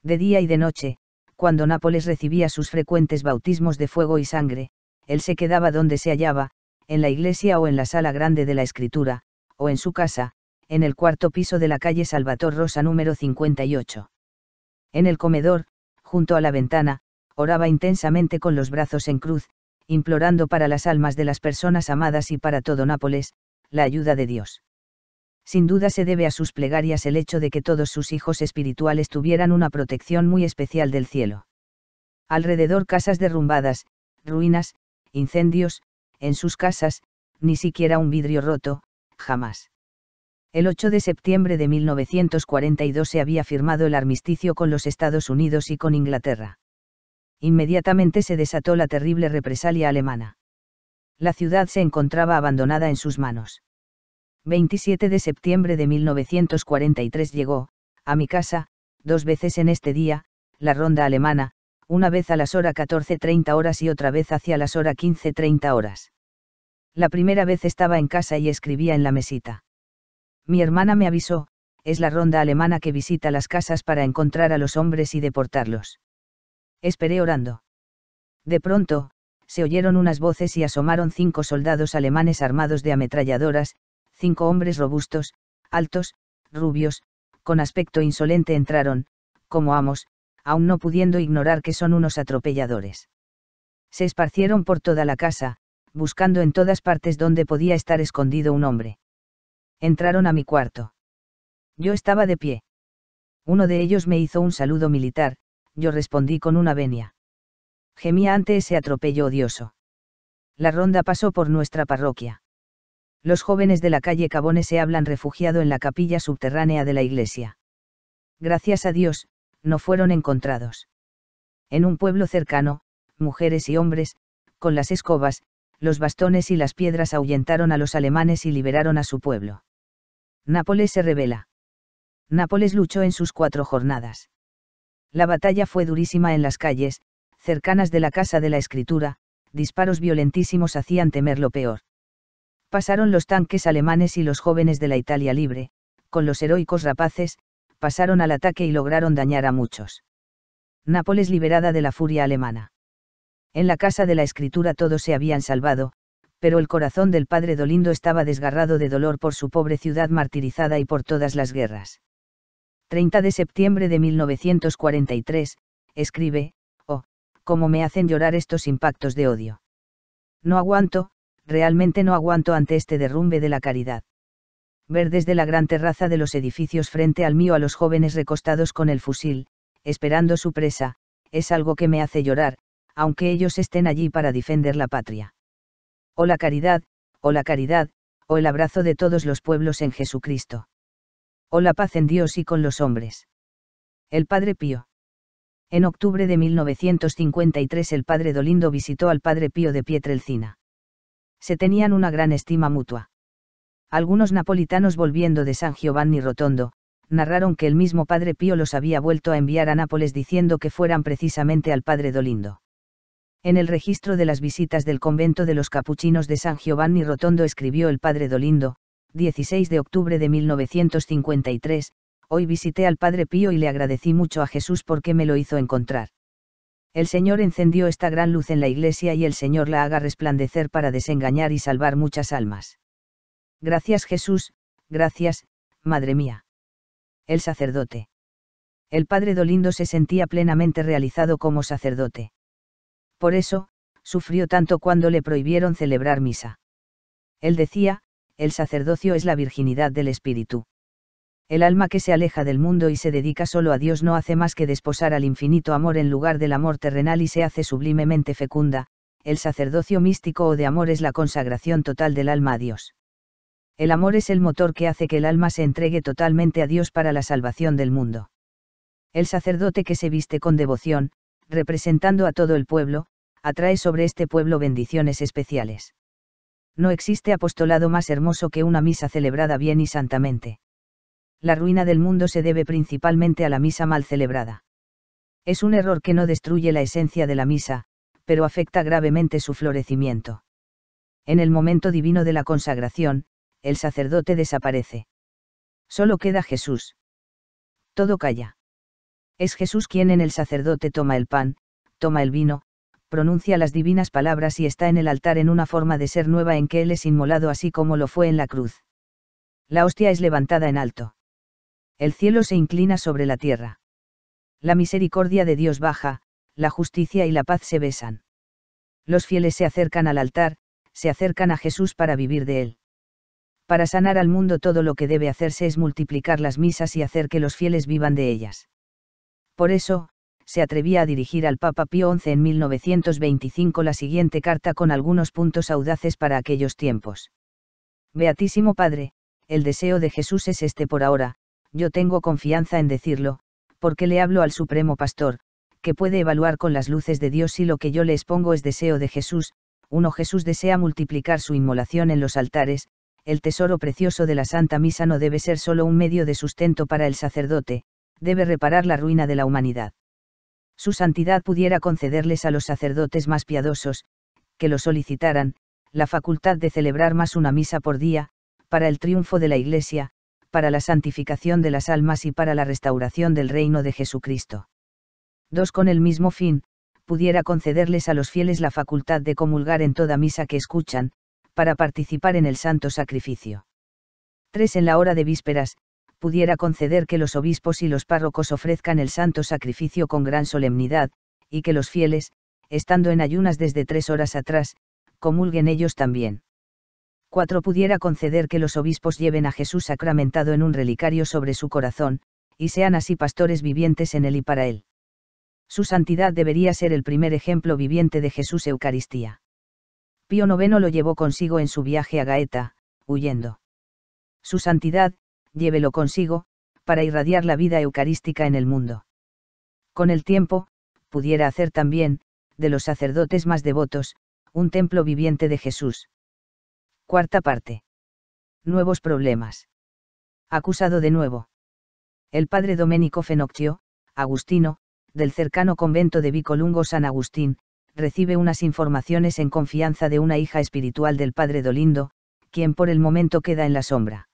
De día y de noche, cuando Nápoles recibía sus frecuentes bautismos de fuego y sangre, él se quedaba donde se hallaba, en la iglesia o en la sala grande de la escritura, o en su casa, en el cuarto piso de la calle Salvator Rosa número 58. En el comedor, junto a la ventana, oraba intensamente con los brazos en cruz, implorando para las almas de las personas amadas y para todo Nápoles, la ayuda de Dios. Sin duda se debe a sus plegarias el hecho de que todos sus hijos espirituales tuvieran una protección muy especial del cielo. Alrededor casas derrumbadas, ruinas, incendios, en sus casas, ni siquiera un vidrio roto, jamás. El 8 de septiembre de 1942 se había firmado el armisticio con los Estados Unidos y con Inglaterra. Inmediatamente se desató la terrible represalia alemana. La ciudad se encontraba abandonada en sus manos. 27 de septiembre de 1943 llegó, a mi casa, dos veces en este día, la ronda alemana, una vez a las horas 14.30 horas y otra vez hacia las horas 15.30 horas. La primera vez estaba en casa y escribía en la mesita. Mi hermana me avisó, es la ronda alemana que visita las casas para encontrar a los hombres y deportarlos. Esperé orando. De pronto, se oyeron unas voces y asomaron cinco soldados alemanes armados de ametralladoras, cinco hombres robustos, altos, rubios, con aspecto insolente entraron, como amos, aún no pudiendo ignorar que son unos atropelladores. Se esparcieron por toda la casa, buscando en todas partes donde podía estar escondido un hombre entraron a mi cuarto. Yo estaba de pie. Uno de ellos me hizo un saludo militar, yo respondí con una venia. Gemía ante ese atropello odioso. La ronda pasó por nuestra parroquia. Los jóvenes de la calle Cabones se hablan refugiado en la capilla subterránea de la iglesia. Gracias a Dios, no fueron encontrados. En un pueblo cercano, mujeres y hombres, con las escobas, los bastones y las piedras ahuyentaron a los alemanes y liberaron a su pueblo. Nápoles se revela. Nápoles luchó en sus cuatro jornadas. La batalla fue durísima en las calles, cercanas de la casa de la escritura, disparos violentísimos hacían temer lo peor. Pasaron los tanques alemanes y los jóvenes de la Italia libre, con los heroicos rapaces, pasaron al ataque y lograron dañar a muchos. Nápoles liberada de la furia alemana. En la casa de la escritura todos se habían salvado, pero el corazón del padre Dolindo estaba desgarrado de dolor por su pobre ciudad martirizada y por todas las guerras. 30 de septiembre de 1943, escribe, oh, cómo me hacen llorar estos impactos de odio. No aguanto, realmente no aguanto ante este derrumbe de la caridad. Ver desde la gran terraza de los edificios frente al mío a los jóvenes recostados con el fusil, esperando su presa, es algo que me hace llorar, aunque ellos estén allí para defender la patria o la caridad, o la caridad, o el abrazo de todos los pueblos en Jesucristo. O la paz en Dios y con los hombres. El Padre Pío. En octubre de 1953 el padre Dolindo visitó al padre Pío de Pietrelcina. Se tenían una gran estima mutua. Algunos napolitanos volviendo de San Giovanni Rotondo, narraron que el mismo padre Pío los había vuelto a enviar a Nápoles diciendo que fueran precisamente al padre Dolindo. En el registro de las visitas del convento de los capuchinos de San Giovanni Rotondo escribió el padre Dolindo, 16 de octubre de 1953, hoy visité al padre Pío y le agradecí mucho a Jesús porque me lo hizo encontrar. El Señor encendió esta gran luz en la iglesia y el Señor la haga resplandecer para desengañar y salvar muchas almas. Gracias Jesús, gracias, madre mía. El sacerdote. El padre Dolindo se sentía plenamente realizado como sacerdote por eso, sufrió tanto cuando le prohibieron celebrar misa. Él decía, el sacerdocio es la virginidad del espíritu. El alma que se aleja del mundo y se dedica solo a Dios no hace más que desposar al infinito amor en lugar del amor terrenal y se hace sublimemente fecunda, el sacerdocio místico o de amor es la consagración total del alma a Dios. El amor es el motor que hace que el alma se entregue totalmente a Dios para la salvación del mundo. El sacerdote que se viste con devoción, representando a todo el pueblo, atrae sobre este pueblo bendiciones especiales. No existe apostolado más hermoso que una misa celebrada bien y santamente. La ruina del mundo se debe principalmente a la misa mal celebrada. Es un error que no destruye la esencia de la misa, pero afecta gravemente su florecimiento. En el momento divino de la consagración, el sacerdote desaparece. Solo queda Jesús. Todo calla. Es Jesús quien en el sacerdote toma el pan, toma el vino, pronuncia las divinas palabras y está en el altar en una forma de ser nueva en que Él es inmolado así como lo fue en la cruz. La hostia es levantada en alto. El cielo se inclina sobre la tierra. La misericordia de Dios baja, la justicia y la paz se besan. Los fieles se acercan al altar, se acercan a Jesús para vivir de Él. Para sanar al mundo todo lo que debe hacerse es multiplicar las misas y hacer que los fieles vivan de ellas. Por eso, se atrevía a dirigir al Papa Pío XI en 1925 la siguiente carta con algunos puntos audaces para aquellos tiempos. Beatísimo Padre, el deseo de Jesús es este por ahora, yo tengo confianza en decirlo, porque le hablo al Supremo Pastor, que puede evaluar con las luces de Dios si lo que yo le expongo es deseo de Jesús, uno Jesús desea multiplicar su inmolación en los altares, el tesoro precioso de la Santa Misa no debe ser solo un medio de sustento para el sacerdote, debe reparar la ruina de la humanidad su santidad pudiera concederles a los sacerdotes más piadosos, que lo solicitaran, la facultad de celebrar más una misa por día, para el triunfo de la Iglesia, para la santificación de las almas y para la restauración del reino de Jesucristo. 2. Con el mismo fin, pudiera concederles a los fieles la facultad de comulgar en toda misa que escuchan, para participar en el santo sacrificio. 3. En la hora de vísperas, pudiera conceder que los obispos y los párrocos ofrezcan el santo sacrificio con gran solemnidad, y que los fieles, estando en ayunas desde tres horas atrás, comulguen ellos también. 4. Pudiera conceder que los obispos lleven a Jesús sacramentado en un relicario sobre su corazón, y sean así pastores vivientes en él y para él. Su santidad debería ser el primer ejemplo viviente de Jesús Eucaristía. Pío IX lo llevó consigo en su viaje a Gaeta, huyendo. Su santidad, llévelo consigo, para irradiar la vida eucarística en el mundo. Con el tiempo, pudiera hacer también, de los sacerdotes más devotos, un templo viviente de Jesús. Cuarta parte. Nuevos problemas. Acusado de nuevo. El padre Domenico Fenocchio, agustino, del cercano convento de Vicolungo San Agustín, recibe unas informaciones en confianza de una hija espiritual del padre Dolindo, quien por el momento queda en la sombra.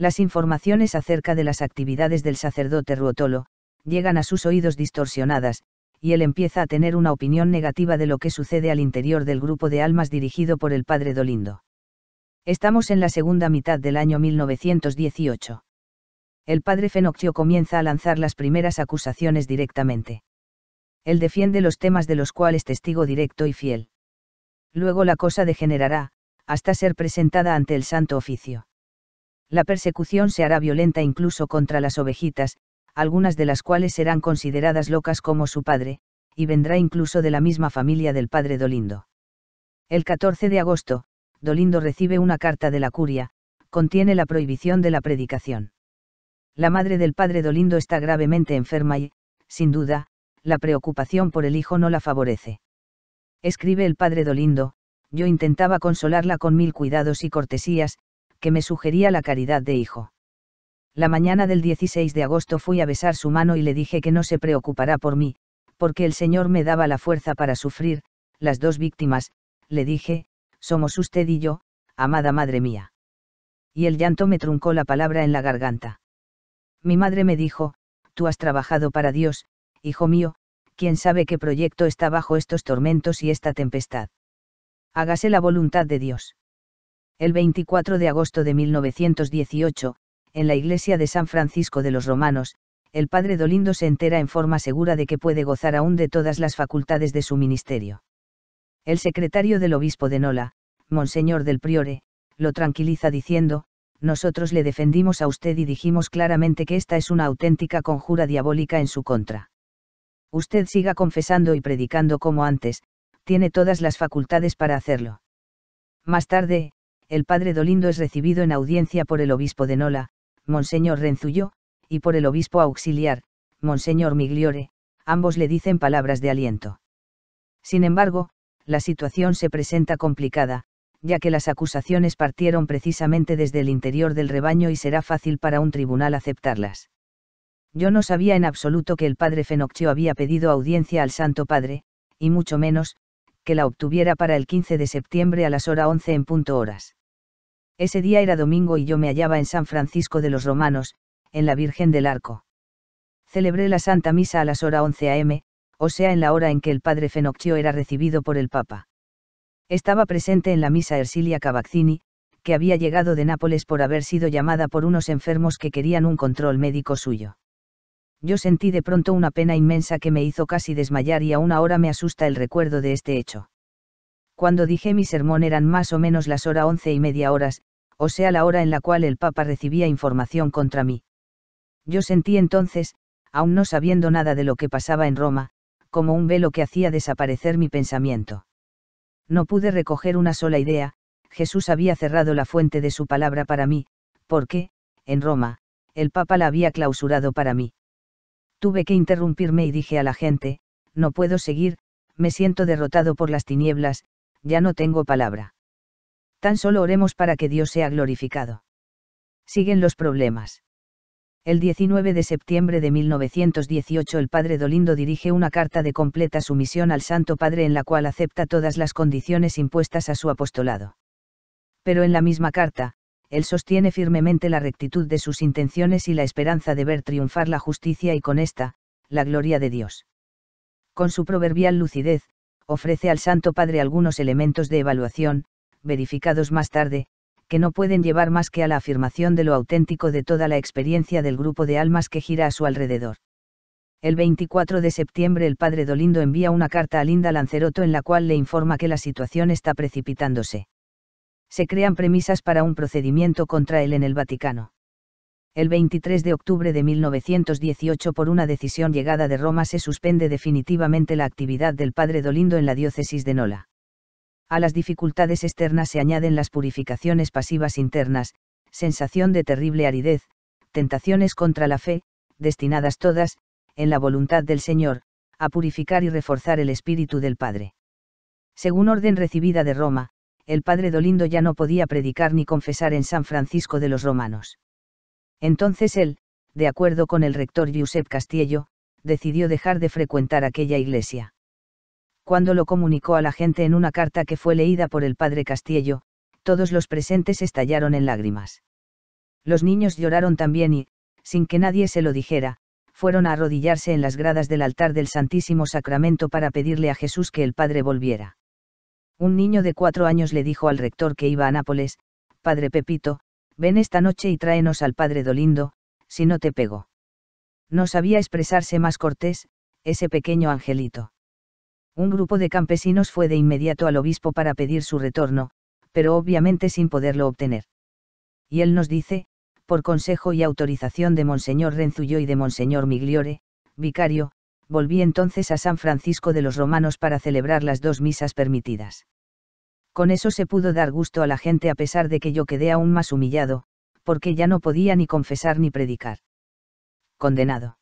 Las informaciones acerca de las actividades del sacerdote Ruotolo llegan a sus oídos distorsionadas, y él empieza a tener una opinión negativa de lo que sucede al interior del grupo de almas dirigido por el padre Dolindo. Estamos en la segunda mitad del año 1918. El padre Fenocchio comienza a lanzar las primeras acusaciones directamente. Él defiende los temas de los cuales testigo directo y fiel. Luego la cosa degenerará, hasta ser presentada ante el Santo Oficio la persecución se hará violenta incluso contra las ovejitas, algunas de las cuales serán consideradas locas como su padre, y vendrá incluso de la misma familia del padre Dolindo. El 14 de agosto, Dolindo recibe una carta de la curia, contiene la prohibición de la predicación. La madre del padre Dolindo está gravemente enferma y, sin duda, la preocupación por el hijo no la favorece. Escribe el padre Dolindo, yo intentaba consolarla con mil cuidados y cortesías, que me sugería la caridad de hijo. La mañana del 16 de agosto fui a besar su mano y le dije que no se preocupará por mí, porque el Señor me daba la fuerza para sufrir, las dos víctimas, le dije, somos usted y yo, amada madre mía. Y el llanto me truncó la palabra en la garganta. Mi madre me dijo, tú has trabajado para Dios, hijo mío, quién sabe qué proyecto está bajo estos tormentos y esta tempestad. Hágase la voluntad de Dios el 24 de agosto de 1918, en la iglesia de San Francisco de los Romanos, el padre Dolindo se entera en forma segura de que puede gozar aún de todas las facultades de su ministerio. El secretario del obispo de Nola, Monseñor del Priore, lo tranquiliza diciendo, nosotros le defendimos a usted y dijimos claramente que esta es una auténtica conjura diabólica en su contra. Usted siga confesando y predicando como antes, tiene todas las facultades para hacerlo. Más tarde, el padre Dolindo es recibido en audiencia por el obispo de Nola, Monseñor Renzullo, y por el obispo auxiliar, Monseñor Migliore, ambos le dicen palabras de aliento. Sin embargo, la situación se presenta complicada, ya que las acusaciones partieron precisamente desde el interior del rebaño y será fácil para un tribunal aceptarlas. Yo no sabía en absoluto que el padre Fenocchio había pedido audiencia al Santo Padre, y mucho menos, que la obtuviera para el 15 de septiembre a las horas 11 en punto horas. Ese día era domingo y yo me hallaba en San Francisco de los Romanos, en la Virgen del Arco. Celebré la Santa Misa a las hora 11 a.m., o sea en la hora en que el padre Fenocchio era recibido por el Papa. Estaba presente en la misa Ersilia Cavaccini, que había llegado de Nápoles por haber sido llamada por unos enfermos que querían un control médico suyo. Yo sentí de pronto una pena inmensa que me hizo casi desmayar y aún ahora me asusta el recuerdo de este hecho. Cuando dije mi sermón eran más o menos las hora once y media horas, o sea la hora en la cual el Papa recibía información contra mí. Yo sentí entonces, aún no sabiendo nada de lo que pasaba en Roma, como un velo que hacía desaparecer mi pensamiento. No pude recoger una sola idea, Jesús había cerrado la fuente de su palabra para mí, porque, en Roma, el Papa la había clausurado para mí. Tuve que interrumpirme y dije a la gente, no puedo seguir, me siento derrotado por las tinieblas, ya no tengo palabra. Tan solo oremos para que Dios sea glorificado. Siguen los problemas. El 19 de septiembre de 1918 el padre Dolindo dirige una carta de completa sumisión al Santo Padre en la cual acepta todas las condiciones impuestas a su apostolado. Pero en la misma carta, él sostiene firmemente la rectitud de sus intenciones y la esperanza de ver triunfar la justicia y con esta, la gloria de Dios. Con su proverbial lucidez, ofrece al Santo Padre algunos elementos de evaluación, verificados más tarde, que no pueden llevar más que a la afirmación de lo auténtico de toda la experiencia del grupo de almas que gira a su alrededor. El 24 de septiembre el padre Dolindo envía una carta a Linda Lanceroto en la cual le informa que la situación está precipitándose. Se crean premisas para un procedimiento contra él en el Vaticano. El 23 de octubre de 1918 por una decisión llegada de Roma se suspende definitivamente la actividad del padre Dolindo en la diócesis de Nola. A las dificultades externas se añaden las purificaciones pasivas internas, sensación de terrible aridez, tentaciones contra la fe, destinadas todas, en la voluntad del Señor, a purificar y reforzar el espíritu del Padre. Según orden recibida de Roma, el padre Dolindo ya no podía predicar ni confesar en San Francisco de los Romanos. Entonces él, de acuerdo con el rector Giuseppe Castillo, decidió dejar de frecuentar aquella iglesia cuando lo comunicó a la gente en una carta que fue leída por el padre Castillo, todos los presentes estallaron en lágrimas. Los niños lloraron también y, sin que nadie se lo dijera, fueron a arrodillarse en las gradas del altar del Santísimo Sacramento para pedirle a Jesús que el padre volviera. Un niño de cuatro años le dijo al rector que iba a Nápoles, Padre Pepito, ven esta noche y tráenos al padre Dolindo, si no te pego. No sabía expresarse más cortés, ese pequeño angelito. Un grupo de campesinos fue de inmediato al obispo para pedir su retorno, pero obviamente sin poderlo obtener. Y él nos dice, por consejo y autorización de Monseñor Renzullo y de Monseñor Migliore, vicario, volví entonces a San Francisco de los Romanos para celebrar las dos misas permitidas. Con eso se pudo dar gusto a la gente a pesar de que yo quedé aún más humillado, porque ya no podía ni confesar ni predicar. Condenado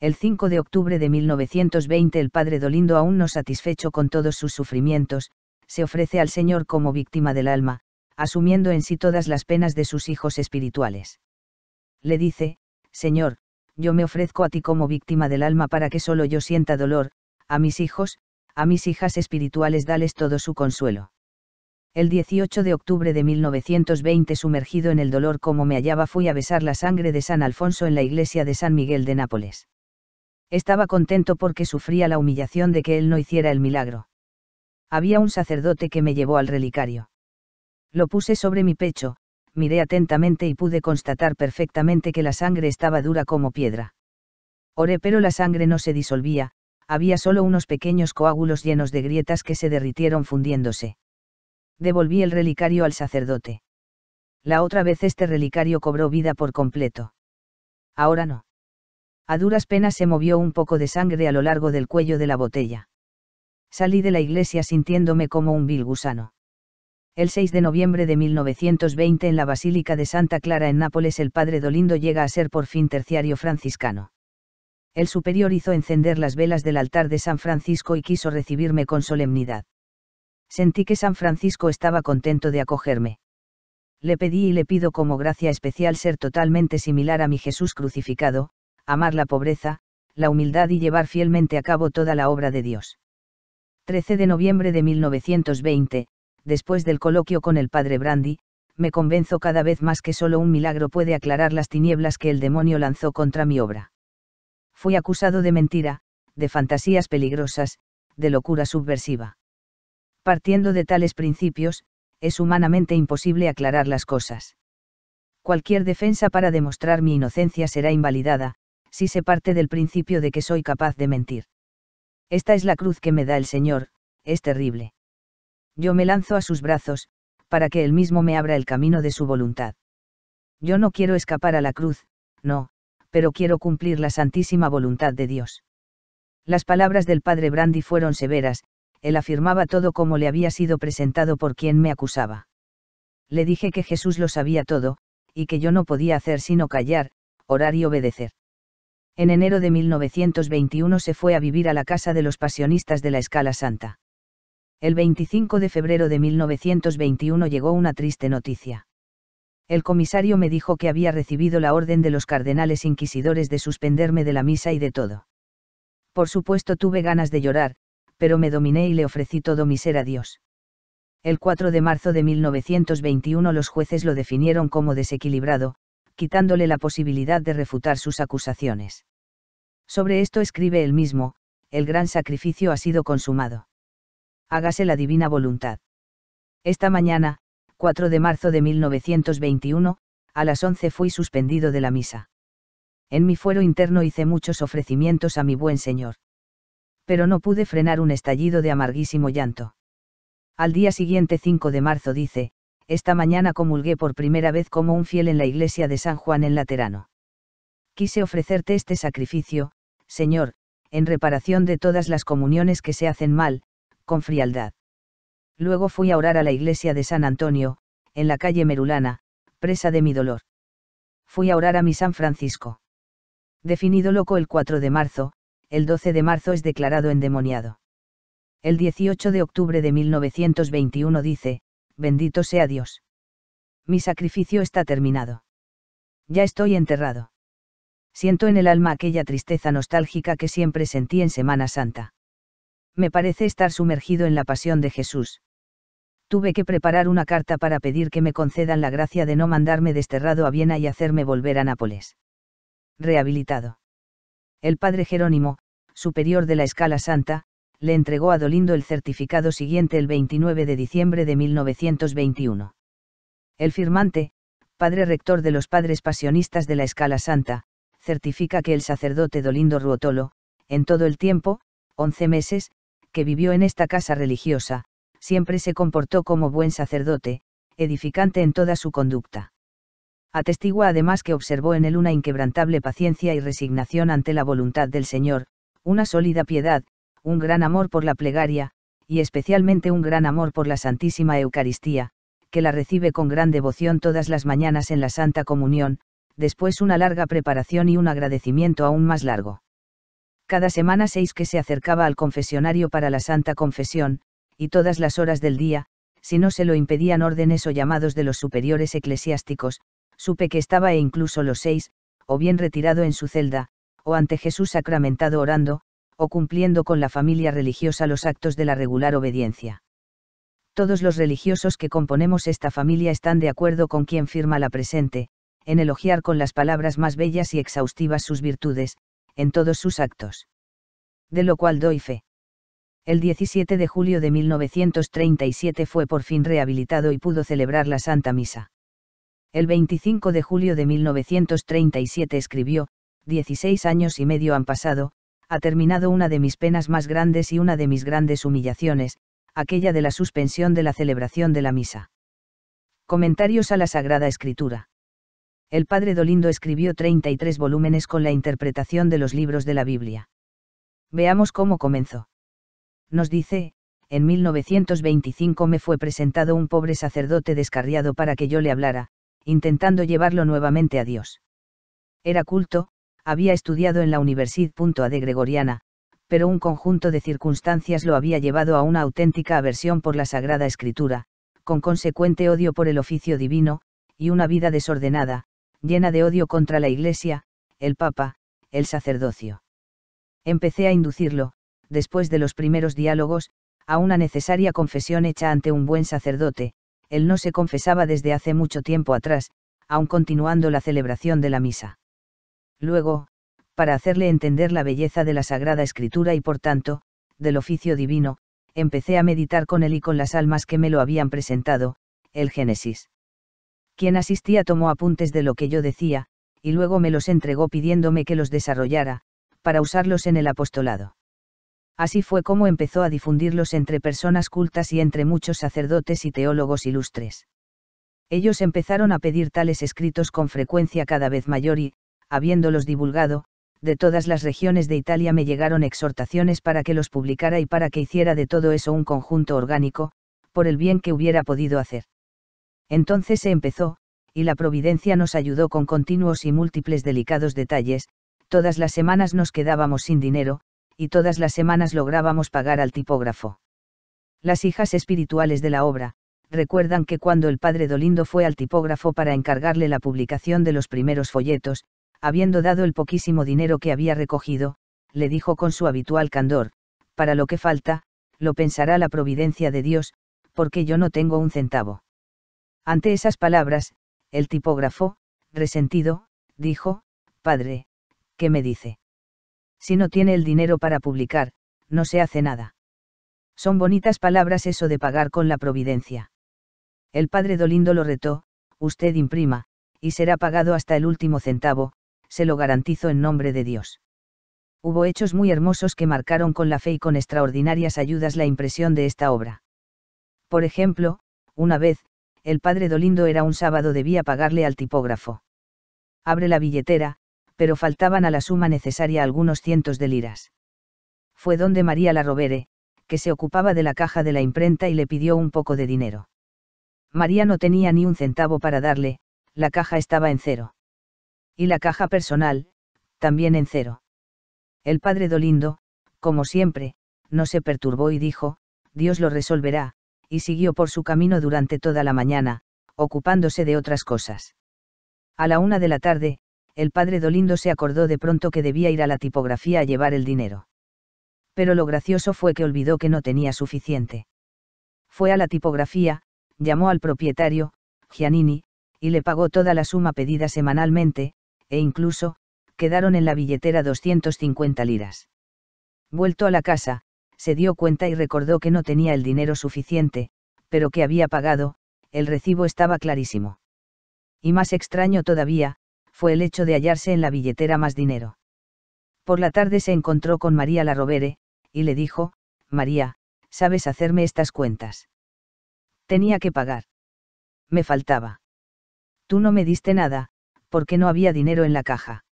el 5 de octubre de 1920 el padre Dolindo aún no satisfecho con todos sus sufrimientos, se ofrece al Señor como víctima del alma, asumiendo en sí todas las penas de sus hijos espirituales. Le dice, Señor, yo me ofrezco a ti como víctima del alma para que solo yo sienta dolor, a mis hijos, a mis hijas espirituales dales todo su consuelo. El 18 de octubre de 1920 sumergido en el dolor como me hallaba fui a besar la sangre de San Alfonso en la iglesia de San Miguel de Nápoles. Estaba contento porque sufría la humillación de que él no hiciera el milagro. Había un sacerdote que me llevó al relicario. Lo puse sobre mi pecho, miré atentamente y pude constatar perfectamente que la sangre estaba dura como piedra. Oré pero la sangre no se disolvía, había solo unos pequeños coágulos llenos de grietas que se derritieron fundiéndose. Devolví el relicario al sacerdote. La otra vez este relicario cobró vida por completo. Ahora no. A duras penas se movió un poco de sangre a lo largo del cuello de la botella. Salí de la iglesia sintiéndome como un vil gusano. El 6 de noviembre de 1920 en la Basílica de Santa Clara en Nápoles el padre Dolindo llega a ser por fin terciario franciscano. El superior hizo encender las velas del altar de San Francisco y quiso recibirme con solemnidad. Sentí que San Francisco estaba contento de acogerme. Le pedí y le pido como gracia especial ser totalmente similar a mi Jesús crucificado, amar la pobreza, la humildad y llevar fielmente a cabo toda la obra de Dios. 13 de noviembre de 1920, después del coloquio con el padre Brandy, me convenzo cada vez más que solo un milagro puede aclarar las tinieblas que el demonio lanzó contra mi obra. Fui acusado de mentira, de fantasías peligrosas, de locura subversiva. Partiendo de tales principios, es humanamente imposible aclarar las cosas. Cualquier defensa para demostrar mi inocencia será invalidada, si se parte del principio de que soy capaz de mentir. Esta es la cruz que me da el Señor, es terrible. Yo me lanzo a sus brazos, para que Él mismo me abra el camino de su voluntad. Yo no quiero escapar a la cruz, no, pero quiero cumplir la santísima voluntad de Dios. Las palabras del padre Brandy fueron severas, él afirmaba todo como le había sido presentado por quien me acusaba. Le dije que Jesús lo sabía todo, y que yo no podía hacer sino callar, orar y obedecer en enero de 1921 se fue a vivir a la casa de los pasionistas de la Escala Santa. El 25 de febrero de 1921 llegó una triste noticia. El comisario me dijo que había recibido la orden de los cardenales inquisidores de suspenderme de la misa y de todo. Por supuesto tuve ganas de llorar, pero me dominé y le ofrecí todo mi ser a Dios. El 4 de marzo de 1921 los jueces lo definieron como desequilibrado, quitándole la posibilidad de refutar sus acusaciones. Sobre esto escribe él mismo, el gran sacrificio ha sido consumado. Hágase la divina voluntad. Esta mañana, 4 de marzo de 1921, a las 11 fui suspendido de la misa. En mi fuero interno hice muchos ofrecimientos a mi buen Señor. Pero no pude frenar un estallido de amarguísimo llanto. Al día siguiente 5 de marzo dice, esta mañana comulgué por primera vez como un fiel en la iglesia de San Juan en Laterano. Quise ofrecerte este sacrificio, Señor, en reparación de todas las comuniones que se hacen mal, con frialdad. Luego fui a orar a la iglesia de San Antonio, en la calle Merulana, presa de mi dolor. Fui a orar a mi San Francisco. Definido loco el 4 de marzo, el 12 de marzo es declarado endemoniado. El 18 de octubre de 1921 dice, bendito sea Dios. Mi sacrificio está terminado. Ya estoy enterrado. Siento en el alma aquella tristeza nostálgica que siempre sentí en Semana Santa. Me parece estar sumergido en la pasión de Jesús. Tuve que preparar una carta para pedir que me concedan la gracia de no mandarme desterrado a Viena y hacerme volver a Nápoles. Rehabilitado. El padre Jerónimo, superior de la escala santa, le entregó a Dolindo el certificado siguiente el 29 de diciembre de 1921. El firmante, padre rector de los padres pasionistas de la Escala Santa, certifica que el sacerdote Dolindo Ruotolo, en todo el tiempo, once meses, que vivió en esta casa religiosa, siempre se comportó como buen sacerdote, edificante en toda su conducta. Atestigua además que observó en él una inquebrantable paciencia y resignación ante la voluntad del Señor, una sólida piedad, un gran amor por la plegaria, y especialmente un gran amor por la Santísima Eucaristía, que la recibe con gran devoción todas las mañanas en la Santa Comunión, después una larga preparación y un agradecimiento aún más largo. Cada semana seis que se acercaba al confesionario para la Santa Confesión, y todas las horas del día, si no se lo impedían órdenes o llamados de los superiores eclesiásticos, supe que estaba e incluso los seis, o bien retirado en su celda, o ante Jesús sacramentado orando, o cumpliendo con la familia religiosa los actos de la regular obediencia. Todos los religiosos que componemos esta familia están de acuerdo con quien firma la presente, en elogiar con las palabras más bellas y exhaustivas sus virtudes, en todos sus actos. De lo cual doy fe. El 17 de julio de 1937 fue por fin rehabilitado y pudo celebrar la Santa Misa. El 25 de julio de 1937 escribió, 16 años y medio han pasado, ha terminado una de mis penas más grandes y una de mis grandes humillaciones, aquella de la suspensión de la celebración de la misa. Comentarios a la Sagrada Escritura. El padre Dolindo escribió 33 volúmenes con la interpretación de los libros de la Biblia. Veamos cómo comenzó. Nos dice, en 1925 me fue presentado un pobre sacerdote descarriado para que yo le hablara, intentando llevarlo nuevamente a Dios. Era culto, había estudiado en la Universidad de Gregoriana, pero un conjunto de circunstancias lo había llevado a una auténtica aversión por la Sagrada Escritura, con consecuente odio por el oficio divino, y una vida desordenada, llena de odio contra la Iglesia, el Papa, el sacerdocio. Empecé a inducirlo, después de los primeros diálogos, a una necesaria confesión hecha ante un buen sacerdote, él no se confesaba desde hace mucho tiempo atrás, aun continuando la celebración de la misa. Luego, para hacerle entender la belleza de la Sagrada Escritura y por tanto, del oficio divino, empecé a meditar con él y con las almas que me lo habían presentado, el Génesis. Quien asistía tomó apuntes de lo que yo decía, y luego me los entregó pidiéndome que los desarrollara, para usarlos en el apostolado. Así fue como empezó a difundirlos entre personas cultas y entre muchos sacerdotes y teólogos ilustres. Ellos empezaron a pedir tales escritos con frecuencia cada vez mayor y, habiéndolos divulgado, de todas las regiones de Italia me llegaron exhortaciones para que los publicara y para que hiciera de todo eso un conjunto orgánico, por el bien que hubiera podido hacer. Entonces se empezó, y la providencia nos ayudó con continuos y múltiples delicados detalles, todas las semanas nos quedábamos sin dinero, y todas las semanas lográbamos pagar al tipógrafo. Las hijas espirituales de la obra, recuerdan que cuando el padre Dolindo fue al tipógrafo para encargarle la publicación de los primeros folletos, habiendo dado el poquísimo dinero que había recogido, le dijo con su habitual candor, para lo que falta, lo pensará la providencia de Dios, porque yo no tengo un centavo. Ante esas palabras, el tipógrafo, resentido, dijo, Padre, ¿qué me dice? Si no tiene el dinero para publicar, no se hace nada. Son bonitas palabras eso de pagar con la providencia. El padre Dolindo lo retó, usted imprima, y será pagado hasta el último centavo, se lo garantizo en nombre de Dios. Hubo hechos muy hermosos que marcaron con la fe y con extraordinarias ayudas la impresión de esta obra. Por ejemplo, una vez, el padre Dolindo era un sábado debía pagarle al tipógrafo. Abre la billetera, pero faltaban a la suma necesaria algunos cientos de liras. Fue donde María la Robere, que se ocupaba de la caja de la imprenta y le pidió un poco de dinero. María no tenía ni un centavo para darle, la caja estaba en cero y la caja personal, también en cero. El padre Dolindo, como siempre, no se perturbó y dijo, Dios lo resolverá, y siguió por su camino durante toda la mañana, ocupándose de otras cosas. A la una de la tarde, el padre Dolindo se acordó de pronto que debía ir a la tipografía a llevar el dinero. Pero lo gracioso fue que olvidó que no tenía suficiente. Fue a la tipografía, llamó al propietario, Gianini, y le pagó toda la suma pedida semanalmente, e incluso, quedaron en la billetera 250 liras. Vuelto a la casa, se dio cuenta y recordó que no tenía el dinero suficiente, pero que había pagado, el recibo estaba clarísimo. Y más extraño todavía, fue el hecho de hallarse en la billetera más dinero. Por la tarde se encontró con María Larrovere, y le dijo, María, ¿sabes hacerme estas cuentas? Tenía que pagar. Me faltaba. Tú no me diste nada, porque no había dinero en la caja.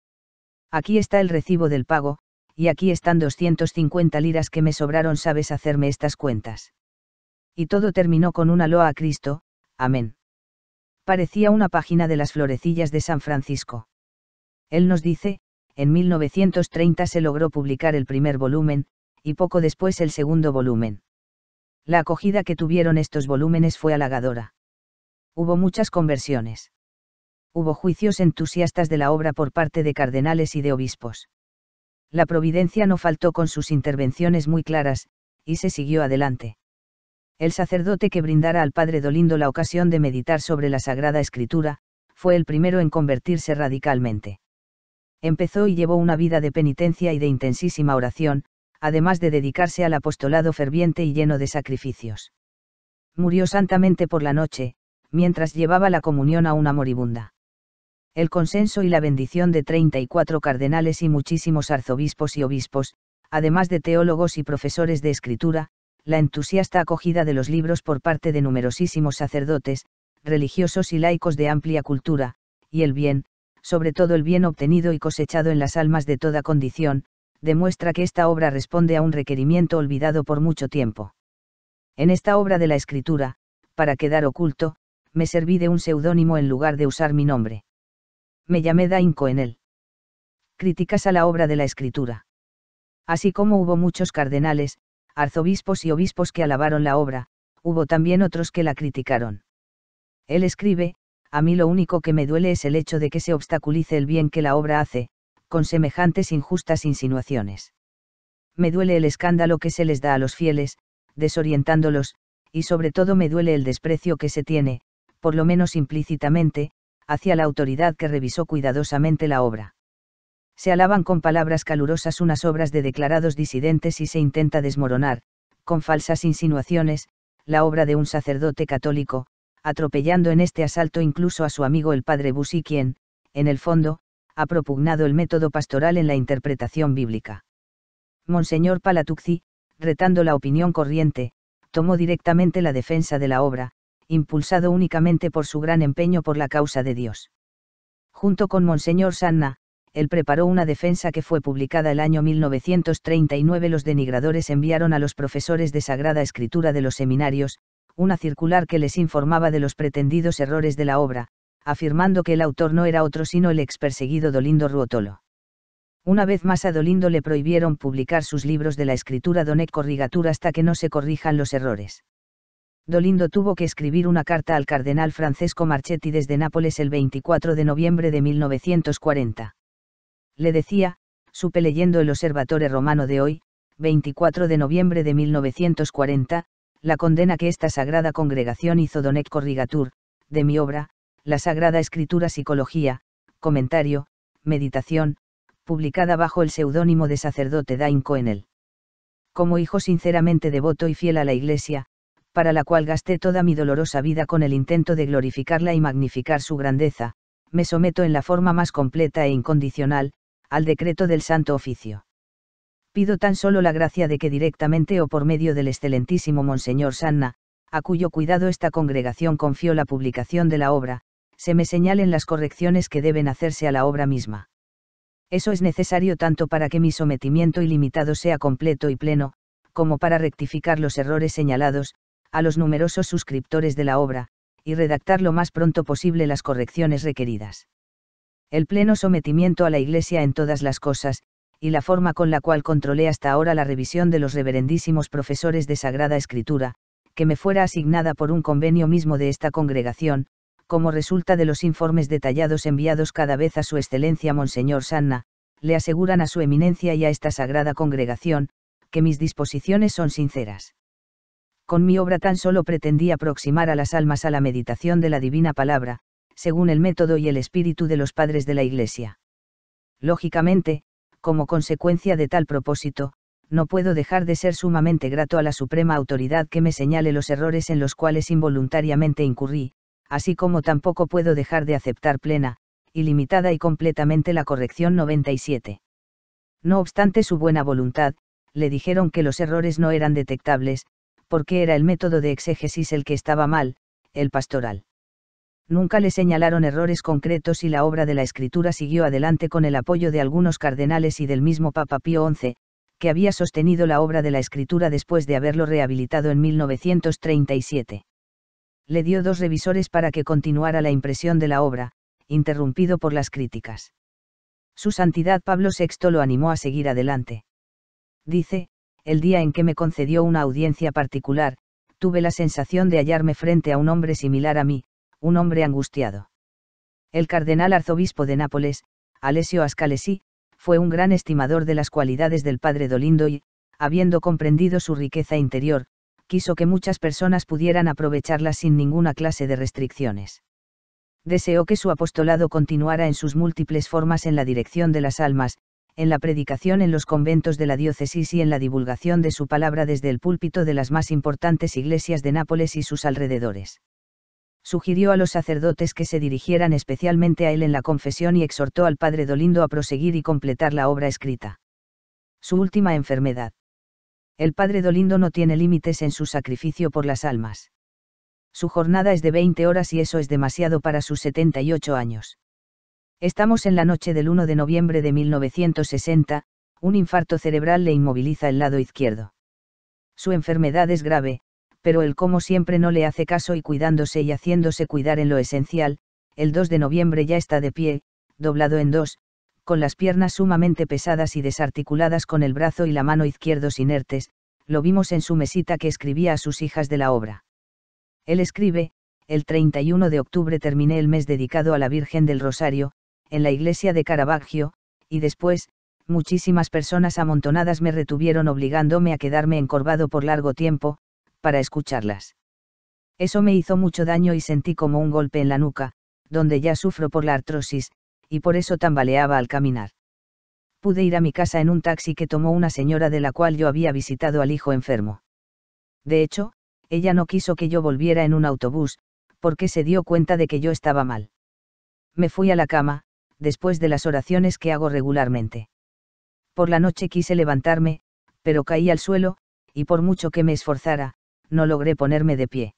Aquí está el recibo del pago, y aquí están 250 liras que me sobraron, sabes hacerme estas cuentas. Y todo terminó con una loa a Cristo, amén. Parecía una página de las florecillas de San Francisco. Él nos dice, en 1930 se logró publicar el primer volumen, y poco después el segundo volumen. La acogida que tuvieron estos volúmenes fue halagadora. Hubo muchas conversiones hubo juicios entusiastas de la obra por parte de cardenales y de obispos. La providencia no faltó con sus intervenciones muy claras, y se siguió adelante. El sacerdote que brindara al padre Dolindo la ocasión de meditar sobre la Sagrada Escritura, fue el primero en convertirse radicalmente. Empezó y llevó una vida de penitencia y de intensísima oración, además de dedicarse al apostolado ferviente y lleno de sacrificios. Murió santamente por la noche, mientras llevaba la comunión a una moribunda el consenso y la bendición de 34 cardenales y muchísimos arzobispos y obispos, además de teólogos y profesores de escritura, la entusiasta acogida de los libros por parte de numerosísimos sacerdotes, religiosos y laicos de amplia cultura, y el bien, sobre todo el bien obtenido y cosechado en las almas de toda condición, demuestra que esta obra responde a un requerimiento olvidado por mucho tiempo. En esta obra de la escritura, para quedar oculto, me serví de un seudónimo en lugar de usar mi nombre me llamé en él. Críticas a la obra de la escritura. Así como hubo muchos cardenales, arzobispos y obispos que alabaron la obra, hubo también otros que la criticaron. Él escribe, a mí lo único que me duele es el hecho de que se obstaculice el bien que la obra hace, con semejantes injustas insinuaciones. Me duele el escándalo que se les da a los fieles, desorientándolos, y sobre todo me duele el desprecio que se tiene, por lo menos implícitamente, hacia la autoridad que revisó cuidadosamente la obra. Se alaban con palabras calurosas unas obras de declarados disidentes y se intenta desmoronar, con falsas insinuaciones, la obra de un sacerdote católico, atropellando en este asalto incluso a su amigo el padre Busi quien, en el fondo, ha propugnado el método pastoral en la interpretación bíblica. Monseñor Palatuxi, retando la opinión corriente, tomó directamente la defensa de la obra, impulsado únicamente por su gran empeño por la causa de Dios. Junto con Monseñor Sanna, él preparó una defensa que fue publicada el año 1939. Los denigradores enviaron a los profesores de Sagrada Escritura de los seminarios, una circular que les informaba de los pretendidos errores de la obra, afirmando que el autor no era otro sino el ex perseguido Dolindo Ruotolo. Una vez más a Dolindo le prohibieron publicar sus libros de la escritura Donet Corrigatura hasta que no se corrijan los errores. Dolindo tuvo que escribir una carta al cardenal Francesco Marchetti desde Nápoles el 24 de noviembre de 1940. Le decía, supe leyendo el Observatorio Romano de hoy, 24 de noviembre de 1940, la condena que esta sagrada congregación hizo Don Corrigatur, Rigatur, de mi obra, La Sagrada Escritura Psicología, comentario, meditación, publicada bajo el seudónimo de sacerdote en Coenel. Como hijo sinceramente devoto y fiel a la Iglesia, para la cual gasté toda mi dolorosa vida con el intento de glorificarla y magnificar su grandeza, me someto en la forma más completa e incondicional, al decreto del Santo Oficio. Pido tan solo la gracia de que directamente o por medio del excelentísimo Monseñor Sanna, a cuyo cuidado esta congregación confió la publicación de la obra, se me señalen las correcciones que deben hacerse a la obra misma. Eso es necesario tanto para que mi sometimiento ilimitado sea completo y pleno, como para rectificar los errores señalados, a los numerosos suscriptores de la obra, y redactar lo más pronto posible las correcciones requeridas. El pleno sometimiento a la Iglesia en todas las cosas, y la forma con la cual controlé hasta ahora la revisión de los reverendísimos profesores de Sagrada Escritura, que me fuera asignada por un convenio mismo de esta congregación, como resulta de los informes detallados enviados cada vez a Su Excelencia Monseñor Sanna, le aseguran a Su Eminencia y a esta Sagrada Congregación, que mis disposiciones son sinceras con mi obra tan solo pretendí aproximar a las almas a la meditación de la divina palabra, según el método y el espíritu de los padres de la Iglesia. Lógicamente, como consecuencia de tal propósito, no puedo dejar de ser sumamente grato a la Suprema Autoridad que me señale los errores en los cuales involuntariamente incurrí, así como tampoco puedo dejar de aceptar plena, ilimitada y completamente la corrección 97. No obstante su buena voluntad, le dijeron que los errores no eran detectables, porque era el método de exégesis el que estaba mal, el pastoral. Nunca le señalaron errores concretos y la obra de la escritura siguió adelante con el apoyo de algunos cardenales y del mismo Papa Pío XI, que había sostenido la obra de la escritura después de haberlo rehabilitado en 1937. Le dio dos revisores para que continuara la impresión de la obra, interrumpido por las críticas. Su Santidad Pablo VI lo animó a seguir adelante. Dice, el día en que me concedió una audiencia particular, tuve la sensación de hallarme frente a un hombre similar a mí, un hombre angustiado. El cardenal arzobispo de Nápoles, Alessio Ascalesi, fue un gran estimador de las cualidades del padre Dolindo y, habiendo comprendido su riqueza interior, quiso que muchas personas pudieran aprovecharlas sin ninguna clase de restricciones. Deseó que su apostolado continuara en sus múltiples formas en la dirección de las almas, en la predicación en los conventos de la diócesis y en la divulgación de su palabra desde el púlpito de las más importantes iglesias de Nápoles y sus alrededores. Sugirió a los sacerdotes que se dirigieran especialmente a él en la confesión y exhortó al padre Dolindo a proseguir y completar la obra escrita. Su última enfermedad. El padre Dolindo no tiene límites en su sacrificio por las almas. Su jornada es de 20 horas y eso es demasiado para sus 78 años Estamos en la noche del 1 de noviembre de 1960, un infarto cerebral le inmoviliza el lado izquierdo. Su enfermedad es grave, pero él como siempre no le hace caso y cuidándose y haciéndose cuidar en lo esencial, el 2 de noviembre ya está de pie, doblado en dos, con las piernas sumamente pesadas y desarticuladas con el brazo y la mano izquierdos inertes, lo vimos en su mesita que escribía a sus hijas de la obra. Él escribe, el 31 de octubre terminé el mes dedicado a la Virgen del Rosario, en la iglesia de Caravaggio, y después, muchísimas personas amontonadas me retuvieron obligándome a quedarme encorvado por largo tiempo, para escucharlas. Eso me hizo mucho daño y sentí como un golpe en la nuca, donde ya sufro por la artrosis, y por eso tambaleaba al caminar. Pude ir a mi casa en un taxi que tomó una señora de la cual yo había visitado al hijo enfermo. De hecho, ella no quiso que yo volviera en un autobús, porque se dio cuenta de que yo estaba mal. Me fui a la cama, después de las oraciones que hago regularmente. Por la noche quise levantarme, pero caí al suelo, y por mucho que me esforzara, no logré ponerme de pie.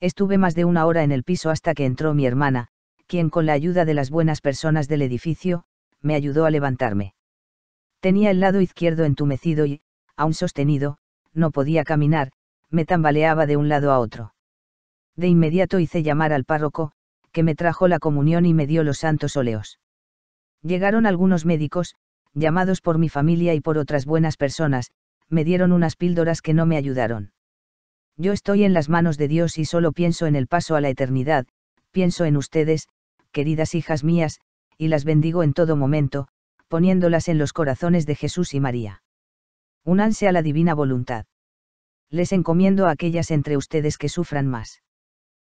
Estuve más de una hora en el piso hasta que entró mi hermana, quien con la ayuda de las buenas personas del edificio, me ayudó a levantarme. Tenía el lado izquierdo entumecido y, aún sostenido, no podía caminar, me tambaleaba de un lado a otro. De inmediato hice llamar al párroco, me trajo la comunión y me dio los santos óleos. Llegaron algunos médicos, llamados por mi familia y por otras buenas personas, me dieron unas píldoras que no me ayudaron. Yo estoy en las manos de Dios y solo pienso en el paso a la eternidad, pienso en ustedes, queridas hijas mías, y las bendigo en todo momento, poniéndolas en los corazones de Jesús y María. Únanse a la divina voluntad. Les encomiendo a aquellas entre ustedes que sufran más.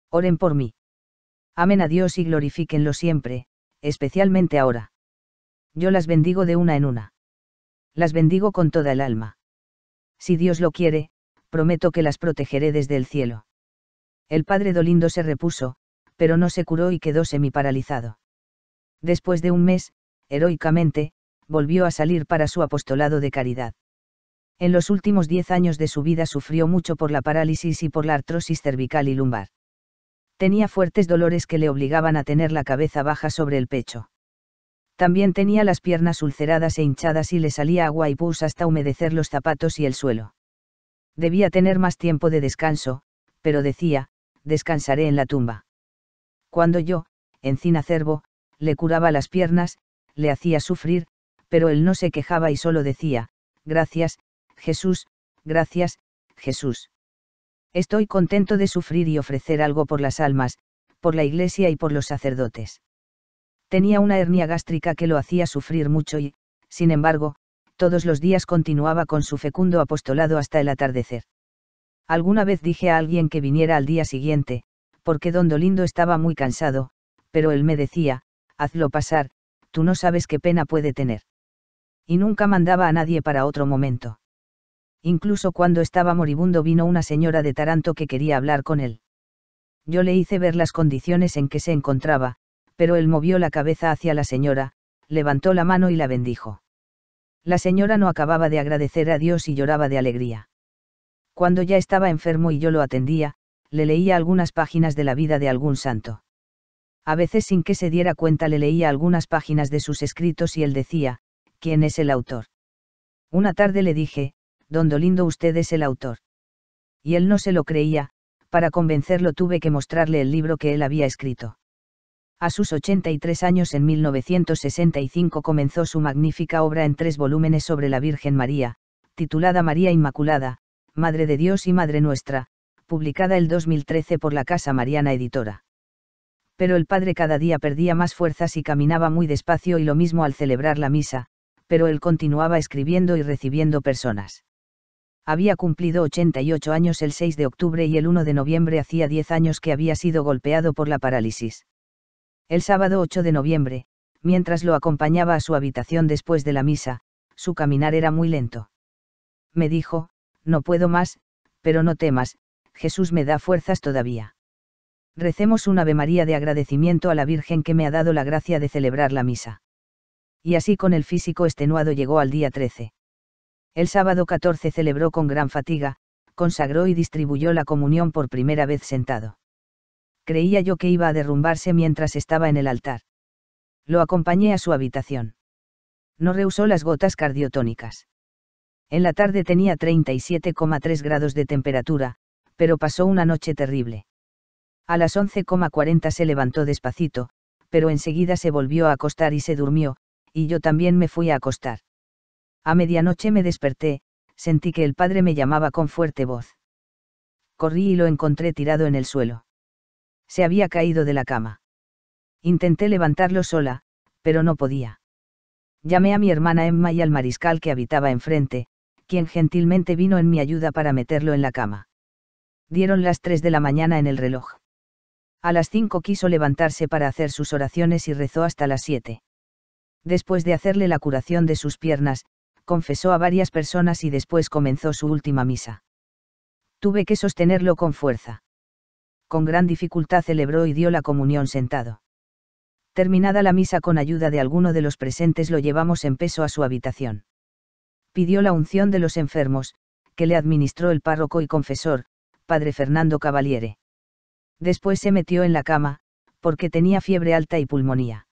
Oren por mí amen a Dios y glorifíquenlo siempre, especialmente ahora. Yo las bendigo de una en una. Las bendigo con toda el alma. Si Dios lo quiere, prometo que las protegeré desde el cielo. El padre Dolindo se repuso, pero no se curó y quedó semiparalizado. Después de un mes, heroicamente, volvió a salir para su apostolado de caridad. En los últimos diez años de su vida sufrió mucho por la parálisis y por la artrosis cervical y lumbar tenía fuertes dolores que le obligaban a tener la cabeza baja sobre el pecho. También tenía las piernas ulceradas e hinchadas y le salía agua y pus hasta humedecer los zapatos y el suelo. Debía tener más tiempo de descanso, pero decía, descansaré en la tumba. Cuando yo, encina cervo, le curaba las piernas, le hacía sufrir, pero él no se quejaba y solo decía, gracias, Jesús, gracias, Jesús. Estoy contento de sufrir y ofrecer algo por las almas, por la iglesia y por los sacerdotes. Tenía una hernia gástrica que lo hacía sufrir mucho y, sin embargo, todos los días continuaba con su fecundo apostolado hasta el atardecer. Alguna vez dije a alguien que viniera al día siguiente, porque don Dolindo estaba muy cansado, pero él me decía, hazlo pasar, tú no sabes qué pena puede tener. Y nunca mandaba a nadie para otro momento. Incluso cuando estaba moribundo vino una señora de Taranto que quería hablar con él. Yo le hice ver las condiciones en que se encontraba, pero él movió la cabeza hacia la señora, levantó la mano y la bendijo. La señora no acababa de agradecer a Dios y lloraba de alegría. Cuando ya estaba enfermo y yo lo atendía, le leía algunas páginas de la vida de algún santo. A veces sin que se diera cuenta le leía algunas páginas de sus escritos y él decía, ¿quién es el autor? Una tarde le dije, Don Dolindo usted es el autor. Y él no se lo creía, para convencerlo tuve que mostrarle el libro que él había escrito. A sus 83 años en 1965 comenzó su magnífica obra en tres volúmenes sobre la Virgen María, titulada María Inmaculada, Madre de Dios y Madre Nuestra, publicada el 2013 por la Casa Mariana Editora. Pero el padre cada día perdía más fuerzas y caminaba muy despacio y lo mismo al celebrar la misa, pero él continuaba escribiendo y recibiendo personas había cumplido 88 años el 6 de octubre y el 1 de noviembre hacía 10 años que había sido golpeado por la parálisis. El sábado 8 de noviembre, mientras lo acompañaba a su habitación después de la misa, su caminar era muy lento. Me dijo, no puedo más, pero no temas, Jesús me da fuerzas todavía. Recemos un Ave María de agradecimiento a la Virgen que me ha dado la gracia de celebrar la misa. Y así con el físico extenuado llegó al día 13. El sábado 14 celebró con gran fatiga, consagró y distribuyó la comunión por primera vez sentado. Creía yo que iba a derrumbarse mientras estaba en el altar. Lo acompañé a su habitación. No rehusó las gotas cardiotónicas. En la tarde tenía 37,3 grados de temperatura, pero pasó una noche terrible. A las 11,40 se levantó despacito, pero enseguida se volvió a acostar y se durmió, y yo también me fui a acostar. A medianoche me desperté, sentí que el padre me llamaba con fuerte voz. Corrí y lo encontré tirado en el suelo. Se había caído de la cama. Intenté levantarlo sola, pero no podía. Llamé a mi hermana Emma y al mariscal que habitaba enfrente, quien gentilmente vino en mi ayuda para meterlo en la cama. Dieron las tres de la mañana en el reloj. A las cinco quiso levantarse para hacer sus oraciones y rezó hasta las siete. Después de hacerle la curación de sus piernas, confesó a varias personas y después comenzó su última misa. Tuve que sostenerlo con fuerza. Con gran dificultad celebró y dio la comunión sentado. Terminada la misa con ayuda de alguno de los presentes lo llevamos en peso a su habitación. Pidió la unción de los enfermos, que le administró el párroco y confesor, padre Fernando Cavaliere. Después se metió en la cama, porque tenía fiebre alta y pulmonía.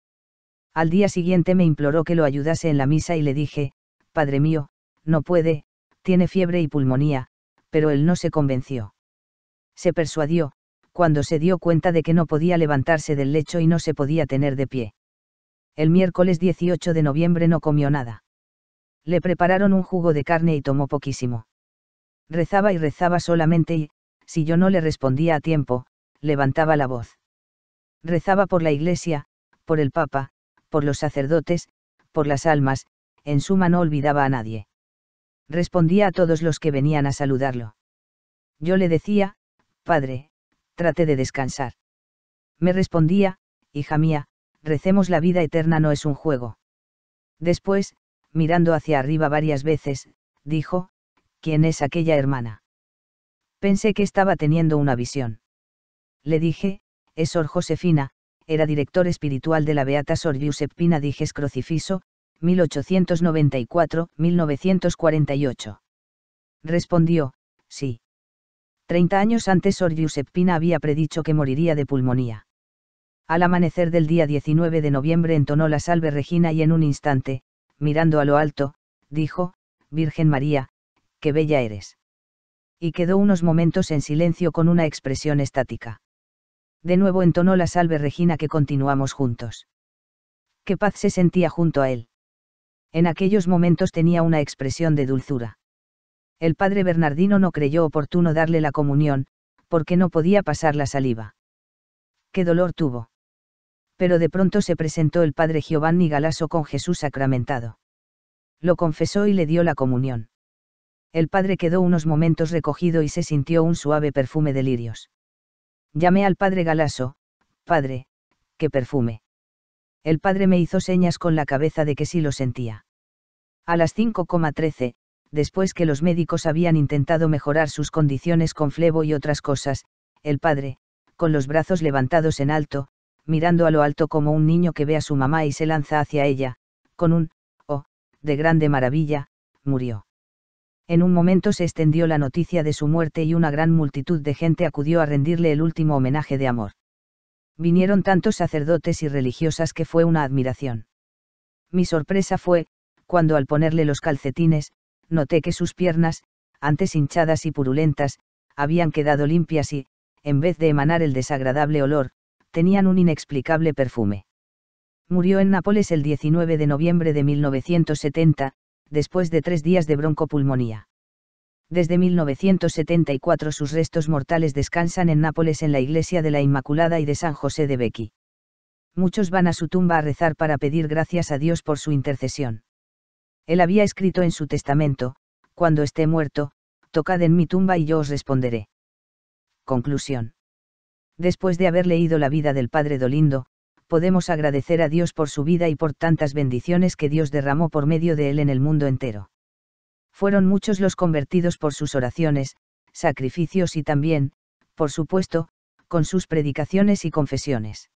Al día siguiente me imploró que lo ayudase en la misa y le dije, Padre mío, no puede, tiene fiebre y pulmonía, pero él no se convenció. Se persuadió, cuando se dio cuenta de que no podía levantarse del lecho y no se podía tener de pie. El miércoles 18 de noviembre no comió nada. Le prepararon un jugo de carne y tomó poquísimo. Rezaba y rezaba solamente y, si yo no le respondía a tiempo, levantaba la voz. Rezaba por la iglesia, por el Papa, por los sacerdotes, por las almas, en suma no olvidaba a nadie. Respondía a todos los que venían a saludarlo. Yo le decía, Padre, trate de descansar. Me respondía, Hija mía, recemos la vida eterna no es un juego. Después, mirando hacia arriba varias veces, dijo, ¿quién es aquella hermana? Pensé que estaba teniendo una visión. Le dije, es Sor Josefina, era director espiritual de la Beata Sor Giuseppina dijes Crocifiso, 1894-1948. Respondió, sí. Treinta años antes Sor Giuseppina había predicho que moriría de pulmonía. Al amanecer del día 19 de noviembre entonó la salve Regina y en un instante, mirando a lo alto, dijo, Virgen María, qué bella eres. Y quedó unos momentos en silencio con una expresión estática. De nuevo entonó la salve Regina que continuamos juntos. Qué paz se sentía junto a él en aquellos momentos tenía una expresión de dulzura. El padre Bernardino no creyó oportuno darle la comunión, porque no podía pasar la saliva. ¡Qué dolor tuvo! Pero de pronto se presentó el padre Giovanni Galasso con Jesús sacramentado. Lo confesó y le dio la comunión. El padre quedó unos momentos recogido y se sintió un suave perfume de lirios. Llamé al padre Galasso, padre, qué perfume el padre me hizo señas con la cabeza de que sí lo sentía. A las 5,13, después que los médicos habían intentado mejorar sus condiciones con flebo y otras cosas, el padre, con los brazos levantados en alto, mirando a lo alto como un niño que ve a su mamá y se lanza hacia ella, con un, oh, de grande maravilla, murió. En un momento se extendió la noticia de su muerte y una gran multitud de gente acudió a rendirle el último homenaje de amor vinieron tantos sacerdotes y religiosas que fue una admiración. Mi sorpresa fue, cuando al ponerle los calcetines, noté que sus piernas, antes hinchadas y purulentas, habían quedado limpias y, en vez de emanar el desagradable olor, tenían un inexplicable perfume. Murió en Nápoles el 19 de noviembre de 1970, después de tres días de broncopulmonía. Desde 1974 sus restos mortales descansan en Nápoles en la iglesia de la Inmaculada y de San José de Becchi. Muchos van a su tumba a rezar para pedir gracias a Dios por su intercesión. Él había escrito en su testamento, cuando esté muerto, tocad en mi tumba y yo os responderé. Conclusión. Después de haber leído la vida del Padre Dolindo, podemos agradecer a Dios por su vida y por tantas bendiciones que Dios derramó por medio de él en el mundo entero. Fueron muchos los convertidos por sus oraciones, sacrificios y también, por supuesto, con sus predicaciones y confesiones.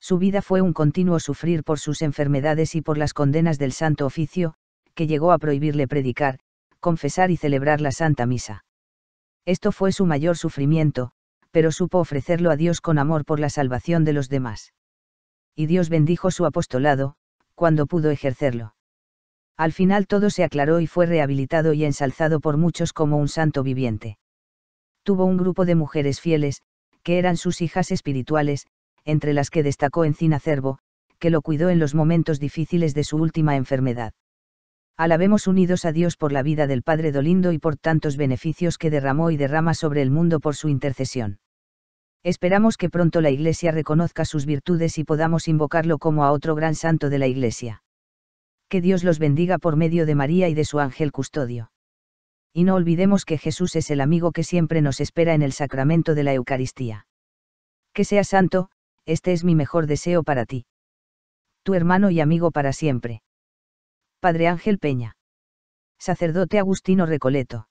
Su vida fue un continuo sufrir por sus enfermedades y por las condenas del Santo Oficio, que llegó a prohibirle predicar, confesar y celebrar la Santa Misa. Esto fue su mayor sufrimiento, pero supo ofrecerlo a Dios con amor por la salvación de los demás. Y Dios bendijo su apostolado, cuando pudo ejercerlo. Al final todo se aclaró y fue rehabilitado y ensalzado por muchos como un santo viviente. Tuvo un grupo de mujeres fieles, que eran sus hijas espirituales, entre las que destacó Encina Cervo, que lo cuidó en los momentos difíciles de su última enfermedad. Alabemos unidos a Dios por la vida del Padre Dolindo y por tantos beneficios que derramó y derrama sobre el mundo por su intercesión. Esperamos que pronto la Iglesia reconozca sus virtudes y podamos invocarlo como a otro gran santo de la Iglesia que Dios los bendiga por medio de María y de su ángel custodio. Y no olvidemos que Jesús es el amigo que siempre nos espera en el sacramento de la Eucaristía. Que sea santo, este es mi mejor deseo para ti. Tu hermano y amigo para siempre. Padre Ángel Peña. Sacerdote Agustino Recoleto.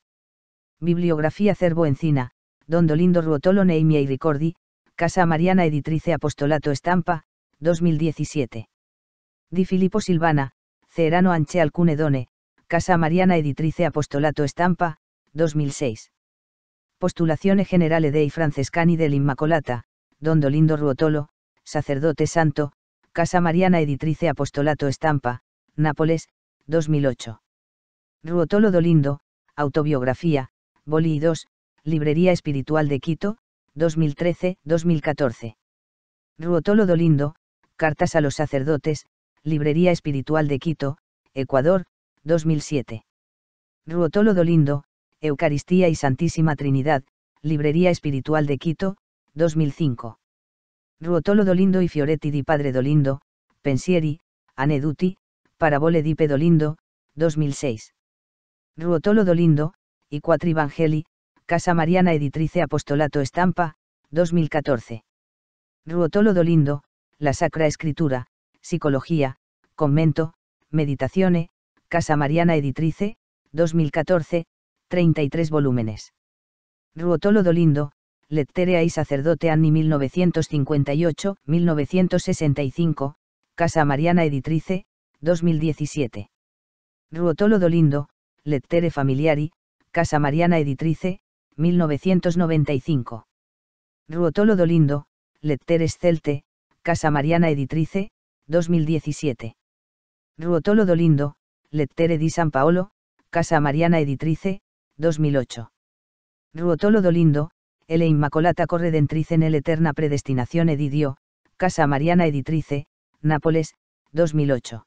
Bibliografía Cervo Encina, Don Dolindo Ruotolo Neimia y Ricordi, Casa Mariana Editrice Apostolato Estampa, 2017. Di Filippo Silvana, Cerano Anche Alcunedone, Casa Mariana Editrice Apostolato Estampa, 2006. Generales generale dei Francescani Inmacolata, Don Dolindo Ruotolo, Sacerdote Santo, Casa Mariana Editrice Apostolato Estampa, Nápoles, 2008. Ruotolo Dolindo, Autobiografía, Boli 2, Librería Espiritual de Quito, 2013-2014. Ruotolo Dolindo, Cartas a los Sacerdotes, Librería Espiritual de Quito, Ecuador, 2007. Ruotolo Dolindo, Eucaristía y Santísima Trinidad, Librería Espiritual de Quito, 2005. Ruotolo Dolindo y Fioretti di Padre Dolindo, Pensieri, Aneduti, Parabole di Pedolindo, 2006. Ruotolo Dolindo, y Quattro Evangeli, Casa Mariana Editrice Apostolato Estampa, 2014. Ruotolo Dolindo, La Sacra Escritura, Psicología, Convento, Meditaciones, Casa Mariana Editrice, 2014, 33 volúmenes. Ruotolo Dolindo, Lettere y Sacerdote Anni 1958-1965, Casa Mariana Editrice, 2017. Ruotolo Dolindo, Lettere Familiari, Casa Mariana Editrice, 1995. Ruotolo Dolindo, Lettere Celte, Casa Mariana Editrice, 2017. Ruotolo Dolindo, Lettere di San Paolo, Casa Mariana Editrice, 2008. Ruotolo Dolindo, L. Immacolata Corredentrice el Eterna Predestinación Edidio, Casa Mariana Editrice, Nápoles, 2008.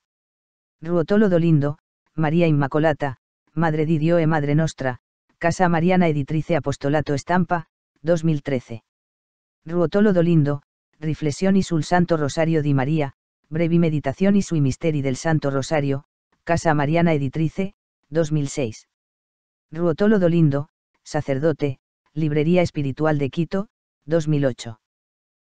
Ruotolo Dolindo, María Inmacolata, Madre di Dio e Madre Nostra, Casa Mariana Editrice Apostolato Estampa, 2013. Ruotolo Dolindo, Riflessioni sul Santo Rosario di María, Brevi Meditación y Sui Misteri del Santo Rosario, Casa Mariana Editrice, 2006. Ruotolo Dolindo, sacerdote, Librería Espiritual de Quito, 2008.